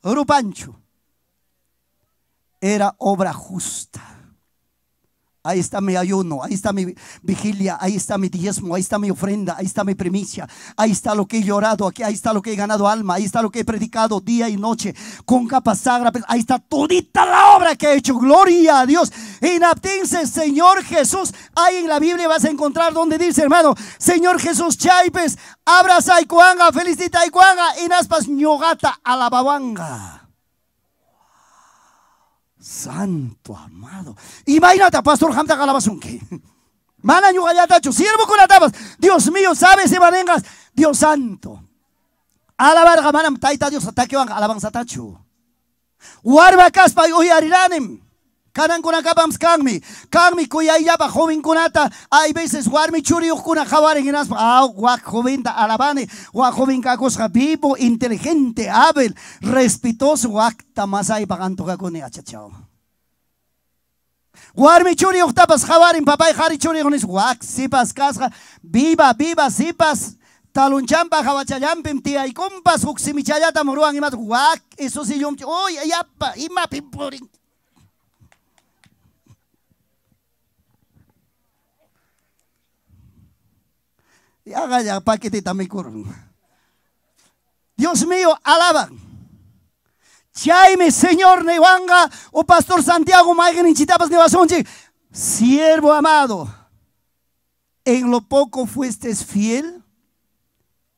Rupancho. Era obra justa ahí está mi ayuno, ahí está mi vigilia, ahí está mi diezmo, ahí está mi ofrenda, ahí está mi primicia, ahí está lo que he llorado, aquí, ahí está lo que he ganado alma, ahí está lo que he predicado día y noche con capa sagra, ahí está todita la obra que he hecho, gloria a Dios. inaptínse, Señor Jesús, ahí en la Biblia vas a encontrar donde dice, hermano, Señor Jesús Chaipes, abra cuanga, felicita Icuanga, inaspas ñogata, alababanga. Santo amado. Y Imagínate, pastor Hamta Galabasunque. Mana Yugayatacho, siervo con atabas. Dios mío, sabes, manengas? Dios santo. Alabarga manam taita Dios ataque van alabanza tacho. Warba kaspa hoy ariranem. Kanan kuna kapams kangmi. Kangmi kuyayapa joven kunata. Hay veces warmi churi kuna jawaren Agua Ah, wak joven da alabane. Wak joven cosa vivo, inteligente, hábil, respetuoso. Wak tamasay paganto kakone achachao. Warmi pas jawarin papay jari chori nis wak sipas kasqa viva viva sipas talunchampaj y compas, uximichayata, simichallata y imat guac, eso sillumchi uy yapa ¡Ima purin Ya, ya, paquetita mi Dios mío, alaba. Jaime Señor Nevanga, o Pastor Santiago, Maigen en Chitapas, siervo amado, en lo poco fuiste fiel,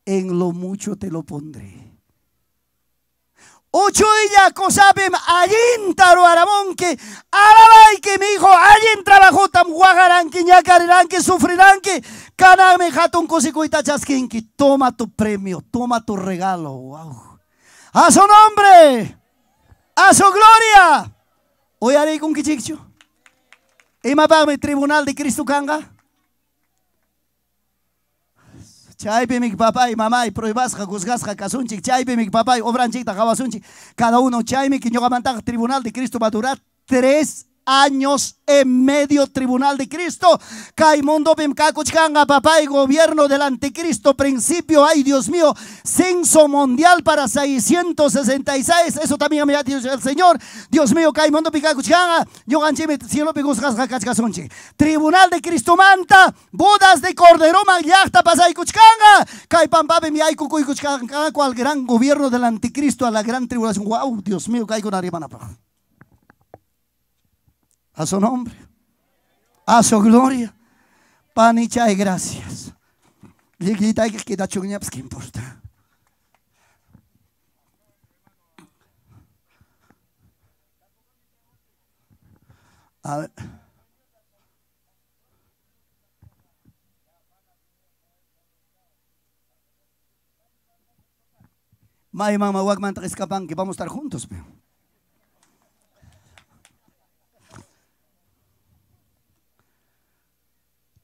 en lo mucho te lo pondré. Ocho ella cosabem allín taro aramón que arabay que mi hijo allí trabajó tam que ñacarán que sufrirán que caname jatón tachas chasquín que toma tu premio, toma tu regalo, wow. A su nombre a su gloria. Hoy haré con que Y el tribunal de Cristo Kanga. Chaype mi papá y mamá y prohibas ja mi papá y obranchita cabasunchi Cada uno chayme que yo tribunal de Cristo durar tres años en medio tribunal de Cristo. Caimundo Bimkakuchkanga, papá y gobierno del anticristo, principio, ay Dios mío, censo mundial para 666, eso también me ha dicho el Señor. Dios mío, Caimundo Bimkakuchkanga, cielo Tribunal de Cristo Manta, bodas de Cordero Magyakta Pasay Kuchkanga, Caipampabe mi ay cual gran gobierno del anticristo a la gran tribulación. Wow, Dios mío, caigo en a su nombre. A su gloria. Panicha chay, gracias. Ligita que queda pues qué importa. A ver. mama, mamá Wagman escapan que vamos a estar juntos, pero.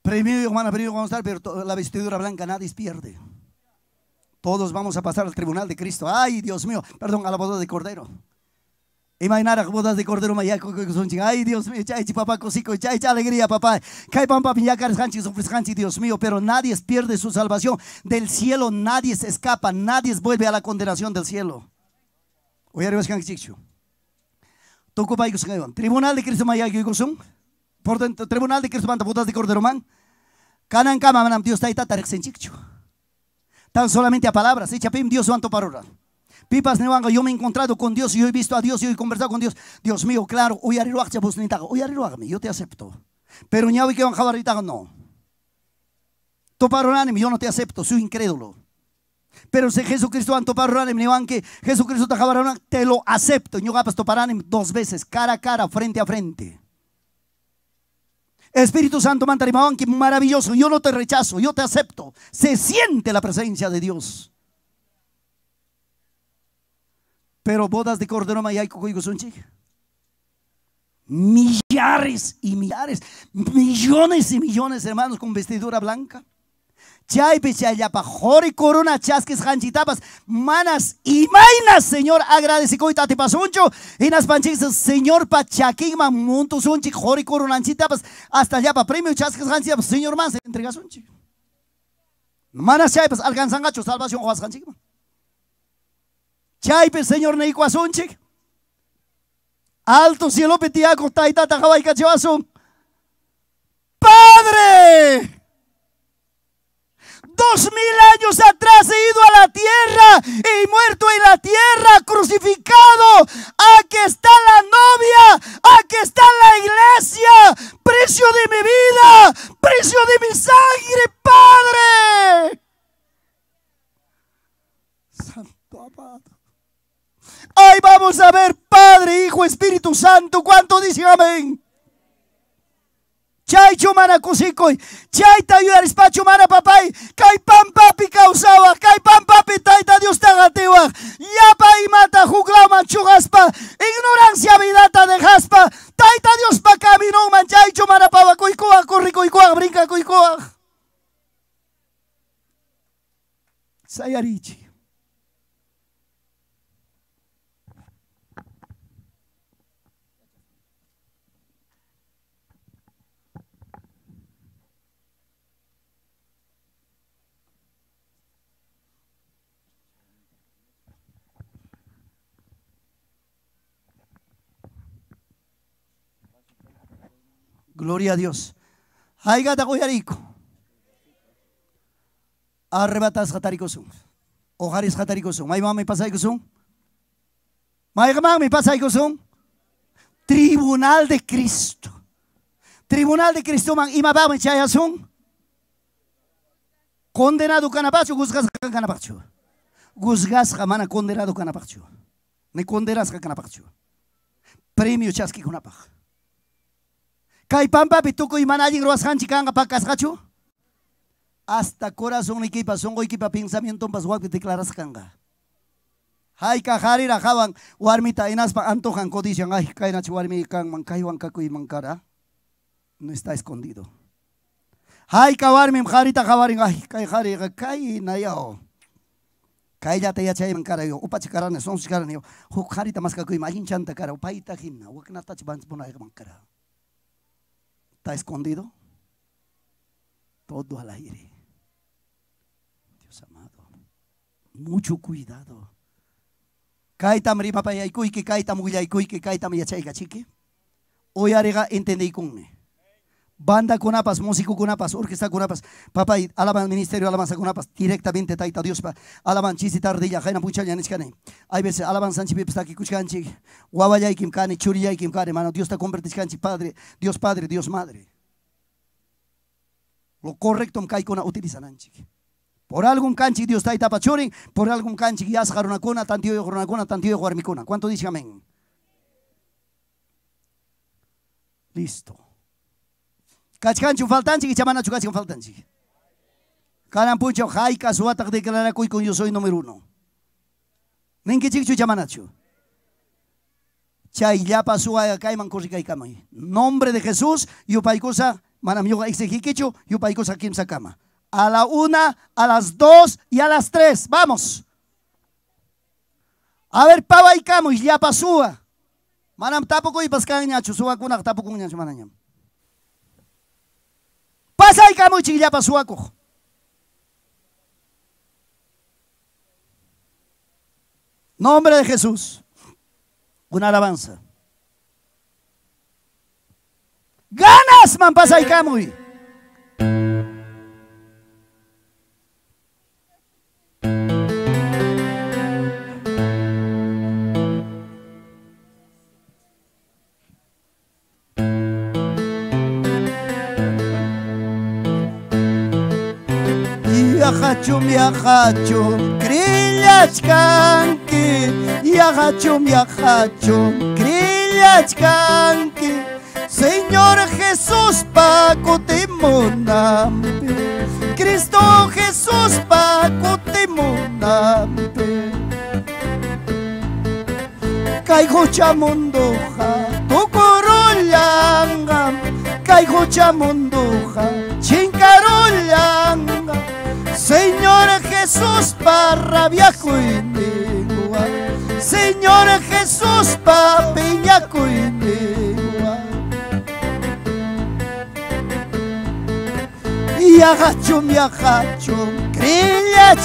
Primero hermana, primero vamos a estar, pero la vestidura blanca nadie pierde. Todos vamos a pasar al tribunal de Cristo. Ay, Dios mío, perdón, a la boda de Cordero. Imaginar a bodas de Cordero Maya Ay, Dios mío, chay, papá, cosico, chay, alegría, papá. son pampa, Dios mío, pero nadie pierde su salvación. Del cielo nadie se escapa, nadie vuelve a la condenación del cielo. Oye, arriba, Tribunal de Cristo son. Por perdón tribunal de Cristo Manta, bodas de Cordero Man. Canan kama manam Dios taita Senchicho. Tan solamente a palabras, echa pim Dios santo parora. Pipas newango, yo me he encontrado con Dios, y yo he visto a Dios, y yo he conversado con Dios. Dios mío, claro, Hoy uyariruachcha pues, Hoy uyariruagami, yo te acepto. Pero ñawi que van jabarita no. ánimo, yo no te acepto, soy incrédulo. Pero si Jesucristo va van que Jesucristo ánimo, te lo acepto. Yo Ñogapas pues, ánimo, dos veces, cara a cara, frente a frente. Espíritu Santo, Mantarimaban, que maravilloso. Yo no te rechazo, yo te acepto. Se siente la presencia de Dios. Pero bodas de Cordero Mayaico, gozunchi, Millares y millares, millones y millones, hermanos, con vestidura blanca. Chay pichayapa, jori corona, chasquis hanchitapas, manas y mainas, Señor, agradecico y tati pasuncho, y nas panchis, Señor, pachaquima, monto sunchi, jori corona, chitapas, hasta allá premio, chasquis hanchitapas, Señor, man, se entrega sunchi. Manas chaipas, pues, alcanzan gacho, salvación, juas hanchikma. Chaypes, Señor, neicuasunchi. Alto cielo, petiaco, taitata, jabaica, chevasun. Padre dos mil años atrás he ido a la tierra y muerto en la tierra, crucificado. Aquí está la novia, aquí está la iglesia, precio de mi vida, precio de mi sangre, Padre. Santo amado. Ahí vamos a ver, Padre, Hijo, Espíritu Santo, ¿cuánto dice amén? Chay chumana kusikoy. chay pa chumana papay, kay pan papi causawa, kay papi taita Dios ya yapa y mata juglama chugaspa, ignorancia vidata jaspa, taita Dios pa camino man, chay chumana pava kuikua, curri brinca kuikua. Sayarichi. Gloria a Dios. hay gata goyarico. Arrebatas gatariko sun. Ojaris gatariko sun. Ay, mami, pasa sun. Ay, mami, pasa son? Tribunal de Cristo. Tribunal de Cristo, man, y mababa chayasun. Condenado canapacho, juzgas canapacho. Juzgas jamana condenado canapacho. Ne condenas canapacho. Premio chasqui conapach. Kaipampa pampa pituko iman allin ruas hanchi kanga pakas kachu. Hasta corazón y kipa songo kipa pensamiento pas guapi declaras kanga. Hay kajari rajaban warmita inaspa antojan codician ay kaina chuarmi kan mankaiwan y mankara. No está escondido. Hay kawarmi mjarita jabarin ay kai jari kai nayao. Oh. Cállate ya chay mankara yo upa chikarane son chikarane yo. Hu mas kakuy chanta cara upaita himna wakna tach mankara está escondido? Todo al aire. Dios amado, mucho cuidado. Kaitam ripa y yaikuiki, kaitam uyaikuiki, kaitam yachaiga chique. Hoy arega entendí conmigo. Banda apas, músico apas, orquesta apas papá, alaban ministerio, alabanza apas directamente taita Dios, alaban chisi tardilla, jaina pucha escane. Hay veces alaban sanchi pipsta que cuchcanchi, guabaya y kimcane, churia y kimcane, mano, Dios te convertiscanchi, Padre, Dios Padre, Dios Madre. Lo correcto mkai utiliza nanchi. Por algún canchi Dios taita pachori, por algún canchi yas jarunacuna, tantio y jorunacuna, tantio y Guarmicona. ¿Cuánto dice amén? Listo. Kachkanchu faltanchik y faltanchi. Carampucho, jaica, suata jaika suatak con yo soy número uno. pasó chamanachu. caiman suaya y camay. Nombre de Jesús, paicosa, manam yuga yo paicosa kimsa sacama. A la una, a las dos y a las tres. Vamos. A ver, ya pasó a Manam tapukuy paskanyachu, suwa kunak tapukunyachu mananyam pasa chiquilla, pasó a cojo. Nombre de Jesús. Una alabanza. Ganas man pasa ka eh, Camuy. y agacho ya yaqachum crillachkanki, Señor Jesús pakutimunampi Cristo Jesús pakutimunampi tocorollanga chamondoja! mundoja chincarollanga. Señor Jesús para rabia y Señor Jesús para piñaco y tengo, Y agacho mi agacho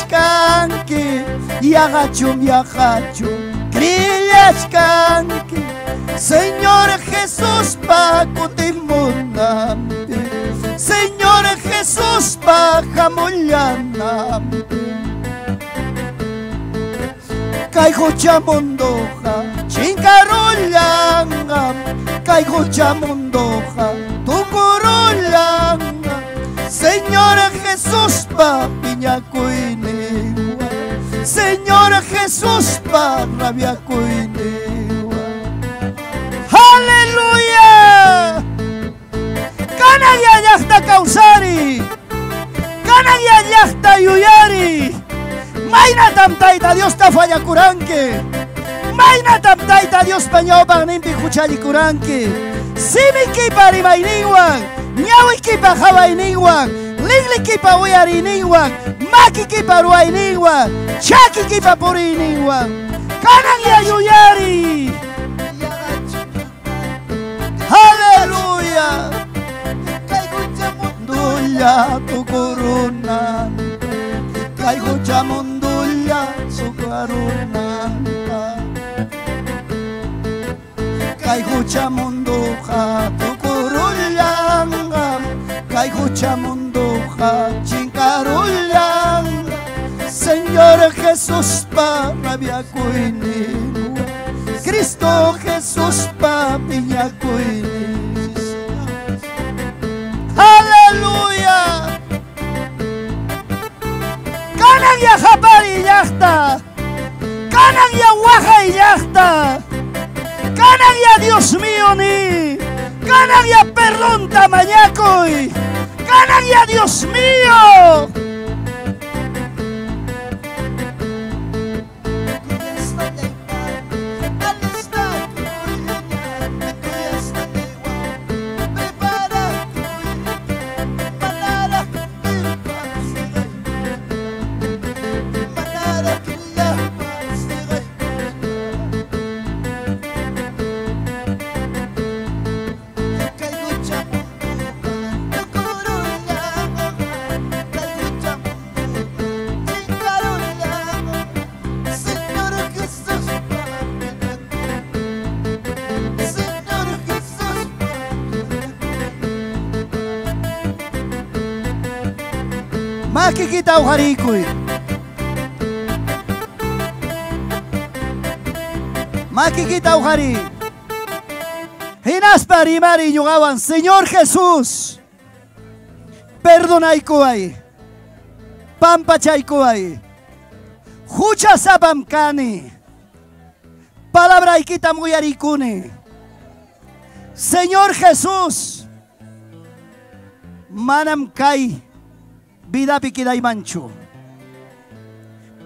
canque. Y agacho mi agacho canque. Señor Jesús para inmundante Señor Jesús, baja mollana. Caigo chamondoja, chingarolanga, caigo chamondoja, tu corolanga. Señor Jesús, pa piña Señor Jesús, pa rabia cuine. Kanagi allasta kausari. Kanagi allasta yuyari. Maina tamtaita Dios ta falla curanque. Maina tamtaita Dios pañao pagninpi kuchali curanque. Simiki parimainiwan. ki pa Ligliki pawiariniwan. Makiki paruainiwan. Chakiki papuriniwan. Kanagi yuyari. Hallelujah. Ya tu corona, traigo ya su corona. Caigo chamunduja tu corona, caigo chamonduja chincarulla. Señor Jesús para viacuini, Cristo Jesús para viacuini. Japar y ya está. Canan y y ya está. Canan Dios mío ni. Canan y a Perlón Dios mío. Ita uharikuy. Makikita uhari. Señor Jesús. Perdona ikuay. Pampa chaikuay. Jucha sapamkani. Palabra ikita Señor Jesús. Manam vida y mancho.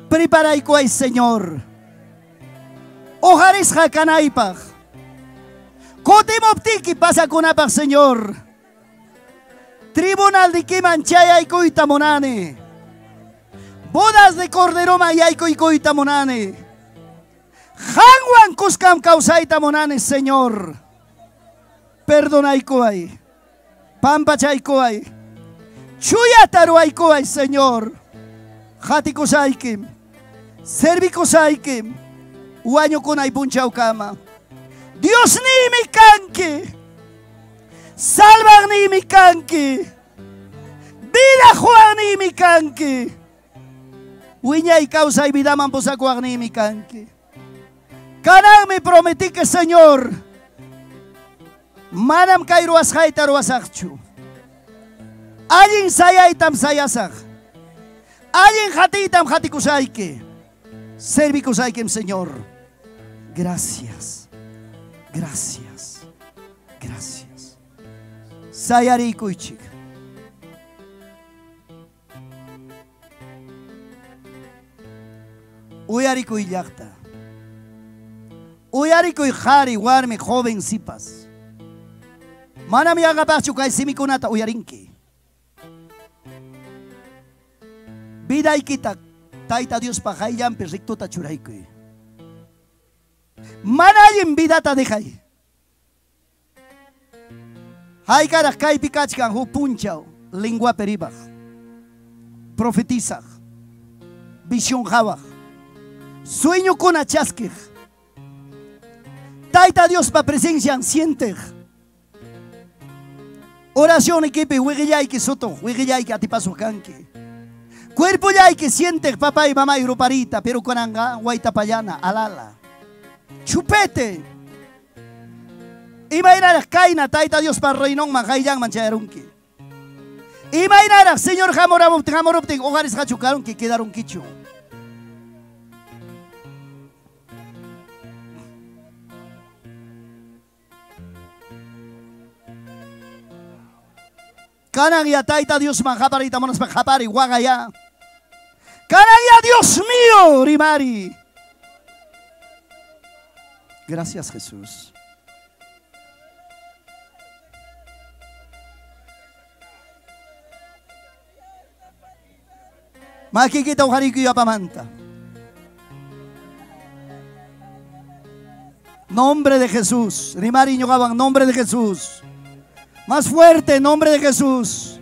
Prepara y cuay, Señor. Ojaris hakanaipaj. cotimoptiki pasa apag, Señor. Tribunal de Kimanchaya y Coitamonane. Bodas de Cordero Mayaico y Coitamonane. Hanwan Kuskam Causaitamonane, Señor. Perdona y Pampa Chaicoay. Chuyataruaikoa, Señor. Servico Servicosaikim. Uaño con ukama. Dios ni mi canque Salva ni mi canque Vida Juan ni mi canque Uña y causa y vida mamposa ni mi canque Canal me prometí que Señor. Manam kairuas jaitaruas achu. Allin sayaitam sayasaj. Allin jatitam jatikusayke. kusayke, Señor. Gracias. Gracias. Gracias. Kuichik Uyarikuy yacta. Uyarikuy jari warme joven sipas. Manami agapachu y simikunata uyarinki. Vida quita. taita Dios pajayampi vida ta Manallin vidata Hay Hay kaypi kachkan lengua periba. Profetiza. Visión Profetizaj. Sueño con achasque Taita Dios pa presencia Siente. Oración equipe, y que soto, y que atipaso canque. Cuerpo ya hay que siente papá y mamá y gruparita, pero con guaita payana, alala. Chupete. y a la taita Dios para reinón, manjayang, manchaderunki. Iba a a señor jamorabopte, jamorabopte, hogares hachucaron que quedaron quicho. Canan y taita Dios manjaparita, monos y guagaya. ya. Caraya, Dios mío, Rimari. Gracias, Jesús. Makikita ko hari pamanta. Nombre de Jesús. Rimariño nombre de Jesús. Más fuerte, nombre de Jesús.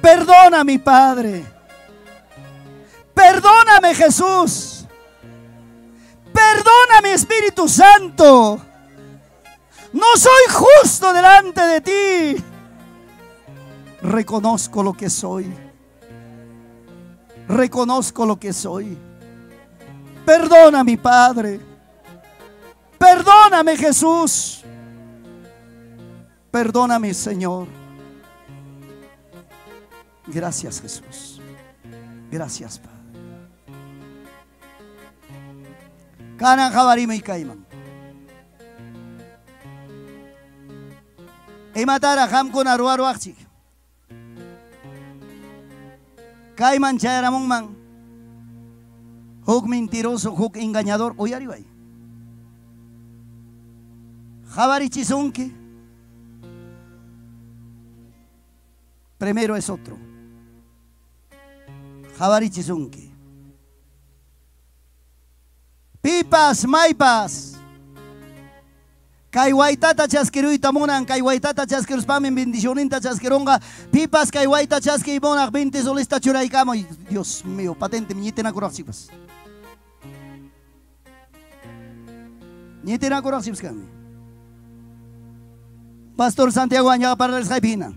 Perdona, mi Padre Perdóname Jesús. Perdóname Espíritu Santo. No soy justo delante de ti. Reconozco lo que soy. Reconozco lo que soy. Perdona mi Padre. Perdóname Jesús. Perdóname Señor. Gracias Jesús. Gracias Padre. Kanan jabarima y caiman. Y ham con aruaru axi. Caiman Chayaramon. man. Hook mentiroso, hook engañador. Hoy arriba. Jabarichizunke. Primero es otro. Jabarichizunke. Pipas, maipas. Caiwaitata chasqueruita mona kaiwaitata kay waitata chaskiruspamin bendicioninta chasqueronga pipas kay waita chaski monaj 20 solista Dios mío, patente corazón kurajchipas. Ñitena kurajchipas Pastor Santiago Añaga para el jaipina.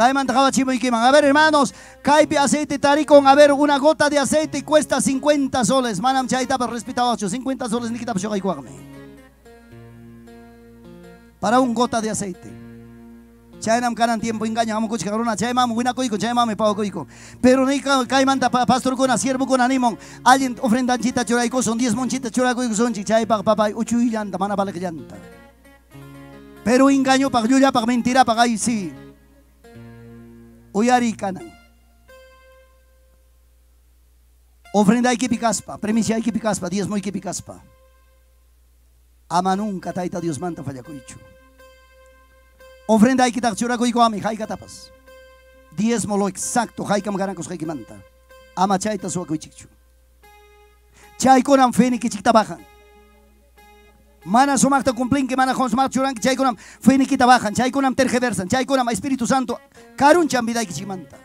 A ver, hermanos, caipi aceite taricon, A ver, una gota de aceite cuesta 50 soles. Manam chaita, pero respeta 50 soles, ni quitamos pues Para una gota de aceite. Chaynam kanan tiempo engaña, vamos cabrona. una buena coico. koiko, me pago coico. Pero ni caimanta pastor con siervo con animon, alguien ofrenda chita choraico, son 10 monchitas choraico, son chichay pa papá, y llanta, mana para que llanta. Pero engaño para yuya, para mentira, para ahí sí. o yari ka nang. Ofrenda ikipikas pa, premisia ikipikas pa, diezmo ikipikas pa. Ama nunca taita Dios manta kuichu. Ofrenda ikitakchurako iko ami haika tapas. Diezmo lo exacto haikam garankos haikimanta. Ama chaita suakuichichu. Chaikonan feni kichikta Mana sumakta cumplin que mana honsumak churan que chaykunam fuini kita bajan, chaykunam tergiversan, chaykunam Espíritu Santo karun un kichimanta.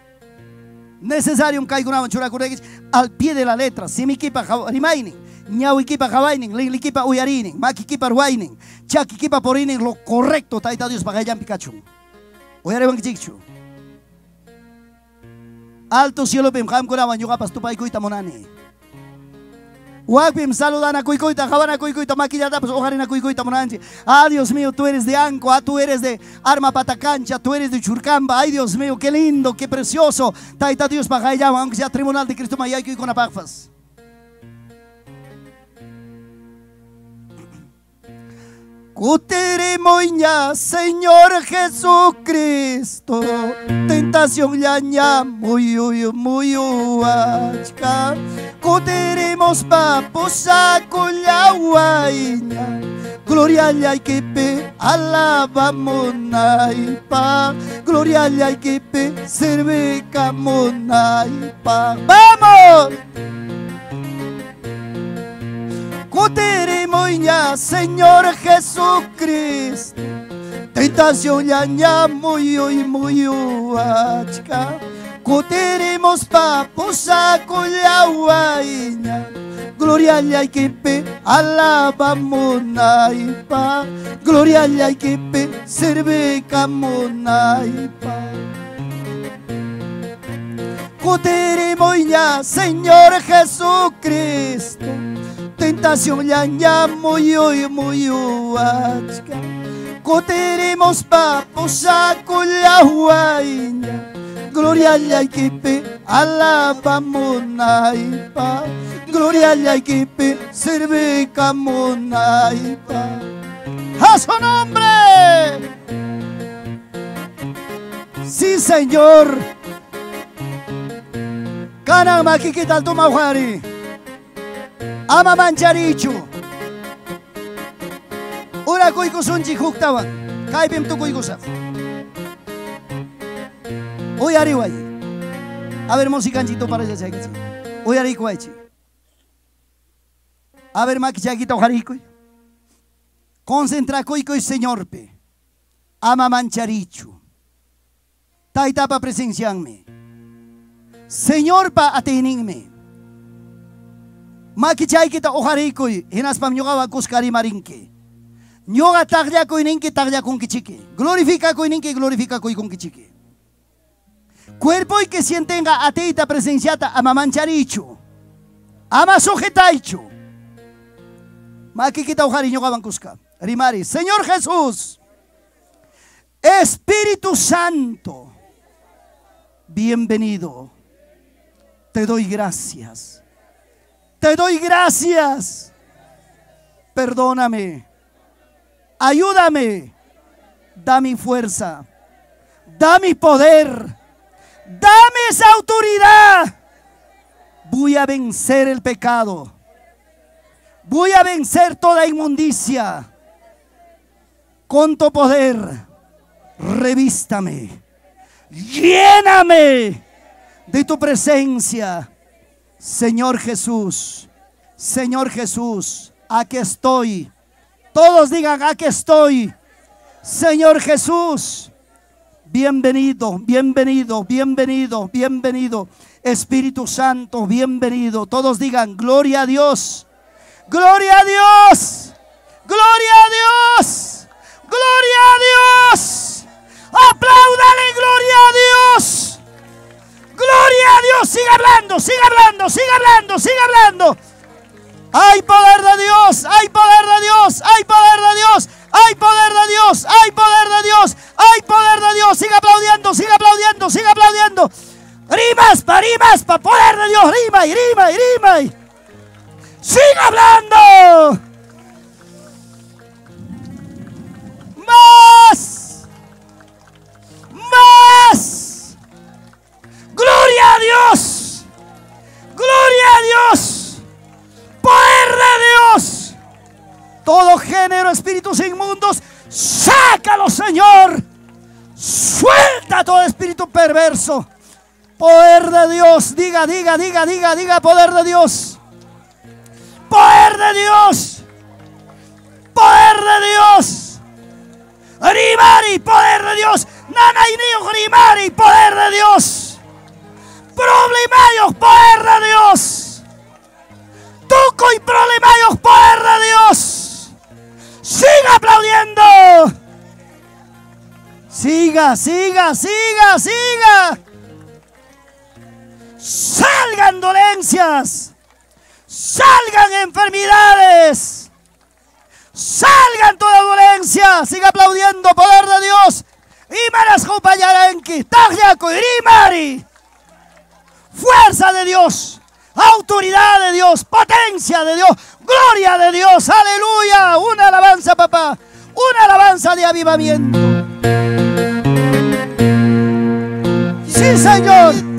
Necesarium chura churakurekich al pie de la letra, simikipa rimainin, ñawikipa jabainin, linlikipa uyarinin, makikipa ruainin, chakikipa porinin, lo correcto taita Dios pagayan Pikachu. Uyariban kichichu. Alto cielo pimjam kunaman yugapas tupaykuita monani. monani. Wakpim, a cuicuita, Javana cuicuita, maquillata, pues ojarina cuicuita, monanchi. Ah, Dios mío, tú eres de Anco, ah, tú eres de Arma Patacancha, tú eres de Churcamba. Ay, Dios mío, qué lindo, qué precioso. Taita Dios para aunque sea tribunal de Cristo y con apafas. ya Señor Jesucristo, tentación yaña, muy uy, muy papo saco papusa cuyahuaña, gloria que que alabamos naipa, gloria ya quepe sirve pa ¡Vamos! Cutere Señor Jesucristo tentación ya muy Muy, muy, muy Coteremos Kutiremos papusa Gloria al Yaikipe, alabamos naipa. Gloria al Yaikipe, sirve naipa. Kutiremos ya, Señor Jesucristo tentación ya yo muy achka coteremos papos con la huaina gloria al equipe pa gloria al equipe pa a su nombre sí señor Canama, ¿qué tal toma, ama mancharichu uracuykusunchik huktawan kaypim tukuykusaq uyariway a ver musicanchito para allá chaykachi uyarikuwaychi a ver maki concentracoico ujarikuy señor señorpe ama mancharichu taytapa presencianme señorpa ateninme Makichay kita ojarikoy, hinaspam wa kuskari marinki. Ñuga tagllakoy ninki tagllakunki chiqui. Glorifica koy ninki glorifica koy kunki chiqui. Cuerpo y que sientenga ateita presenciata amamancharichu. Ama sujetaichu. que ojari yoga kuska. Rimari, Señor Jesús, Espíritu Santo, bienvenido. Te doy gracias te doy gracias. Perdóname. Ayúdame. Da mi fuerza. Da mi poder. Dame esa autoridad. Voy a vencer el pecado. Voy a vencer toda inmundicia. Con tu poder, revístame. Lléname de tu presencia Señor Jesús, Señor Jesús, aquí estoy. Todos digan, aquí estoy. Señor Jesús, bienvenido, bienvenido, bienvenido, bienvenido. Espíritu Santo, bienvenido. Todos digan, gloria a Dios. Gloria a Dios. Gloria a Dios. Gloria a Dios. Apláudale, gloria a Dios. Gloria a Dios, sigue hablando, sigue hablando, sigue hablando, sigue hablando. Hay poder de Dios, hay poder de Dios, hay poder de Dios, hay poder de Dios, hay poder de Dios, hay poder de Dios. Sigue aplaudiendo, sigue aplaudiendo, sigue aplaudiendo. Rimas, para rimas, para poder de Dios, rima y rima y rima. Y... Sigue hablando. Más. Más. Gloria a Dios. Gloria a Dios. Poder de Dios. Todo género, espíritus inmundos, sácalo, Señor. Suelta todo espíritu perverso. Poder de Dios. Diga, diga, diga, diga, diga, poder de Dios. Poder de Dios. Poder de Dios. Rimari, poder de Dios. Nana y poder de Dios. Problemarios, poder de Dios. Tuco y problemarios, poder de Dios. Siga aplaudiendo. Siga, siga, siga, siga. Salgan dolencias. Salgan enfermedades Salgan toda dolencia. Siga aplaudiendo, poder de Dios. Y me acompañarán. y Mari fuerza de Dios, autoridad de Dios, potencia de Dios, gloria de Dios, aleluya. Una alabanza, papá, una alabanza de avivamiento. Sí, Señor.